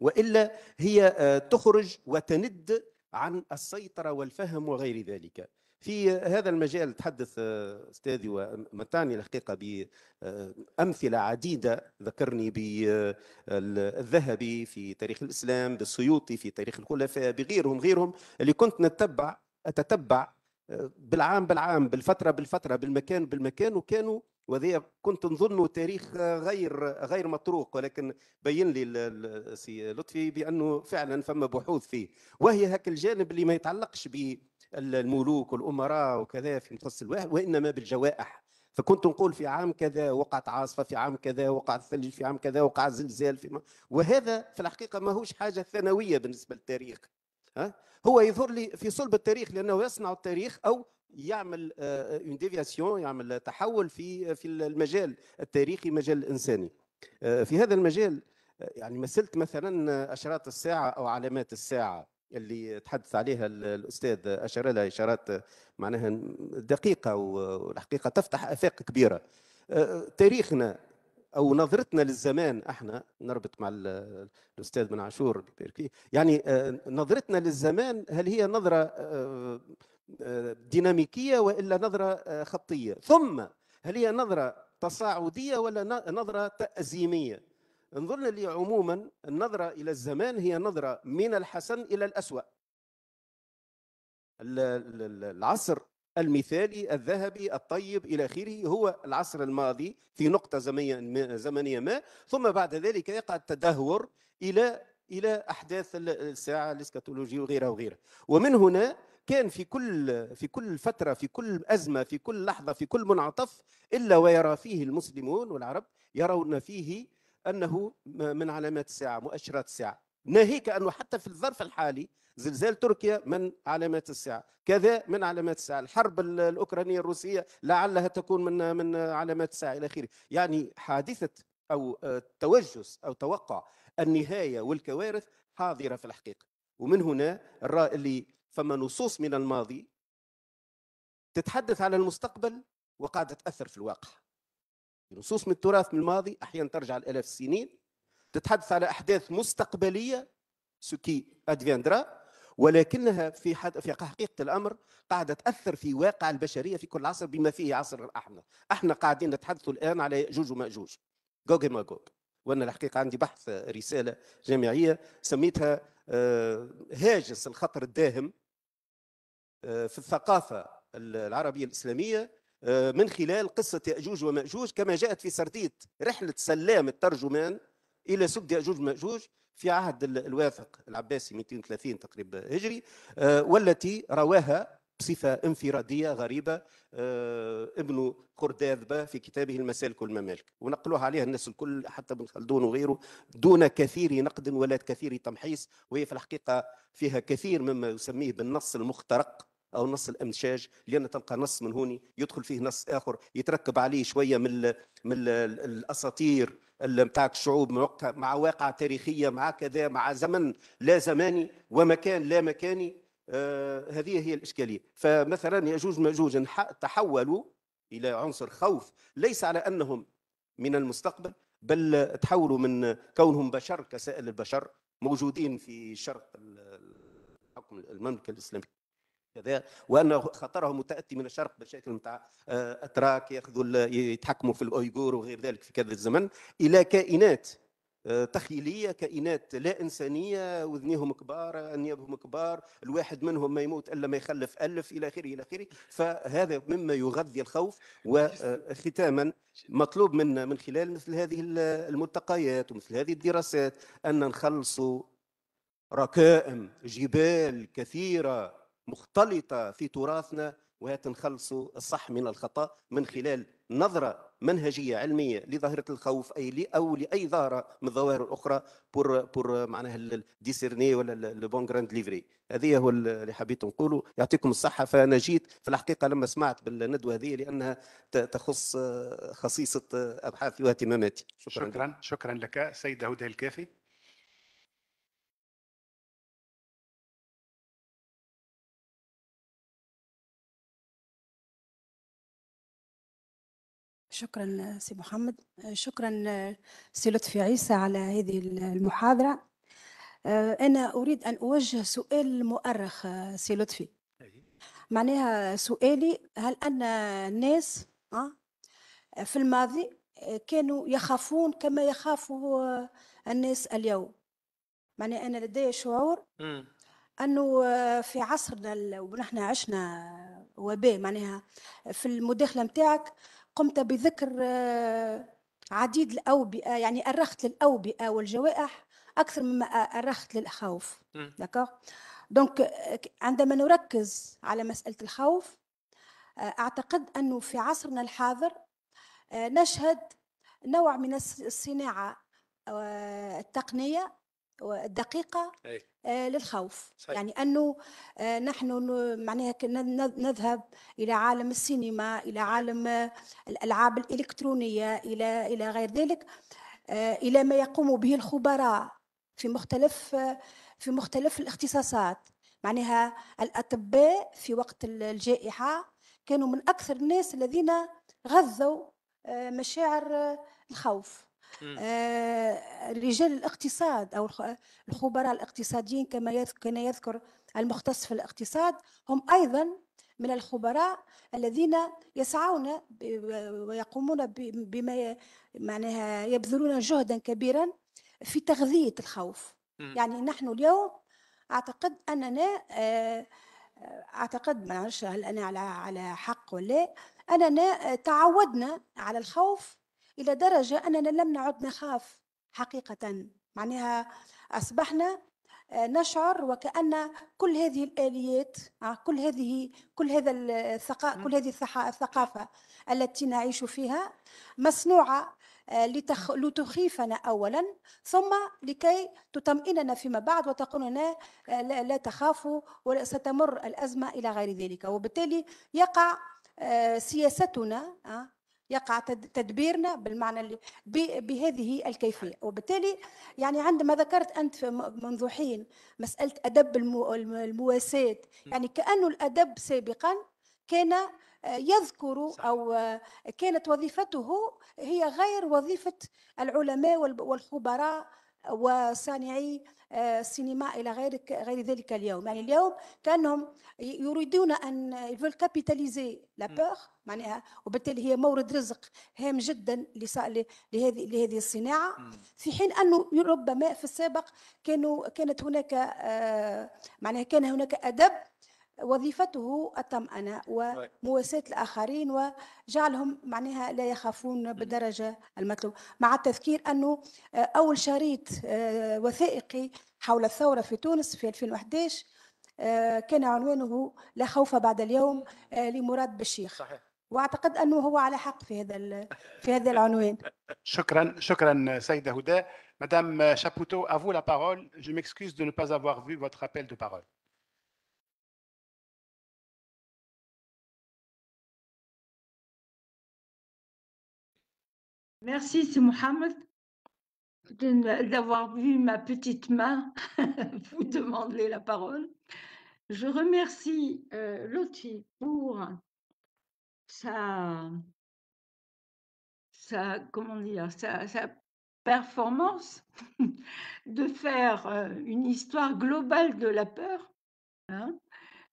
K: والا هي تخرج وتند عن السيطره والفهم وغير ذلك في هذا المجال تحدث آه، استاذي ومتاني الحقيقه بامثله آه، عديده ذكرني بالذهبي آه، في تاريخ الاسلام بالسيوطي في تاريخ الخلفاء بغيرهم غيرهم اللي كنت نتبع اتتبع بالعام بالعام بالفتره بالفتره بالمكان بالمكان وكانوا وذي كنت نظن تاريخ غير غير مطروق ولكن بين لي سي لطفي بانه فعلا فما بحوث فيه وهي هك الجانب اللي ما يتعلقش ب الملوك والأمراء وكذا في امتص الواحد وإنما بالجوائح فكنت نقول في عام كذا وقعت عاصفة في عام كذا وقع الثلج في عام كذا وقع زلزال في ما وهذا في الحقيقة ما هوش حاجة ثانوية بالنسبة للتاريخ ها؟ هو يظهر لي في صلب التاريخ لأنه يصنع التاريخ أو يعمل اون آه، ديفياسيون يعمل تحول في في المجال التاريخي مجال الانساني آه، في هذا المجال آه، يعني مثلت مثلا اشراط الساعه او علامات الساعه اللي تحدث عليها الاستاذ اشار لها اشارات معناها دقيقه والحقيقه تفتح افاق كبيره أه، تاريخنا او نظرتنا للزمان احنا نربط مع الاستاذ بن عاشور يعني أه، نظرتنا للزمان هل هي نظره أه، ديناميكيه والا نظره خطيه ثم هل هي نظره تصاعديه ولا نظره تازيميه انظرنا لي عموما النظرة إلى الزمان هي نظرة من الحسن إلى الأسوأ العصر المثالي الذهبي الطيب إلى آخره هو العصر الماضي في نقطة زمنية ما ثم بعد ذلك يقع التدهور إلى إلى أحداث الساعة الإسكاتولوجية وغيرها وغيرها ومن هنا كان في كل في كل فتره في كل ازمه في كل لحظه في كل منعطف الا ويرى فيه المسلمون والعرب يرون فيه انه من علامات الساعه مؤشرات الساعه ناهيك انه حتى في الظرف الحالي زلزال تركيا من علامات الساعه كذا من علامات الساعه الحرب الاوكرانيه الروسيه لعلها تكون من من علامات الساعه الى اخره يعني حادثه او آه، توجس او توقع النهايه والكوارث حاضره في الحقيقه ومن هنا اللي فما نصوص من الماضي تتحدث على المستقبل وقاعده تاثر في الواقع نصوص من التراث من الماضي احيانا ترجع لالاف السنين تتحدث على احداث مستقبليه سكي ادفيندرا ولكنها في حد... في حقيقه الامر قاعده تاثر في واقع البشريه في كل عصر بما فيه عصر الاحمر احنا قاعدين نتحدث الان على جوج وماجوج جوج ماجوج وانا الحقيقه عندي بحث آه، رساله جامعيه سميتها آه، هاجس الخطر الداهم آه، في الثقافه العربيه الاسلاميه آه، من خلال قصة يأجوج ومأجوج كما جاءت في سردية رحلة سلام الترجمان إلى سد يأجوج ومأجوج في عهد الواثق العباسي 230 تقريبا هجري آه، والتي رواها بصفة انفرادية غريبة آه، ابن قرداذبة في كتابه المسالك والممالك ونقلوها عليها الناس الكل حتى ابن خلدون وغيره دون كثير نقد ولا كثير تمحيص وهي في الحقيقة فيها كثير مما يسميه بالنص المخترق او نص الامشاج لان تلقى نص من هوني يدخل فيه نص اخر يتركب عليه شويه من الـ من الـ الاساطير نتاع الشعوب مع واقع تاريخيه مع كذا مع زمن لا زماني ومكان لا مكاني آه هذه هي الاشكاليه فمثلا يجوز ماجوج تحولوا الى عنصر خوف ليس على انهم من المستقبل بل تحولوا من كونهم بشر كسائل البشر موجودين في شرق حكم المملكه الاسلاميه كذا وان خطرهم متاتي من الشرق مشاكل نتاع آه، اتراك ياخذوا يتحكموا في الايغور وغير ذلك في كذا الزمن الى كائنات آه، تخيليه كائنات لا انسانيه وذنيهم كبار انيابهم كبار الواحد منهم ما يموت الا ما يخلف الف الى اخره الى اخره فهذا مما يغذي الخوف وختاما آه، مطلوب منا من خلال مثل هذه الملتقيات ومثل هذه الدراسات ان نخلصوا ركائم جبال كثيره مختلطة في تراثنا تنخلص الصح من الخطأ من خلال نظرة منهجية علمية لظاهرة الخوف أي أو لأي ظاهرة من الظواهر الأخرى بور بور معناها ديسيرني ولا البون جراند ليفري هذه هو اللي حبيت نقوله يعطيكم الصحة فأنا جيت في الحقيقة لما سمعت بالندوة هذه لأنها تخص خصيصة أبحاثي واهتماماتي شكرا شكرا,
A: شكرا لك سيد
D: هدى الكافي
L: شكرا سي محمد شكرا سي لطفي عيسى على هذه المحاضرة أنا أريد أن أوجه سؤال مؤرخ سي لطفي معناها سؤالي هل أن الناس آه، في الماضي كانوا يخافون كما يخاف آه، الناس اليوم معناها أنا لدي شعور أنه آه، في عصرنا ونحن عشنا وباء معناها في المداخلة متاعك قمت بذكر آه، عديد الأوبئة يعني أرخت للأوبئة والجوائح أكثر مما أرخت للخوف دكا آه، دونك عندما نركز على مسألة الخوف آه، أعتقد أنه في عصرنا الحاضر نشهد نوع من الصناعة التقنية الدقيقة أي. آه، للخوف صحيح. يعني أنه آه، نحن معناها نذهب إلى عالم السينما إلى عالم آه، الألعاب الإلكترونية إلى إلى غير ذلك إلى ما يقوم به الخبراء في مختلف في مختلف الاختصاصات معناها الأطباء في وقت الجائحة كانوا من أكثر الناس الذين غذوا مشاعر الخوف رجال آه، الاقتصاد او الخبراء الاقتصاديين كما كان يذكر المختص في الاقتصاد هم ايضا من الخبراء الذين يسعون ويقومون بما معناها يبذلون جهدا كبيرا في تغذيه الخوف يعني نحن اليوم اعتقد اننا آه، اعتقد ما هل انا على على حق ولا اننا تعودنا على الخوف إلى درجة أننا لم نعد نخاف حقيقة معناها أصبحنا آه، نشعر وكأن كل هذه الآليات آه، كل هذه كل هذا الثقافة كل هذه الثقافة التي نعيش فيها مصنوعة آه، لتخ... لتخيفنا اولا ثم لكي تطمئننا فيما بعد وتقول لنا لا تخافوا وستمر الازمه الى غير ذلك وبالتالي يقع سياستنا يقع تدبيرنا بالمعنى اللي بهذه الكيفيه وبالتالي يعني عندما ذكرت انت منذ حين مساله ادب المواساه يعني كانه الادب سابقا كان آه، يذكر او آه، كانت وظيفته هي غير وظيفه العلماء والخبراء وصانعي آه، السينما الى غير غير ذلك اليوم يعني اليوم كانهم يريدون ان يفول كابيتاليزي لا بور معناها وبالتالي هي مورد رزق هام جدا لهذه لهذه الصناعه في حين انه ربما في السابق كانوا كانت هناك آه، معناها كان هناك ادب وظيفته الطمأنة ومواساة الآخرين وجعلهم معناها لا يخافون بالدرجة المطلوبة مع التذكير أنه آه، أول شريط آه، وثائقي حول الثورة في تونس في 2011 آه، كان عنوانه لا خوف بعد اليوم لمراد بشيخ صحيح. واعتقد انه هو على حق في هذا في هذا العنوان
A: شكرا شكرا سيده هدى
D: مدام شابوتو افو لا بارول جو je دو de ne pas avoir vu votre appel Merci, c'est Mohamed
M: d'avoir vu ma petite main vous demander la parole. Je remercie euh, pour sa, sa, comment dire, sa, performance de faire euh, une histoire globale de la peur, hein.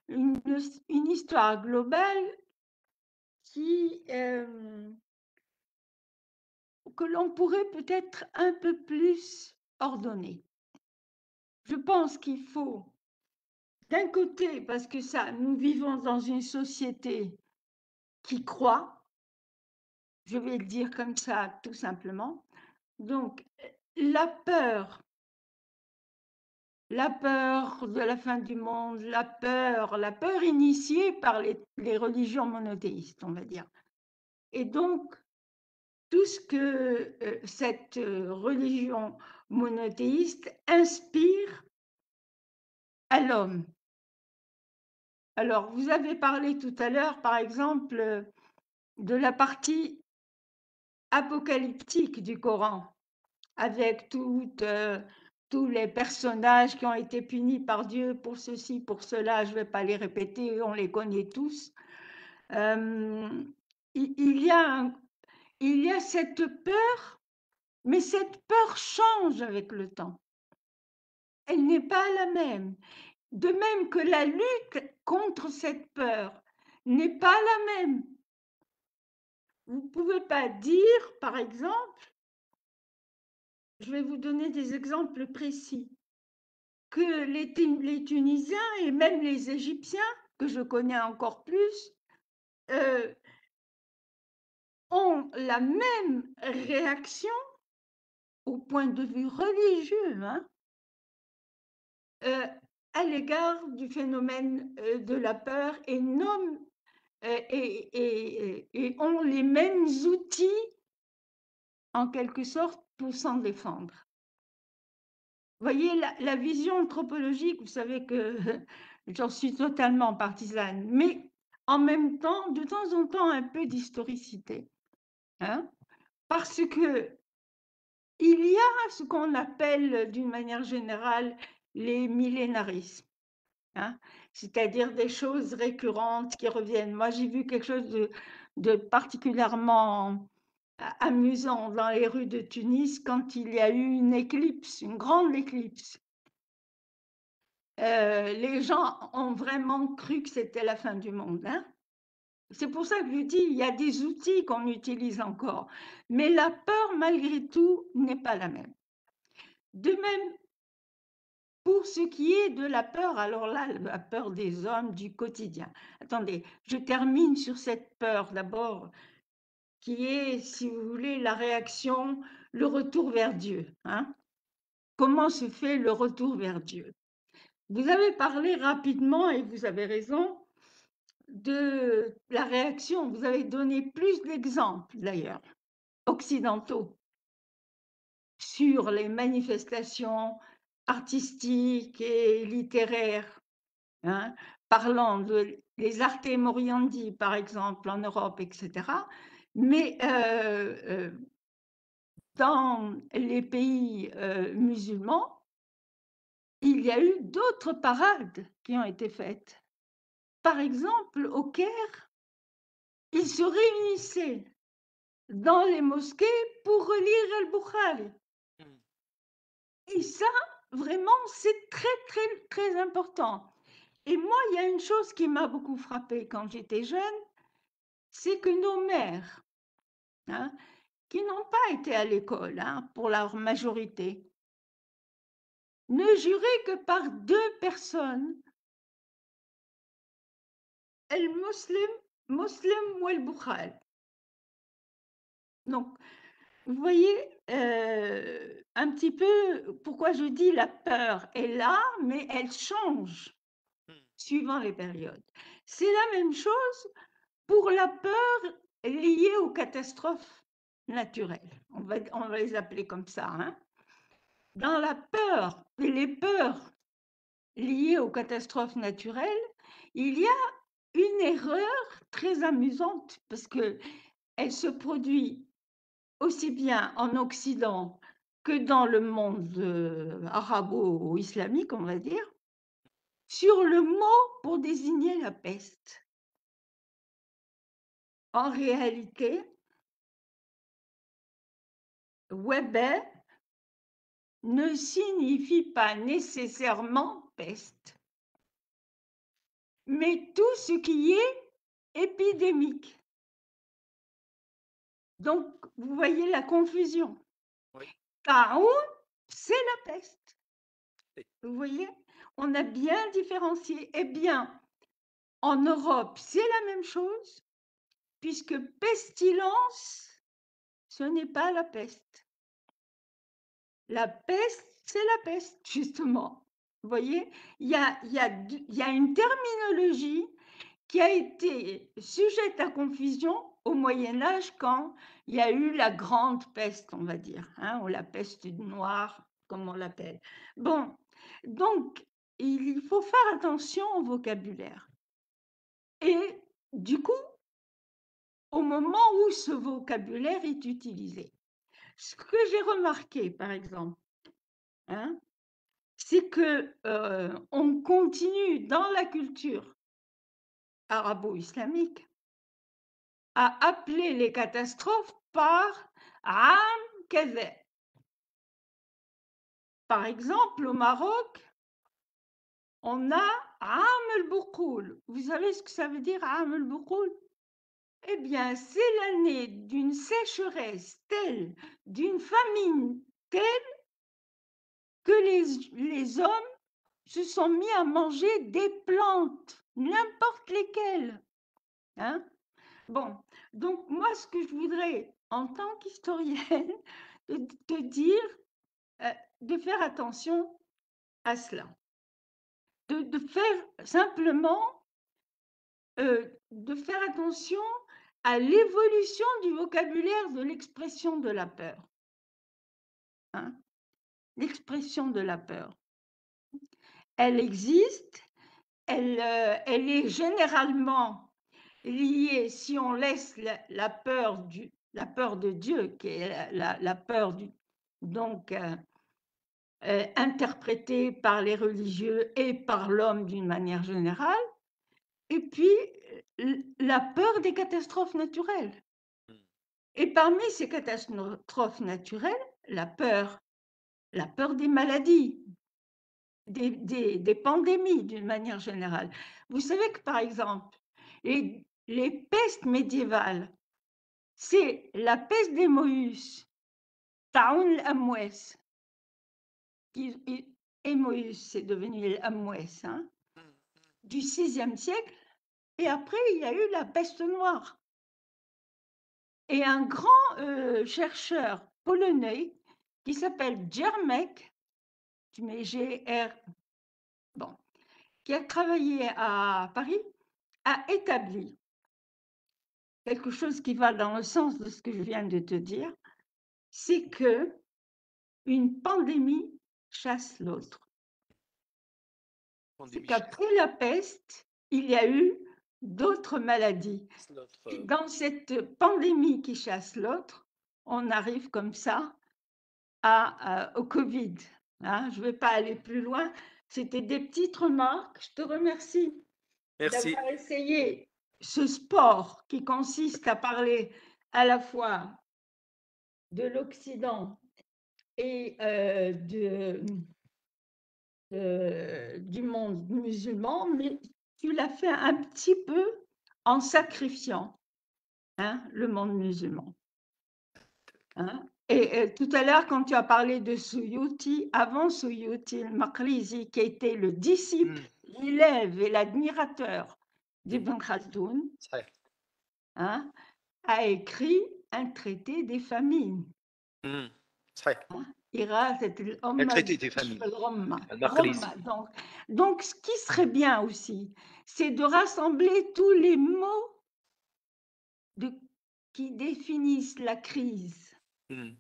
M: une, une, histoire globale qui euh, que l'on pourrait peut-être un peu plus ordonner. Je pense qu'il faut, d'un côté, parce que ça, nous vivons dans une société qui croit, je vais le dire comme ça tout simplement, donc la peur, la peur de la fin du monde, la peur, la peur initiée par les, les religions monothéistes, on va dire. Et donc, tout ce que euh, cette euh, religion monothéiste inspire à l'homme. Alors, vous avez parlé tout à l'heure, par exemple, euh, de la partie apocalyptique du Coran, avec toutes, tous les personnages qui ont été punis par Dieu pour ceci, pour cela, je ne vais pas les répéter, on les connaît tous. il, y a un, il y a cette peur, mais cette peur change avec le temps. Elle n'est pas la même. De même que la lutte contre cette peur n'est pas la même. Vous ne pouvez pas dire, par exemple, je vais vous donner des exemples précis, que les, Tunisiens et même les Égyptiens, que je connais encore plus, euh, ont la même réaction au point de vue religieux hein, euh, à l'égard du phénomène euh, de la peur euh, et et, et, ont les mêmes outils en quelque sorte pour s'en défendre. Vous voyez, la, la, vision anthropologique, vous savez que j'en suis totalement partisane, mais en même temps, de temps en temps, un peu d'historicité. Hein, parce que il y a ce qu'on appelle d'une manière générale les millénarismes, hein. c'est-à-dire des choses récurrentes qui reviennent. Moi, j'ai vu quelque chose de, particulièrement euh, amusant dans les rues de Tunis quand il y a eu une éclipse, une grande éclipse. Euh, les gens ont vraiment cru que c'était la fin du monde. Hein c'est pour ça que je dis, il y a des outils qu'on utilise encore. Mais la peur, malgré tout, n'est pas la même. De même, pour ce qui est de la peur, alors là, la peur des hommes du quotidien. Attendez, je termine sur cette peur d'abord, qui est, si vous voulez, la réaction, le retour vers Dieu. Hein Comment se fait le retour vers Dieu Vous avez parlé rapidement, et vous avez raison, de la réaction. Vous avez donné plus d'exemples d'ailleurs, occidentaux, sur les manifestations artistiques et littéraires, hein, parlant de, des artes par exemple, en Europe, etc. Mais euh, euh, dans les pays euh, musulmans, il y a eu d'autres parades qui ont été faites par exemple, au Caire, ils se réunissaient dans les mosquées pour relire Al-Bukhari. Mmh. Et ça, vraiment, c'est très, très, très important. Et moi, il y a une chose qui m'a beaucoup frappée quand j'étais jeune, c'est que nos mères, hein, qui n'ont pas été à l'école hein, pour leur majorité,
D: ne juraient que par deux personnes ou el bukhal
M: Donc, vous voyez euh, un petit peu pourquoi je dis la peur est là, mais elle change hmm. suivant les périodes. C'est la même chose pour la peur liée aux catastrophes naturelles. On va, on les appeler comme ça. Hein. Dans la peur, les peurs liées aux catastrophes naturelles, il y a une erreur très amusante parce que elle se produit aussi bien en Occident que dans le monde euh, arabo-islamique, on va dire, sur le mot
D: pour désigner la peste. En réalité, webe ne signifie pas nécessairement peste
M: mais tout ce qui est épidémique. Donc, vous voyez la confusion. Oui. c'est la peste. Vous voyez, on a bien différencié. Eh bien, en Europe, c'est la même chose, puisque pestilence, ce n'est pas la peste. La peste, c'est la peste, justement. Vous voyez, il y a, une terminologie qui a été sujette à confusion au Moyen Âge quand il y a eu la grande peste, on va dire, hein, ou la peste noire, comme on l'appelle. Bon, donc il faut faire attention au vocabulaire. Et du coup, au moment où ce vocabulaire est utilisé, ce que j'ai remarqué, par exemple, hein, c'est que on continue dans la culture arabo-islamique à appeler les catastrophes par am Par exemple, au Maroc, on a am el boukoul Vous savez ce que ça veut dire am el boukoul Eh bien, c'est l'année d'une sécheresse telle, d'une famine telle que les, les hommes se sont mis à manger des plantes, n'importe lesquelles. Hein bon, donc moi, ce que je voudrais, en tant qu'historienne, te dire, euh, de faire attention à cela. De, faire simplement, euh, de faire attention à l'évolution du vocabulaire de l'expression de la peur. Hein l'expression de la peur. Elle existe, elle, euh, elle, est généralement liée, si on laisse la, peur, du, la peur de Dieu, qui est la, la peur du, donc euh, euh, interprétée par les religieux et par l'homme d'une manière générale, et puis la peur des catastrophes naturelles. Mmh. Et parmi ces catastrophes naturelles, la peur la peur des maladies, des, pandémies d'une manière générale. Vous savez que par exemple, les, les pestes médiévales, c'est la peste des Moïse, Town l'Amouès. Émoïse, c'est devenu l'Amouès, hein, du 6e siècle. Et après, il y a eu la peste noire. Et un grand euh, chercheur polonais qui s'appelle Jermek, tu mets GR, bon, qui a travaillé à Paris, a établi quelque chose qui va dans le sens de ce que je viens de te dire, c'est que une pandémie chasse l'autre. C'est qu'après la peste, il y a eu d'autres maladies. Euh. Dans cette pandémie qui chasse l'autre, on arrive comme ça euh, au Covid. Hein, je ne vais pas aller plus loin. C'était des petites remarques. Je te remercie d'avoir essayé ce sport qui consiste à parler à la fois de l'Occident et euh, euh, du monde musulman, mais tu l'as fait un petit peu en sacrifiant hein, le monde musulman. Hein et euh, tout à l'heure, quand tu as parlé de Suyuti, avant Suyuti, le qui était le disciple, hmm. l'élève et l'admirateur d'Ibn hmm. Khaldun, hein, a écrit un traité des famines. Mm. Un traité des familles. Donc, donc, ce qui serait bien aussi, c'est de rassembler tous les mots qui définissent la crise Hmm.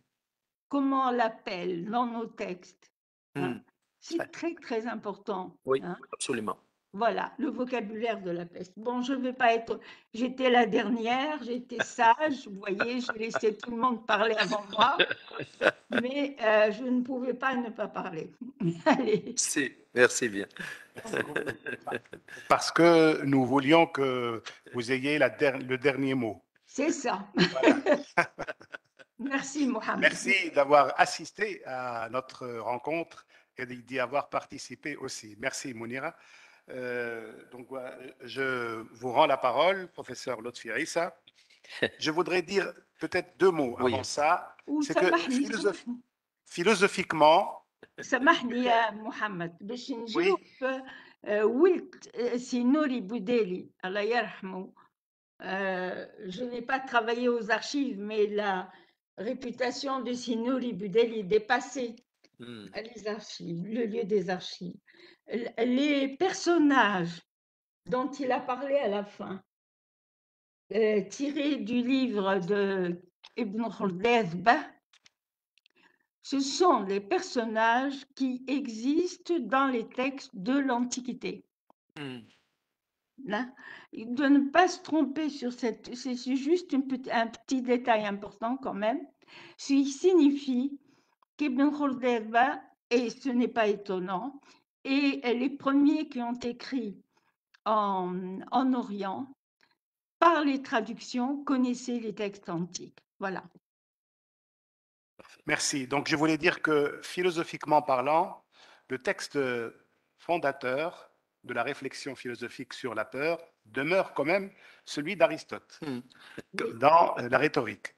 M: Comment on l'appelle dans nos textes hein? hmm. C'est très très important.
F: Oui, hein? absolument.
M: Voilà, le vocabulaire de la peste. Bon, je ne vais pas être. J'étais la dernière, j'étais sage, vous voyez, j'ai laissé tout le monde parler avant moi, mais euh, je ne pouvais pas ne pas parler. Allez.
A: merci bien. Parce que nous voulions que vous ayez le dernier mot. C'est ça. Merci, Mohamed. Merci d'avoir assisté à notre rencontre et d'y avoir participé aussi. Merci, Mounira. Euh, donc, je vous rends la parole, professeur Lotfi Issa. Je voudrais dire peut-être deux mots avant ça. C'est que philosophiquement.
M: je n'ai pas travaillé aux archives mais là, réputation de Sinuri Budeli dépassée à hmm. les le lieu des archives. Les personnages dont il a parlé à la fin, euh, tirés du livre de Ibn ce sont les personnages qui existent dans les textes de l'Antiquité. Hmm. Il de ne pas se tromper sur cette, c'est juste un petit détail important quand même. Ce qui signifie qu'Ibn Khaldun et ce n'est pas étonnant, et les premiers qui ont écrit en, en Orient, par les traductions, connaissaient les textes antiques. Voilà.
A: Merci. Donc je voulais dire que philosophiquement parlant, le texte fondateur de la réflexion philosophique sur la peur demeure quand même celui d'Aristote hmm. dans euh, la rhétorique,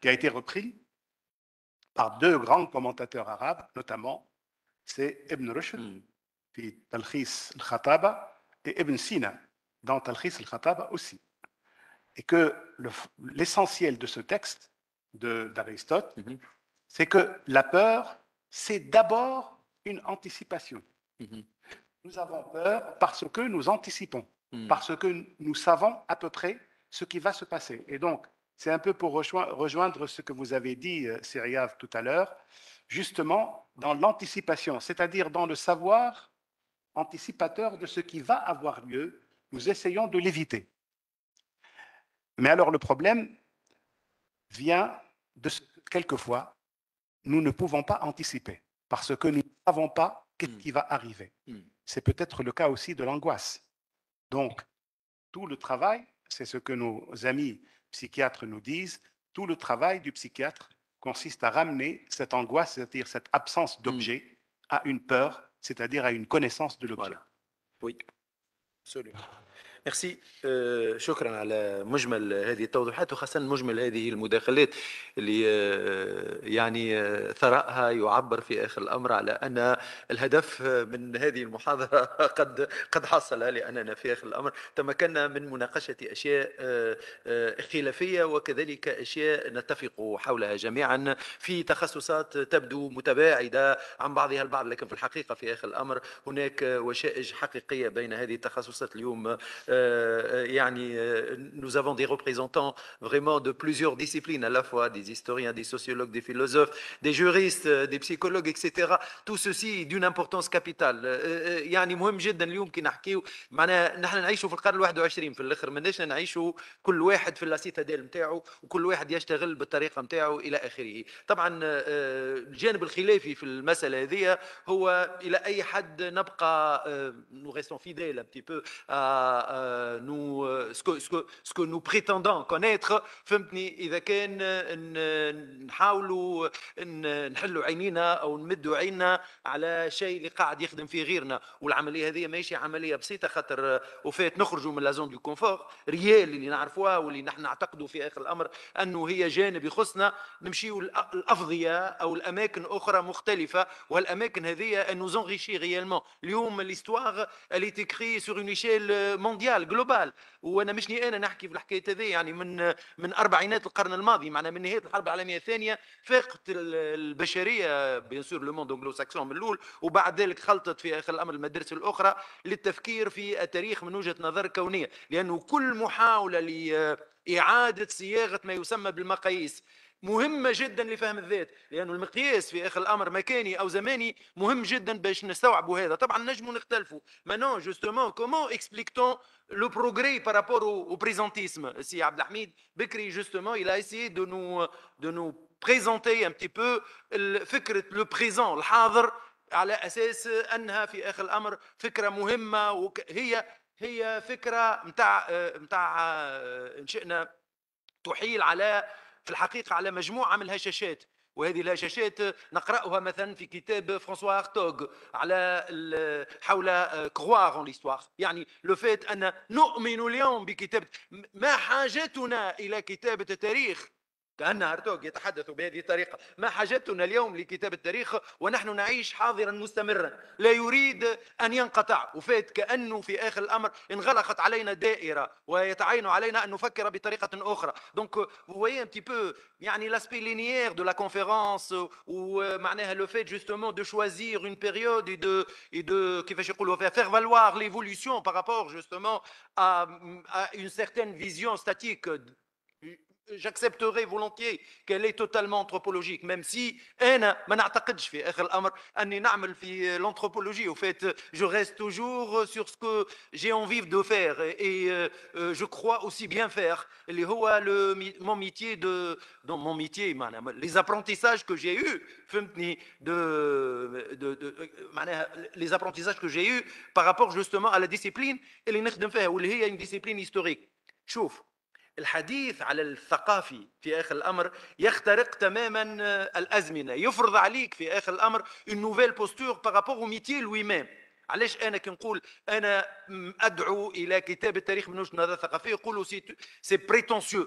A: qui a été repris par deux grands commentateurs arabes, notamment c'est Ibn Rushd, puis hmm. al et Ibn Sina, dans Talchis al-Khataba aussi. Et que l'essentiel de ce texte d'Aristote, hmm. c'est que la peur, c'est d'abord une anticipation. Nous avons peur parce que nous anticipons, hmm. parce que nous savons à peu près ce qui va se passer. Et donc, c'est un peu pour rejoindre ce que vous avez dit, euh, Syriav, tout à l'heure, justement dans l'anticipation, c'est-à-dire dans le savoir anticipateur de ce qui va avoir lieu, nous essayons de l'éviter. Mais alors le problème vient de ce que quelquefois, nous ne pouvons pas anticiper, parce que nous ne savons pas ce hmm. qui va arriver. Hmm c'est peut-être le cas aussi de l'angoisse. Donc, tout le travail, c'est ce que nos amis psychiatres nous disent, tout le travail du psychiatre consiste à ramener cette angoisse, c'est-à-dire cette absence mmh. d'objet, à une peur, c'est-à-dire à une connaissance de l'objet. Oui, absolument.
C: ميرسي آه، شكرا على مجمل هذه التوضيحات وخاصة مجمل هذه المداخلات اللي آه، يعني آه، ثراءها يعبر في آخر الأمر على أن الهدف من هذه المحاضرة قد قد حصل لأننا في آخر الأمر تمكنا من مناقشة أشياء خلافية وكذلك أشياء نتفق حولها جميعا في تخصصات تبدو متباعدة عن بعضها البعض لكن في الحقيقة في آخر الأمر هناك وشائج حقيقية بين هذه التخصصات اليوم Euh, euh, euh, nous avons des représentants vraiment de plusieurs disciplines, à la fois des historiens, des sociologues, des philosophes, des juristes, des psychologues, etc. Tout ceci est d'une importance capitale. يعني مهم جدا اليوم كي نحكيو معناها نحن نعيشوا في القرن 21 في الاخر ما نعيشوا كل واحد في اللاسيتاديل نتاعو وكل واحد يشتغل بالطريقه نتاعو الى اخره. طبعا الجانب الخلافي في المساله هذه هو الى اي حد نبقى نو restons fidèles un petit peu à Euh, euh, que ce سكو سكو سكو نو prétendons connaître فهمتني اذا كان نحاولوا نحلوا عينينا او نمدوا عيننا على شيء اللي قاعد يخدم فيه غيرنا والعمليه هذه ماشي عمليه بسيطه خاطر وفات نخرجوا من لا زون دو كونفور ريال اللي نعرفوها واللي نحن نعتقدوا في اخر الامر انه هي جانب يخصنا نمشيوا الافضيه او الاماكن اخرى مختلفه والاماكن هذه زونغيشي ريالمون اليوم ليستواغ اللي تكري سور اون ايشيل مونديال مونديال جلوبال وانا مشني انا نحكي في الحكايه هذه يعني من من اربعينات القرن الماضي معنا من نهايه الحرب العالميه الثانيه فاقت البشريه بيان سور لو موند انجلو ساكسون من الاول وبعد ذلك خلطت في اخر الامر المدارس الاخرى للتفكير في التاريخ من وجهه نظر كونيه لانه كل محاوله لاعاده صياغه ما يسمى بالمقاييس مهمة جدا لفهم الذات لأنه المقياس في آخر الأمر مكاني أو زماني مهم جدا باش نستوعبوا هذا طبعا نجموا نختلفوا مانون جوستومون كومون اكسبليكتون لو بروغري بارابور او بريزونتيسم سي عبد الحميد بكري جوستومون إلا إيسي دو نو دو نو بريزونتي ان بتي بو فكرة لو بريزون الحاضر على أساس أنها في آخر الأمر فكرة مهمة وهي هي فكرة متاع متاع إن شئنا تحيل على في الحقيقه على مجموعه من الهشاشات وهذه الهشاشات نقراها مثلا في كتاب فرانسوا ارتوغ على حول كروار اون ليستوار يعني لو فيت ان نؤمن اليوم بكتابه ما حاجتنا الى كتابه التاريخ كان هرتوغ يتحدث بهذه الطريقه ما حاجتنا اليوم لكتاب التاريخ ونحن نعيش حاضرا مستمرا لا يريد ان ينقطع وفات كانه في اخر الامر انغلقت علينا دائره ويتعين علينا ان نفكر بطريقه اخرى دونك voyez un petit peu يعني لاسبي لينيير دو لا ومعناها لو فيت جوستومون دو شوازير اون بيريود دو اي دو كيفاش يقولوا فيها فير فالوار ليفولوسيون بارابور جوستومون ا اون سيرتين فيزيون ستاتيك j'accepterai volontiers qu'elle est totalement anthropologique même si l'anthropologie au fait je reste toujours sur ce que j'ai envie de faire et euh, euh, je crois aussi bien faire les le, mon métier de dans mon métier les apprentissages que j'ai eus de de, les apprentissages que j'ai eu par rapport justement à la discipline et اللي نخدم il هي une discipline historique chauffe الحديث على الثقافي في اخر الامر يخترق تماما آه، الازمنه يفرض عليك في اخر الامر اون نوفيل بوستور بارابور او ميتي لوي ميم علاش انا كي نقول انا ادعو الى كتاب التاريخ من وجهه نظر ثقافيه يقولوا سي بريتونسيو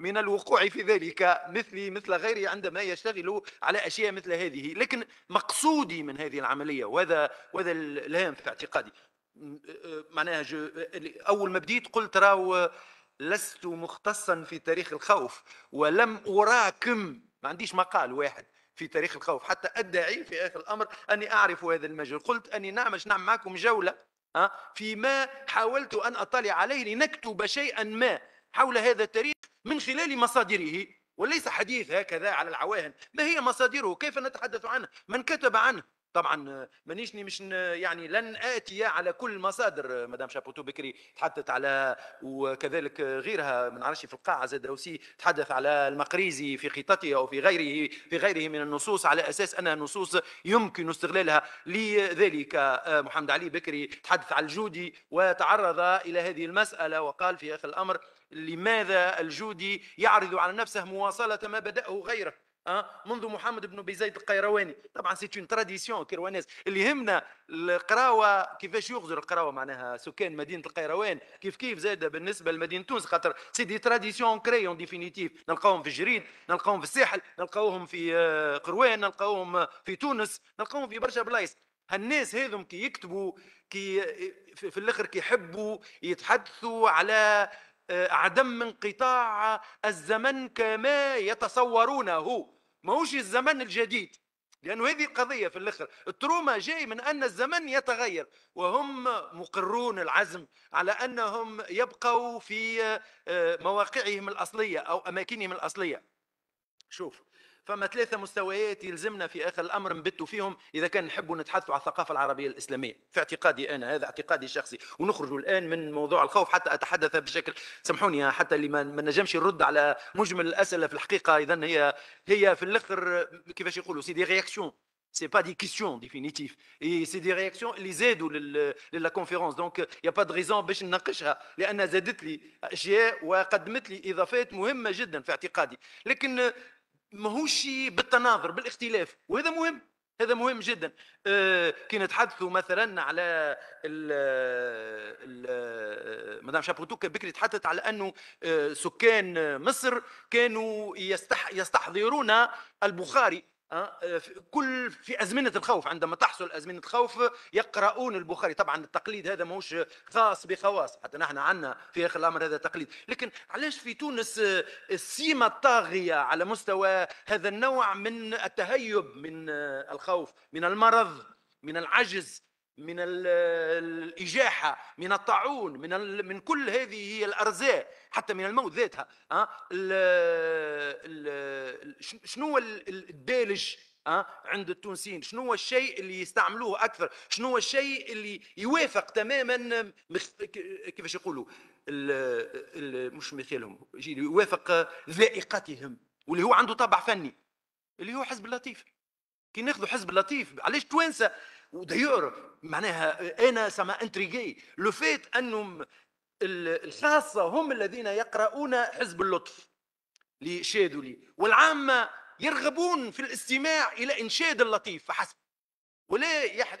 C: من الوقوع في ذلك مثلي مثل غيري عندما يشتغل على اشياء مثل هذه لكن مقصودي من هذه العمليه وهذا وهذا الهام في اعتقادي معناها اول ما بديت قلت راهو لست مختصا في تاريخ الخوف ولم اراكم ما عنديش مقال واحد في تاريخ الخوف حتى ادعي في اخر الامر اني اعرف هذا المجال قلت اني نعم نعمل معكم جوله أه، فيما حاولت ان اطلع عليه لنكتب شيئا ما حول هذا التاريخ من خلال مصادره وليس حديث هكذا على العواهن ما هي مصادره كيف نتحدث عنه من كتب عنه طبعا مانيشني مش يعني لن اتي على كل مصادر مدام شابوتو بكري تحدثت على وكذلك غيرها من عرشي في القاعه زاد روسي تحدث على المقريزي في خطته او في غيره في غيره من النصوص على اساس انها نصوص يمكن استغلالها لذلك آه، محمد علي بكري تحدث على الجودي وتعرض الى هذه المساله وقال في اخر الامر لماذا الجودي يعرض على نفسه مواصلة ما بدأه غيره أه؟ منذ محمد بن بيزيد القيرواني طبعا سيت اون تراديسيون كيروانيز اللي يهمنا القراوه كيفاش يغزر القراوه معناها سكان مدينه القيروان كيف كيف زاده بالنسبه لمدينه تونس خاطر سي دي تراديسيون كري اون ديفينيتيف نلقاوهم في الجريد نلقاوهم في الساحل نلقاوهم في آه، قروان نلقاوهم في تونس نلقاوهم في برشا بلايص هالناس هذم كي يكتبوا كي في الاخر كيحبوا يتحدثوا على عدم انقطاع الزمن كما يتصورونه ماهوش الزمن الجديد لأنه هذه القضية في الآخر التروما جاي من أن الزمن يتغير وهم مقرون العزم على أنهم يبقوا في آه، مواقعهم الأصلية أو أماكنهم الأصلية شوف فما ثلاثة مستويات يلزمنا في آخر الأمر نبتوا فيهم إذا كان نحبوا نتحدثوا على الثقافة العربية الإسلامية في اعتقادي أنا هذا اعتقادي الشخصي ونخرج الآن من موضوع الخوف حتى أتحدث بشكل سامحوني حتى اللي ما نجمش يرد على مجمل الأسئلة في الحقيقة إذا هي هي في الآخر كيفاش يقولوا سي دي رياكسيون سي با دي كيسيون ديفينيتيف اي سي دي رياكسيون اللي زادوا ou كونفيرونس دونك يا با دو ريزون باش نناقشها لأنها زادت لي أشياء وقدمت لي إضافات مهمة جدا في اعتقادي. لكن ماهوش بالتناظر بالاختلاف وهذا مهم هذا مهم جدا آه، كي نتحدثوا مثلا على مدام شابوتوكا بكري تحدثت على انه آه، سكان مصر كانوا يستحضرون البخاري آه، كل في أزمنة الخوف عندما تحصل أزمنة الخوف يقرؤون البخاري طبعا التقليد هذا ماهوش خاص بخواص حتى نحن عندنا في آخر الأمر هذا تقليد لكن علاش في تونس السيمة الطاغية على مستوى هذا النوع من التهيب من الخوف من المرض من العجز من الإجاحة من الطاعون من من كل هذه الأرزاء حتى من الموت ذاتها أه؟ شنو هو الدالج أه؟ عند التونسيين شنو هو الشيء اللي يستعملوه أكثر شنو هو الشيء اللي يوافق تماما كيفاش يقولوا مش مثالهم يوافق ذائقتهم واللي هو عنده طبع فني اللي هو حزب اللطيف كي ناخذوا حزب اللطيف علاش توانسه ودايور معناها انا سما انتريجي لو فيت انهم الخاصه هم الذين يقرؤون حزب اللطف اللي لي والعامه يرغبون في الاستماع الى انشاد اللطيف فحسب ولا يح...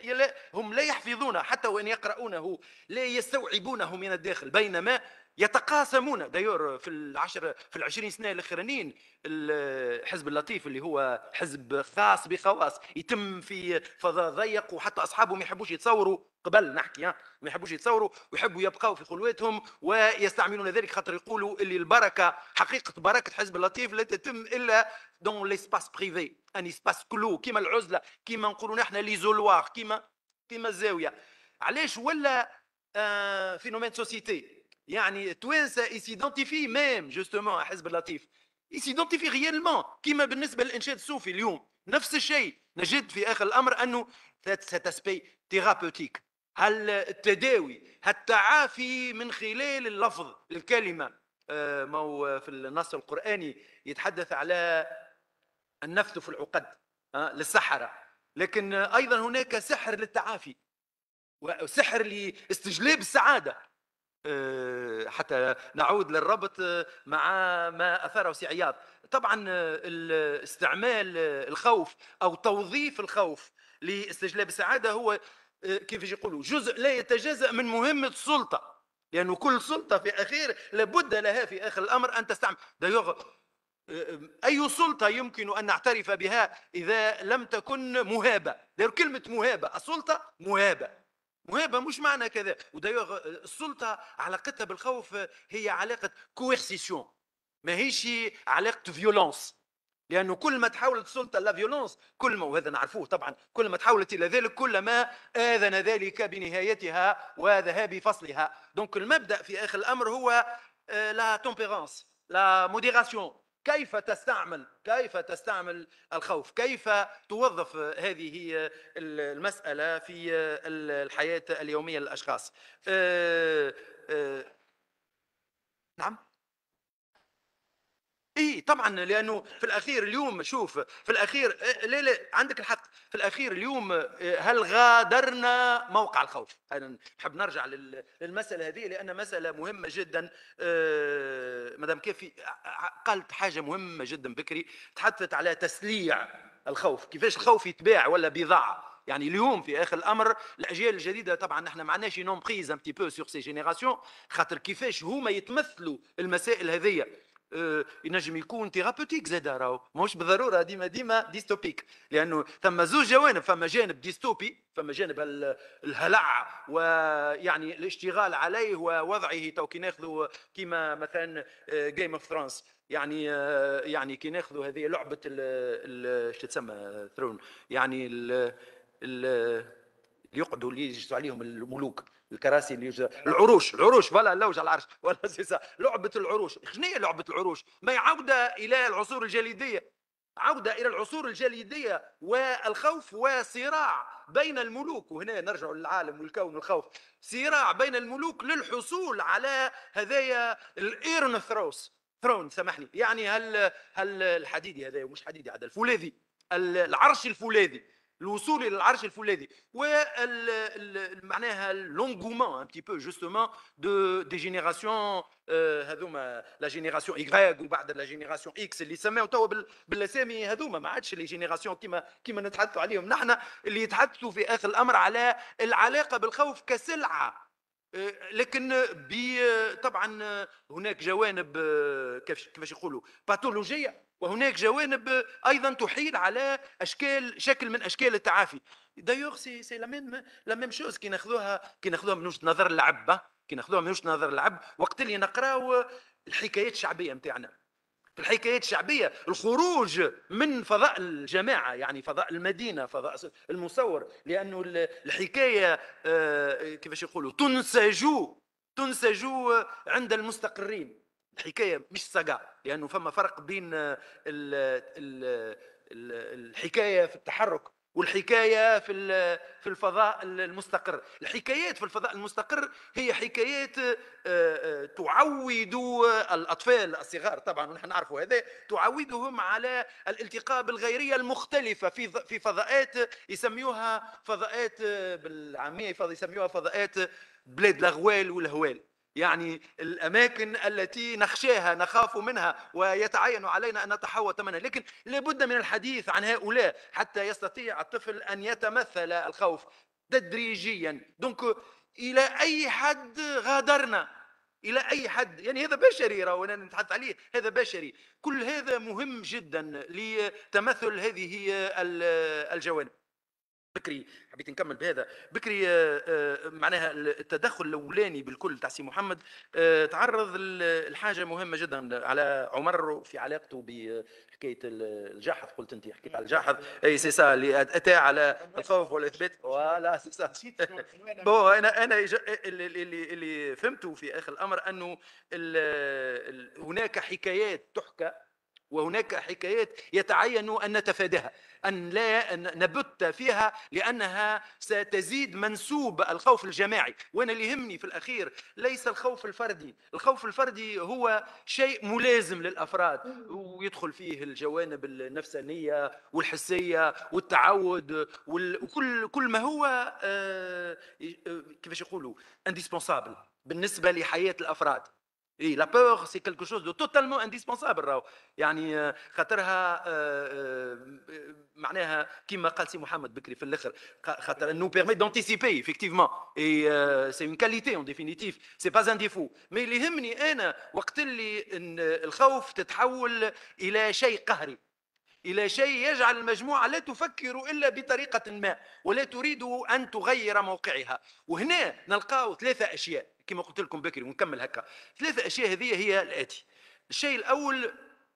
C: هم لا يحفظونه حتى وان يقرؤونه لا يستوعبونه من الداخل بينما يتقاسمون دايور في العشر في العشرين سنه الاخرانيين حزب اللطيف اللي هو حزب خاص بخواص يتم في فضاء ضيق وحتى اصحابه ما يحبوش يتصوروا قبل نحكي ما يحبوش يتصوروا ويحبوا يبقوا في خلوتهم ويستعملون ذلك خاطر يقولوا اللي البركه حقيقه بركه حزب اللطيف لا تتم الا دون ليسباس بريفي ان اسباس كلو كيما العزله كيما نقولوا نحن ليزولواغ كيما كيما الزاويه علاش ولا آه فينومين سوسيتي يعني التوانسه يسيدونتيفي ميم جوستومون حزب اللطيف يسيدونتيفي ريالمون كيما بالنسبه للانشاد الصوفي اليوم نفس الشيء نجد في اخر الامر انه سيت اسبي هل التداوي التعافي من خلال اللفظ الكلمه آه، ما هو في النص القراني يتحدث على النفث في العقد آه، للسحره لكن ايضا هناك سحر للتعافي وسحر لاستجلاب السعاده آه، حتى نعود للربط آه، مع ما اثاره سعياط طبعا آه، استعمال الخوف او توظيف الخوف لاستجلاب السعاده هو كيف يقولوا جزء لا يتجزا من مهمه السلطه لانه يعني كل سلطه في اخير لابد لها في اخر الامر ان تستعمل اي سلطه يمكن ان نعترف بها اذا لم تكن مهابه كلمه مهابه السلطه مهابه مهابه مش معنى كذا ودايوغ السلطه علاقتها بالخوف آه، هي علاقه كويرسيسيون ماهيش علاقه فيولونس لانه كل ما تحولت السلطه لا فيولونس كل ما وهذا نعرفوه طبعا كل ما تحولت الى ذلك كل ما اذن ذلك بنهايتها وذهاب فصلها دونك المبدا في اخر الامر هو لا تومبيرونس لا موديراسيون كيف تستعمل كيف تستعمل الخوف كيف توظف هذه المسألة في الحياة اليومية للأشخاص آه، آه، نعم اي طبعا لانه في الاخير اليوم شوف في الاخير لا إيه، لا عندك الحق في الاخير اليوم إيه، هل غادرنا موقع الخوف انا نحب نرجع للمساله هذه لان مساله مهمه جدا آه، مدام كيفي قالت حاجه مهمه جدا بكري تحدثت على تسليع الخوف كيفاش الخوف يتباع ولا بضاعه يعني اليوم في اخر الامر الاجيال الجديده طبعا احنا ما عندناش نون بريز ان بو سور سي جينيراسيون خاطر كيفاش هما يتمثلوا المسائل هذه آه، ينجم يكون ثيرابوتيك زاد راهو مش بالضروره ديما ديما ديستوبيك لانه ثم زوج جوانب فما جانب ديستوبي فما جانب الهلع ويعني الاشتغال عليه ووضعه تو كي ناخذوا كيما مثلا جيم اوف ثرونز يعني آه، يعني كي ناخذوا هذه لعبه شو تسمى ثرون يعني ال اللي يقعدوا اللي يجلسوا عليهم الملوك الكراسي اللي يوجد العروش العروش ولا لوج على العرش ولا سيسا لعبه العروش شنو هي لعبه العروش ما يعود الى العصور الجليديه عودة إلى العصور الجليدية والخوف وصراع بين الملوك وهنا نرجع للعالم والكون والخوف صراع بين الملوك للحصول على هذايا الإيرن ثروس ثرون سامحني يعني هل هل الحديدي هذا مش حديدي هذا الفولاذي العرش الفولاذي الوصول الى العرش الفولاذي و معناها لونغومون ان تي بو جوستومون دو دي جينيراسيون هذوما لا جينيراسيون اي وبعد لا جينيراسيون اكس اللي سماو توا بالاسامي هذوما ما عادش لي جينيراسيون كيما كيما نتحدثوا عليهم نحن اللي يتحدثوا في اخر الامر على العلاقه بالخوف كسلعه آه، لكن طبعا هناك جوانب آه، كيفاش يقولوا باثولوجيه وهناك جوانب ايضا تحيل على اشكال شكل من اشكال التعافي دايوغ سي سي لا ميم لا ميم شوز كي ناخذوها كي ناخذوها من وجهه نظر اللعب كي ناخذوها من وجهه نظر العب وقت اللي نقراو الحكايات الشعبيه نتاعنا في الحكايات الشعبيه الخروج من فضاء الجماعه يعني فضاء المدينه فضاء المصور لانه الحكايه آه، كيفاش يقولوا تنسج تنسج عند المستقرين حكايه مش سجع لانه فما فرق بين آه، الحكايه في التحرك والحكايه في في الفضاء المستقر الحكايات في الفضاء المستقر هي حكايات آه، آه، تعود الاطفال الصغار طبعا ونحن نعرفوا هذا تعودهم على الالتقاء بالغيريه المختلفه في في فضاءات يسميوها فضاءات بالعاميه يسميوها فضاءات بلاد الاغوال والهوال يعني الأماكن التي نخشاها نخاف منها ويتعين علينا أن نتحوط منها لكن لابد من الحديث عن هؤلاء حتى يستطيع الطفل أن يتمثل الخوف تدريجيا دونك إلى أي حد غادرنا الى اي حد يعني هذا بشري راهو نتحدث عليه هذا بشري كل هذا مهم جدا لتمثل هذه الجوانب بكري حبيت نكمل بهذا بكري آه، آه، معناها التدخل الاولاني بالكل تاع سي محمد آه، تعرض لحاجه مهمه جدا على عمر في علاقته بحكايه الجاحظ قلت انت حكيت على الجاحظ اي سي سا اللي اتى على الخوف والاثبات فوالا سي سا بو انا انا اللي, اللي فهمته في اخر الامر انه هناك حكايات تحكى وهناك حكايات يتعين ان نتفاداها أن لا نبت فيها لأنها ستزيد منسوب الخوف الجماعي وأنا اللي يهمني في الأخير ليس الخوف الفردي الخوف الفردي هو شيء ملازم للأفراد ويدخل فيه الجوانب النفسانية والحسية والتعود وكل كل ما هو آه، آه، كيفاش يقولوا انديسبونسابل بالنسبة لحياة الأفراد اي لا بور سي كلكو شوز دو توتالمون انديسبونسابل راهو يعني euh, خاطرها euh, euh, معناها كيما قال سي محمد بكري في الاخر خاطر نو بيرمي دونتيسيبي افكتيفمون اي سي اون كاليتي اون ديفينيتيف سي با ان ديفو مي اللي يهمني انا وقت اللي الخوف تتحول الى شيء قهري الى شيء يجعل المجموعه لا تفكر الا بطريقه ما ولا تريد ان تغير موقعها وهنا نلقاو ثلاثه اشياء كما قلت لكم بكري ونكمل هكا ثلاثة أشياء هذه هي الآتي الشيء الأول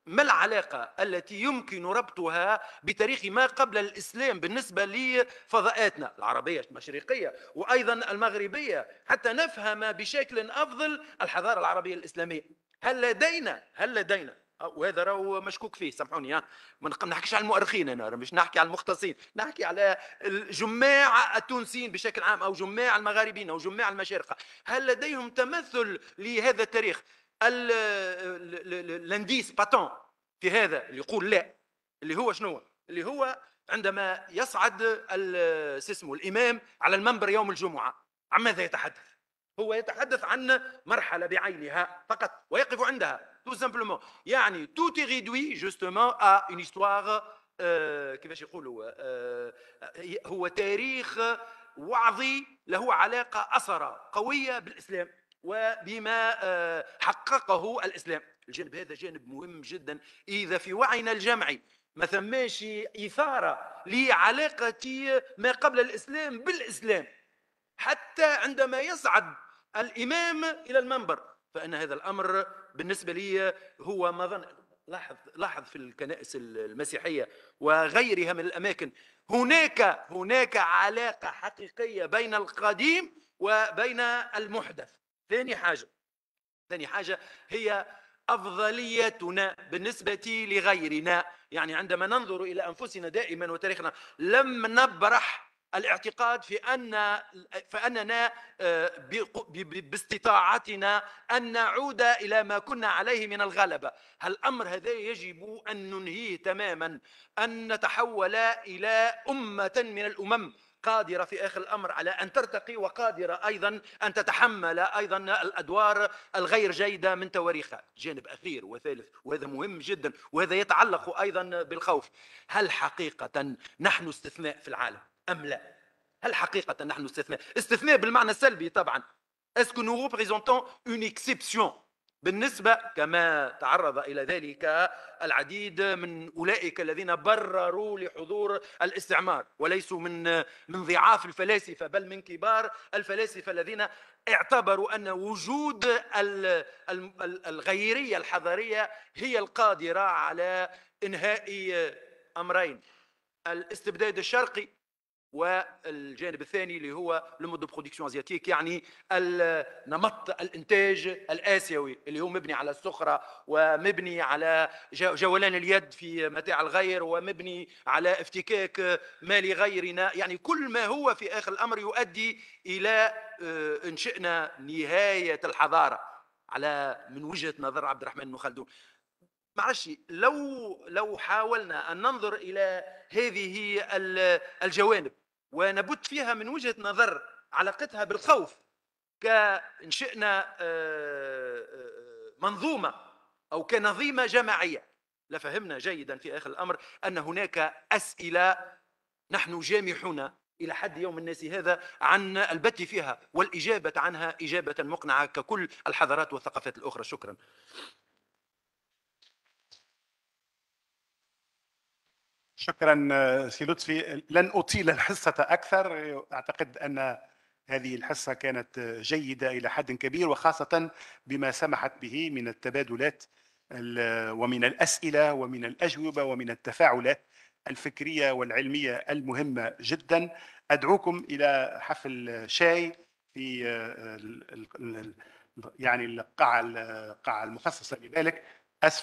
C: ما العلاقة التي يمكن ربطها بتاريخ ما قبل الإسلام بالنسبة لفضاءاتنا العربية المشرقية وأيضا المغربية حتى نفهم بشكل أفضل الحضارة العربية الإسلامية هل لدينا هل لدينا وهذا راهو مشكوك فيه سامحوني ها ما نحكيش على المؤرخين انا مش نحكي على المختصين نحكي على الجماع التونسيين بشكل عام او جماع المغاربين او جماع المشارقه هل لديهم تمثل لهذا التاريخ الانديس باتون في هذا اللي يقول لا اللي هو شنو اللي هو عندما يصعد اسمه الامام على المنبر يوم الجمعه عن ماذا يتحدث هو يتحدث عن مرحله بعينها فقط ويقف عندها tout simplement. يعني, tout est réduit justement à une histoire euh, كيفاش يقولوا euh, هو تاريخ وعظي له علاقة أسرة قوية بالإسلام وبما حققه الإسلام الجانب هذا جانب مهم جدا إذا في وعينا الجمعي ما ثماش إثارة لعلاقة ما قبل الإسلام بالإسلام حتى عندما يصعد الإمام إلى المنبر فإن هذا الأمر بالنسبه لي هو ما ظن لاحظ لاحظ في الكنائس المسيحيه وغيرها من الاماكن هناك هناك علاقه حقيقيه بين القديم وبين المحدث ثاني حاجه ثاني حاجه هي افضليتنا بالنسبه لغيرنا يعني عندما ننظر الى انفسنا دائما وتاريخنا لم نبرح الاعتقاد في أن فأننا آه، باستطاعتنا أن نعود إلى ما كنا عليه من الغلبة الأمر هذا يجب أن ننهيه تماما أن نتحول إلى أمة من الأمم قادرة في آخر الأمر على أن ترتقي وقادرة أيضا أن تتحمل أيضا الأدوار الغير جيدة من تواريخها جانب أخير وثالث وهذا مهم جدا وهذا يتعلق أيضا بالخوف هل حقيقة نحن استثناء في العالم أم لا هل حقيقة نحن استثناء استثناء بالمعنى السلبي طبعا اسكو نو ريبريزونتون اون اكسيبسيون بالنسبة كما تعرض إلى ذلك العديد من أولئك الذين برروا لحضور الاستعمار وليسوا من من ضعاف الفلاسفة بل من كبار الفلاسفة الذين اعتبروا أن وجود الغيرية الحضارية هي القادرة على إنهاء أمرين الاستبداد الشرقي والجانب الثاني اللي هو لو دو برودكسيون ازياتيك يعني نمط الانتاج الاسيوي اللي هو مبني على السخره ومبني على جولان اليد في متاع الغير ومبني على افتكاك مال غيرنا يعني كل ما هو في اخر الامر يؤدي الى آه، ان شئنا نهايه الحضاره على من وجهه نظر عبد الرحمن بن خلدون معلش لو لو حاولنا ان ننظر الى هذه الجوانب ونبت فيها من وجهه نظر علاقتها بالخوف كانشئنا آه، آه، منظومه او كنظيمه جماعيه لفهمنا جيدا في اخر الامر ان هناك اسئله نحن جامحون الى حد يوم الناس هذا عن البت فيها والاجابه عنها اجابه مقنعه ككل الحضارات والثقافات الاخرى شكرا
A: شكرا سي لطفي لن اطيل الحصه اكثر اعتقد ان هذه الحصه كانت جيده الى حد كبير وخاصه بما سمحت به من التبادلات ومن الاسئله ومن الاجوبه ومن التفاعلات الفكريه والعلميه المهمه جدا ادعوكم الى حفل شاي في يعني القاعه القاعه المخصصه لذلك اسف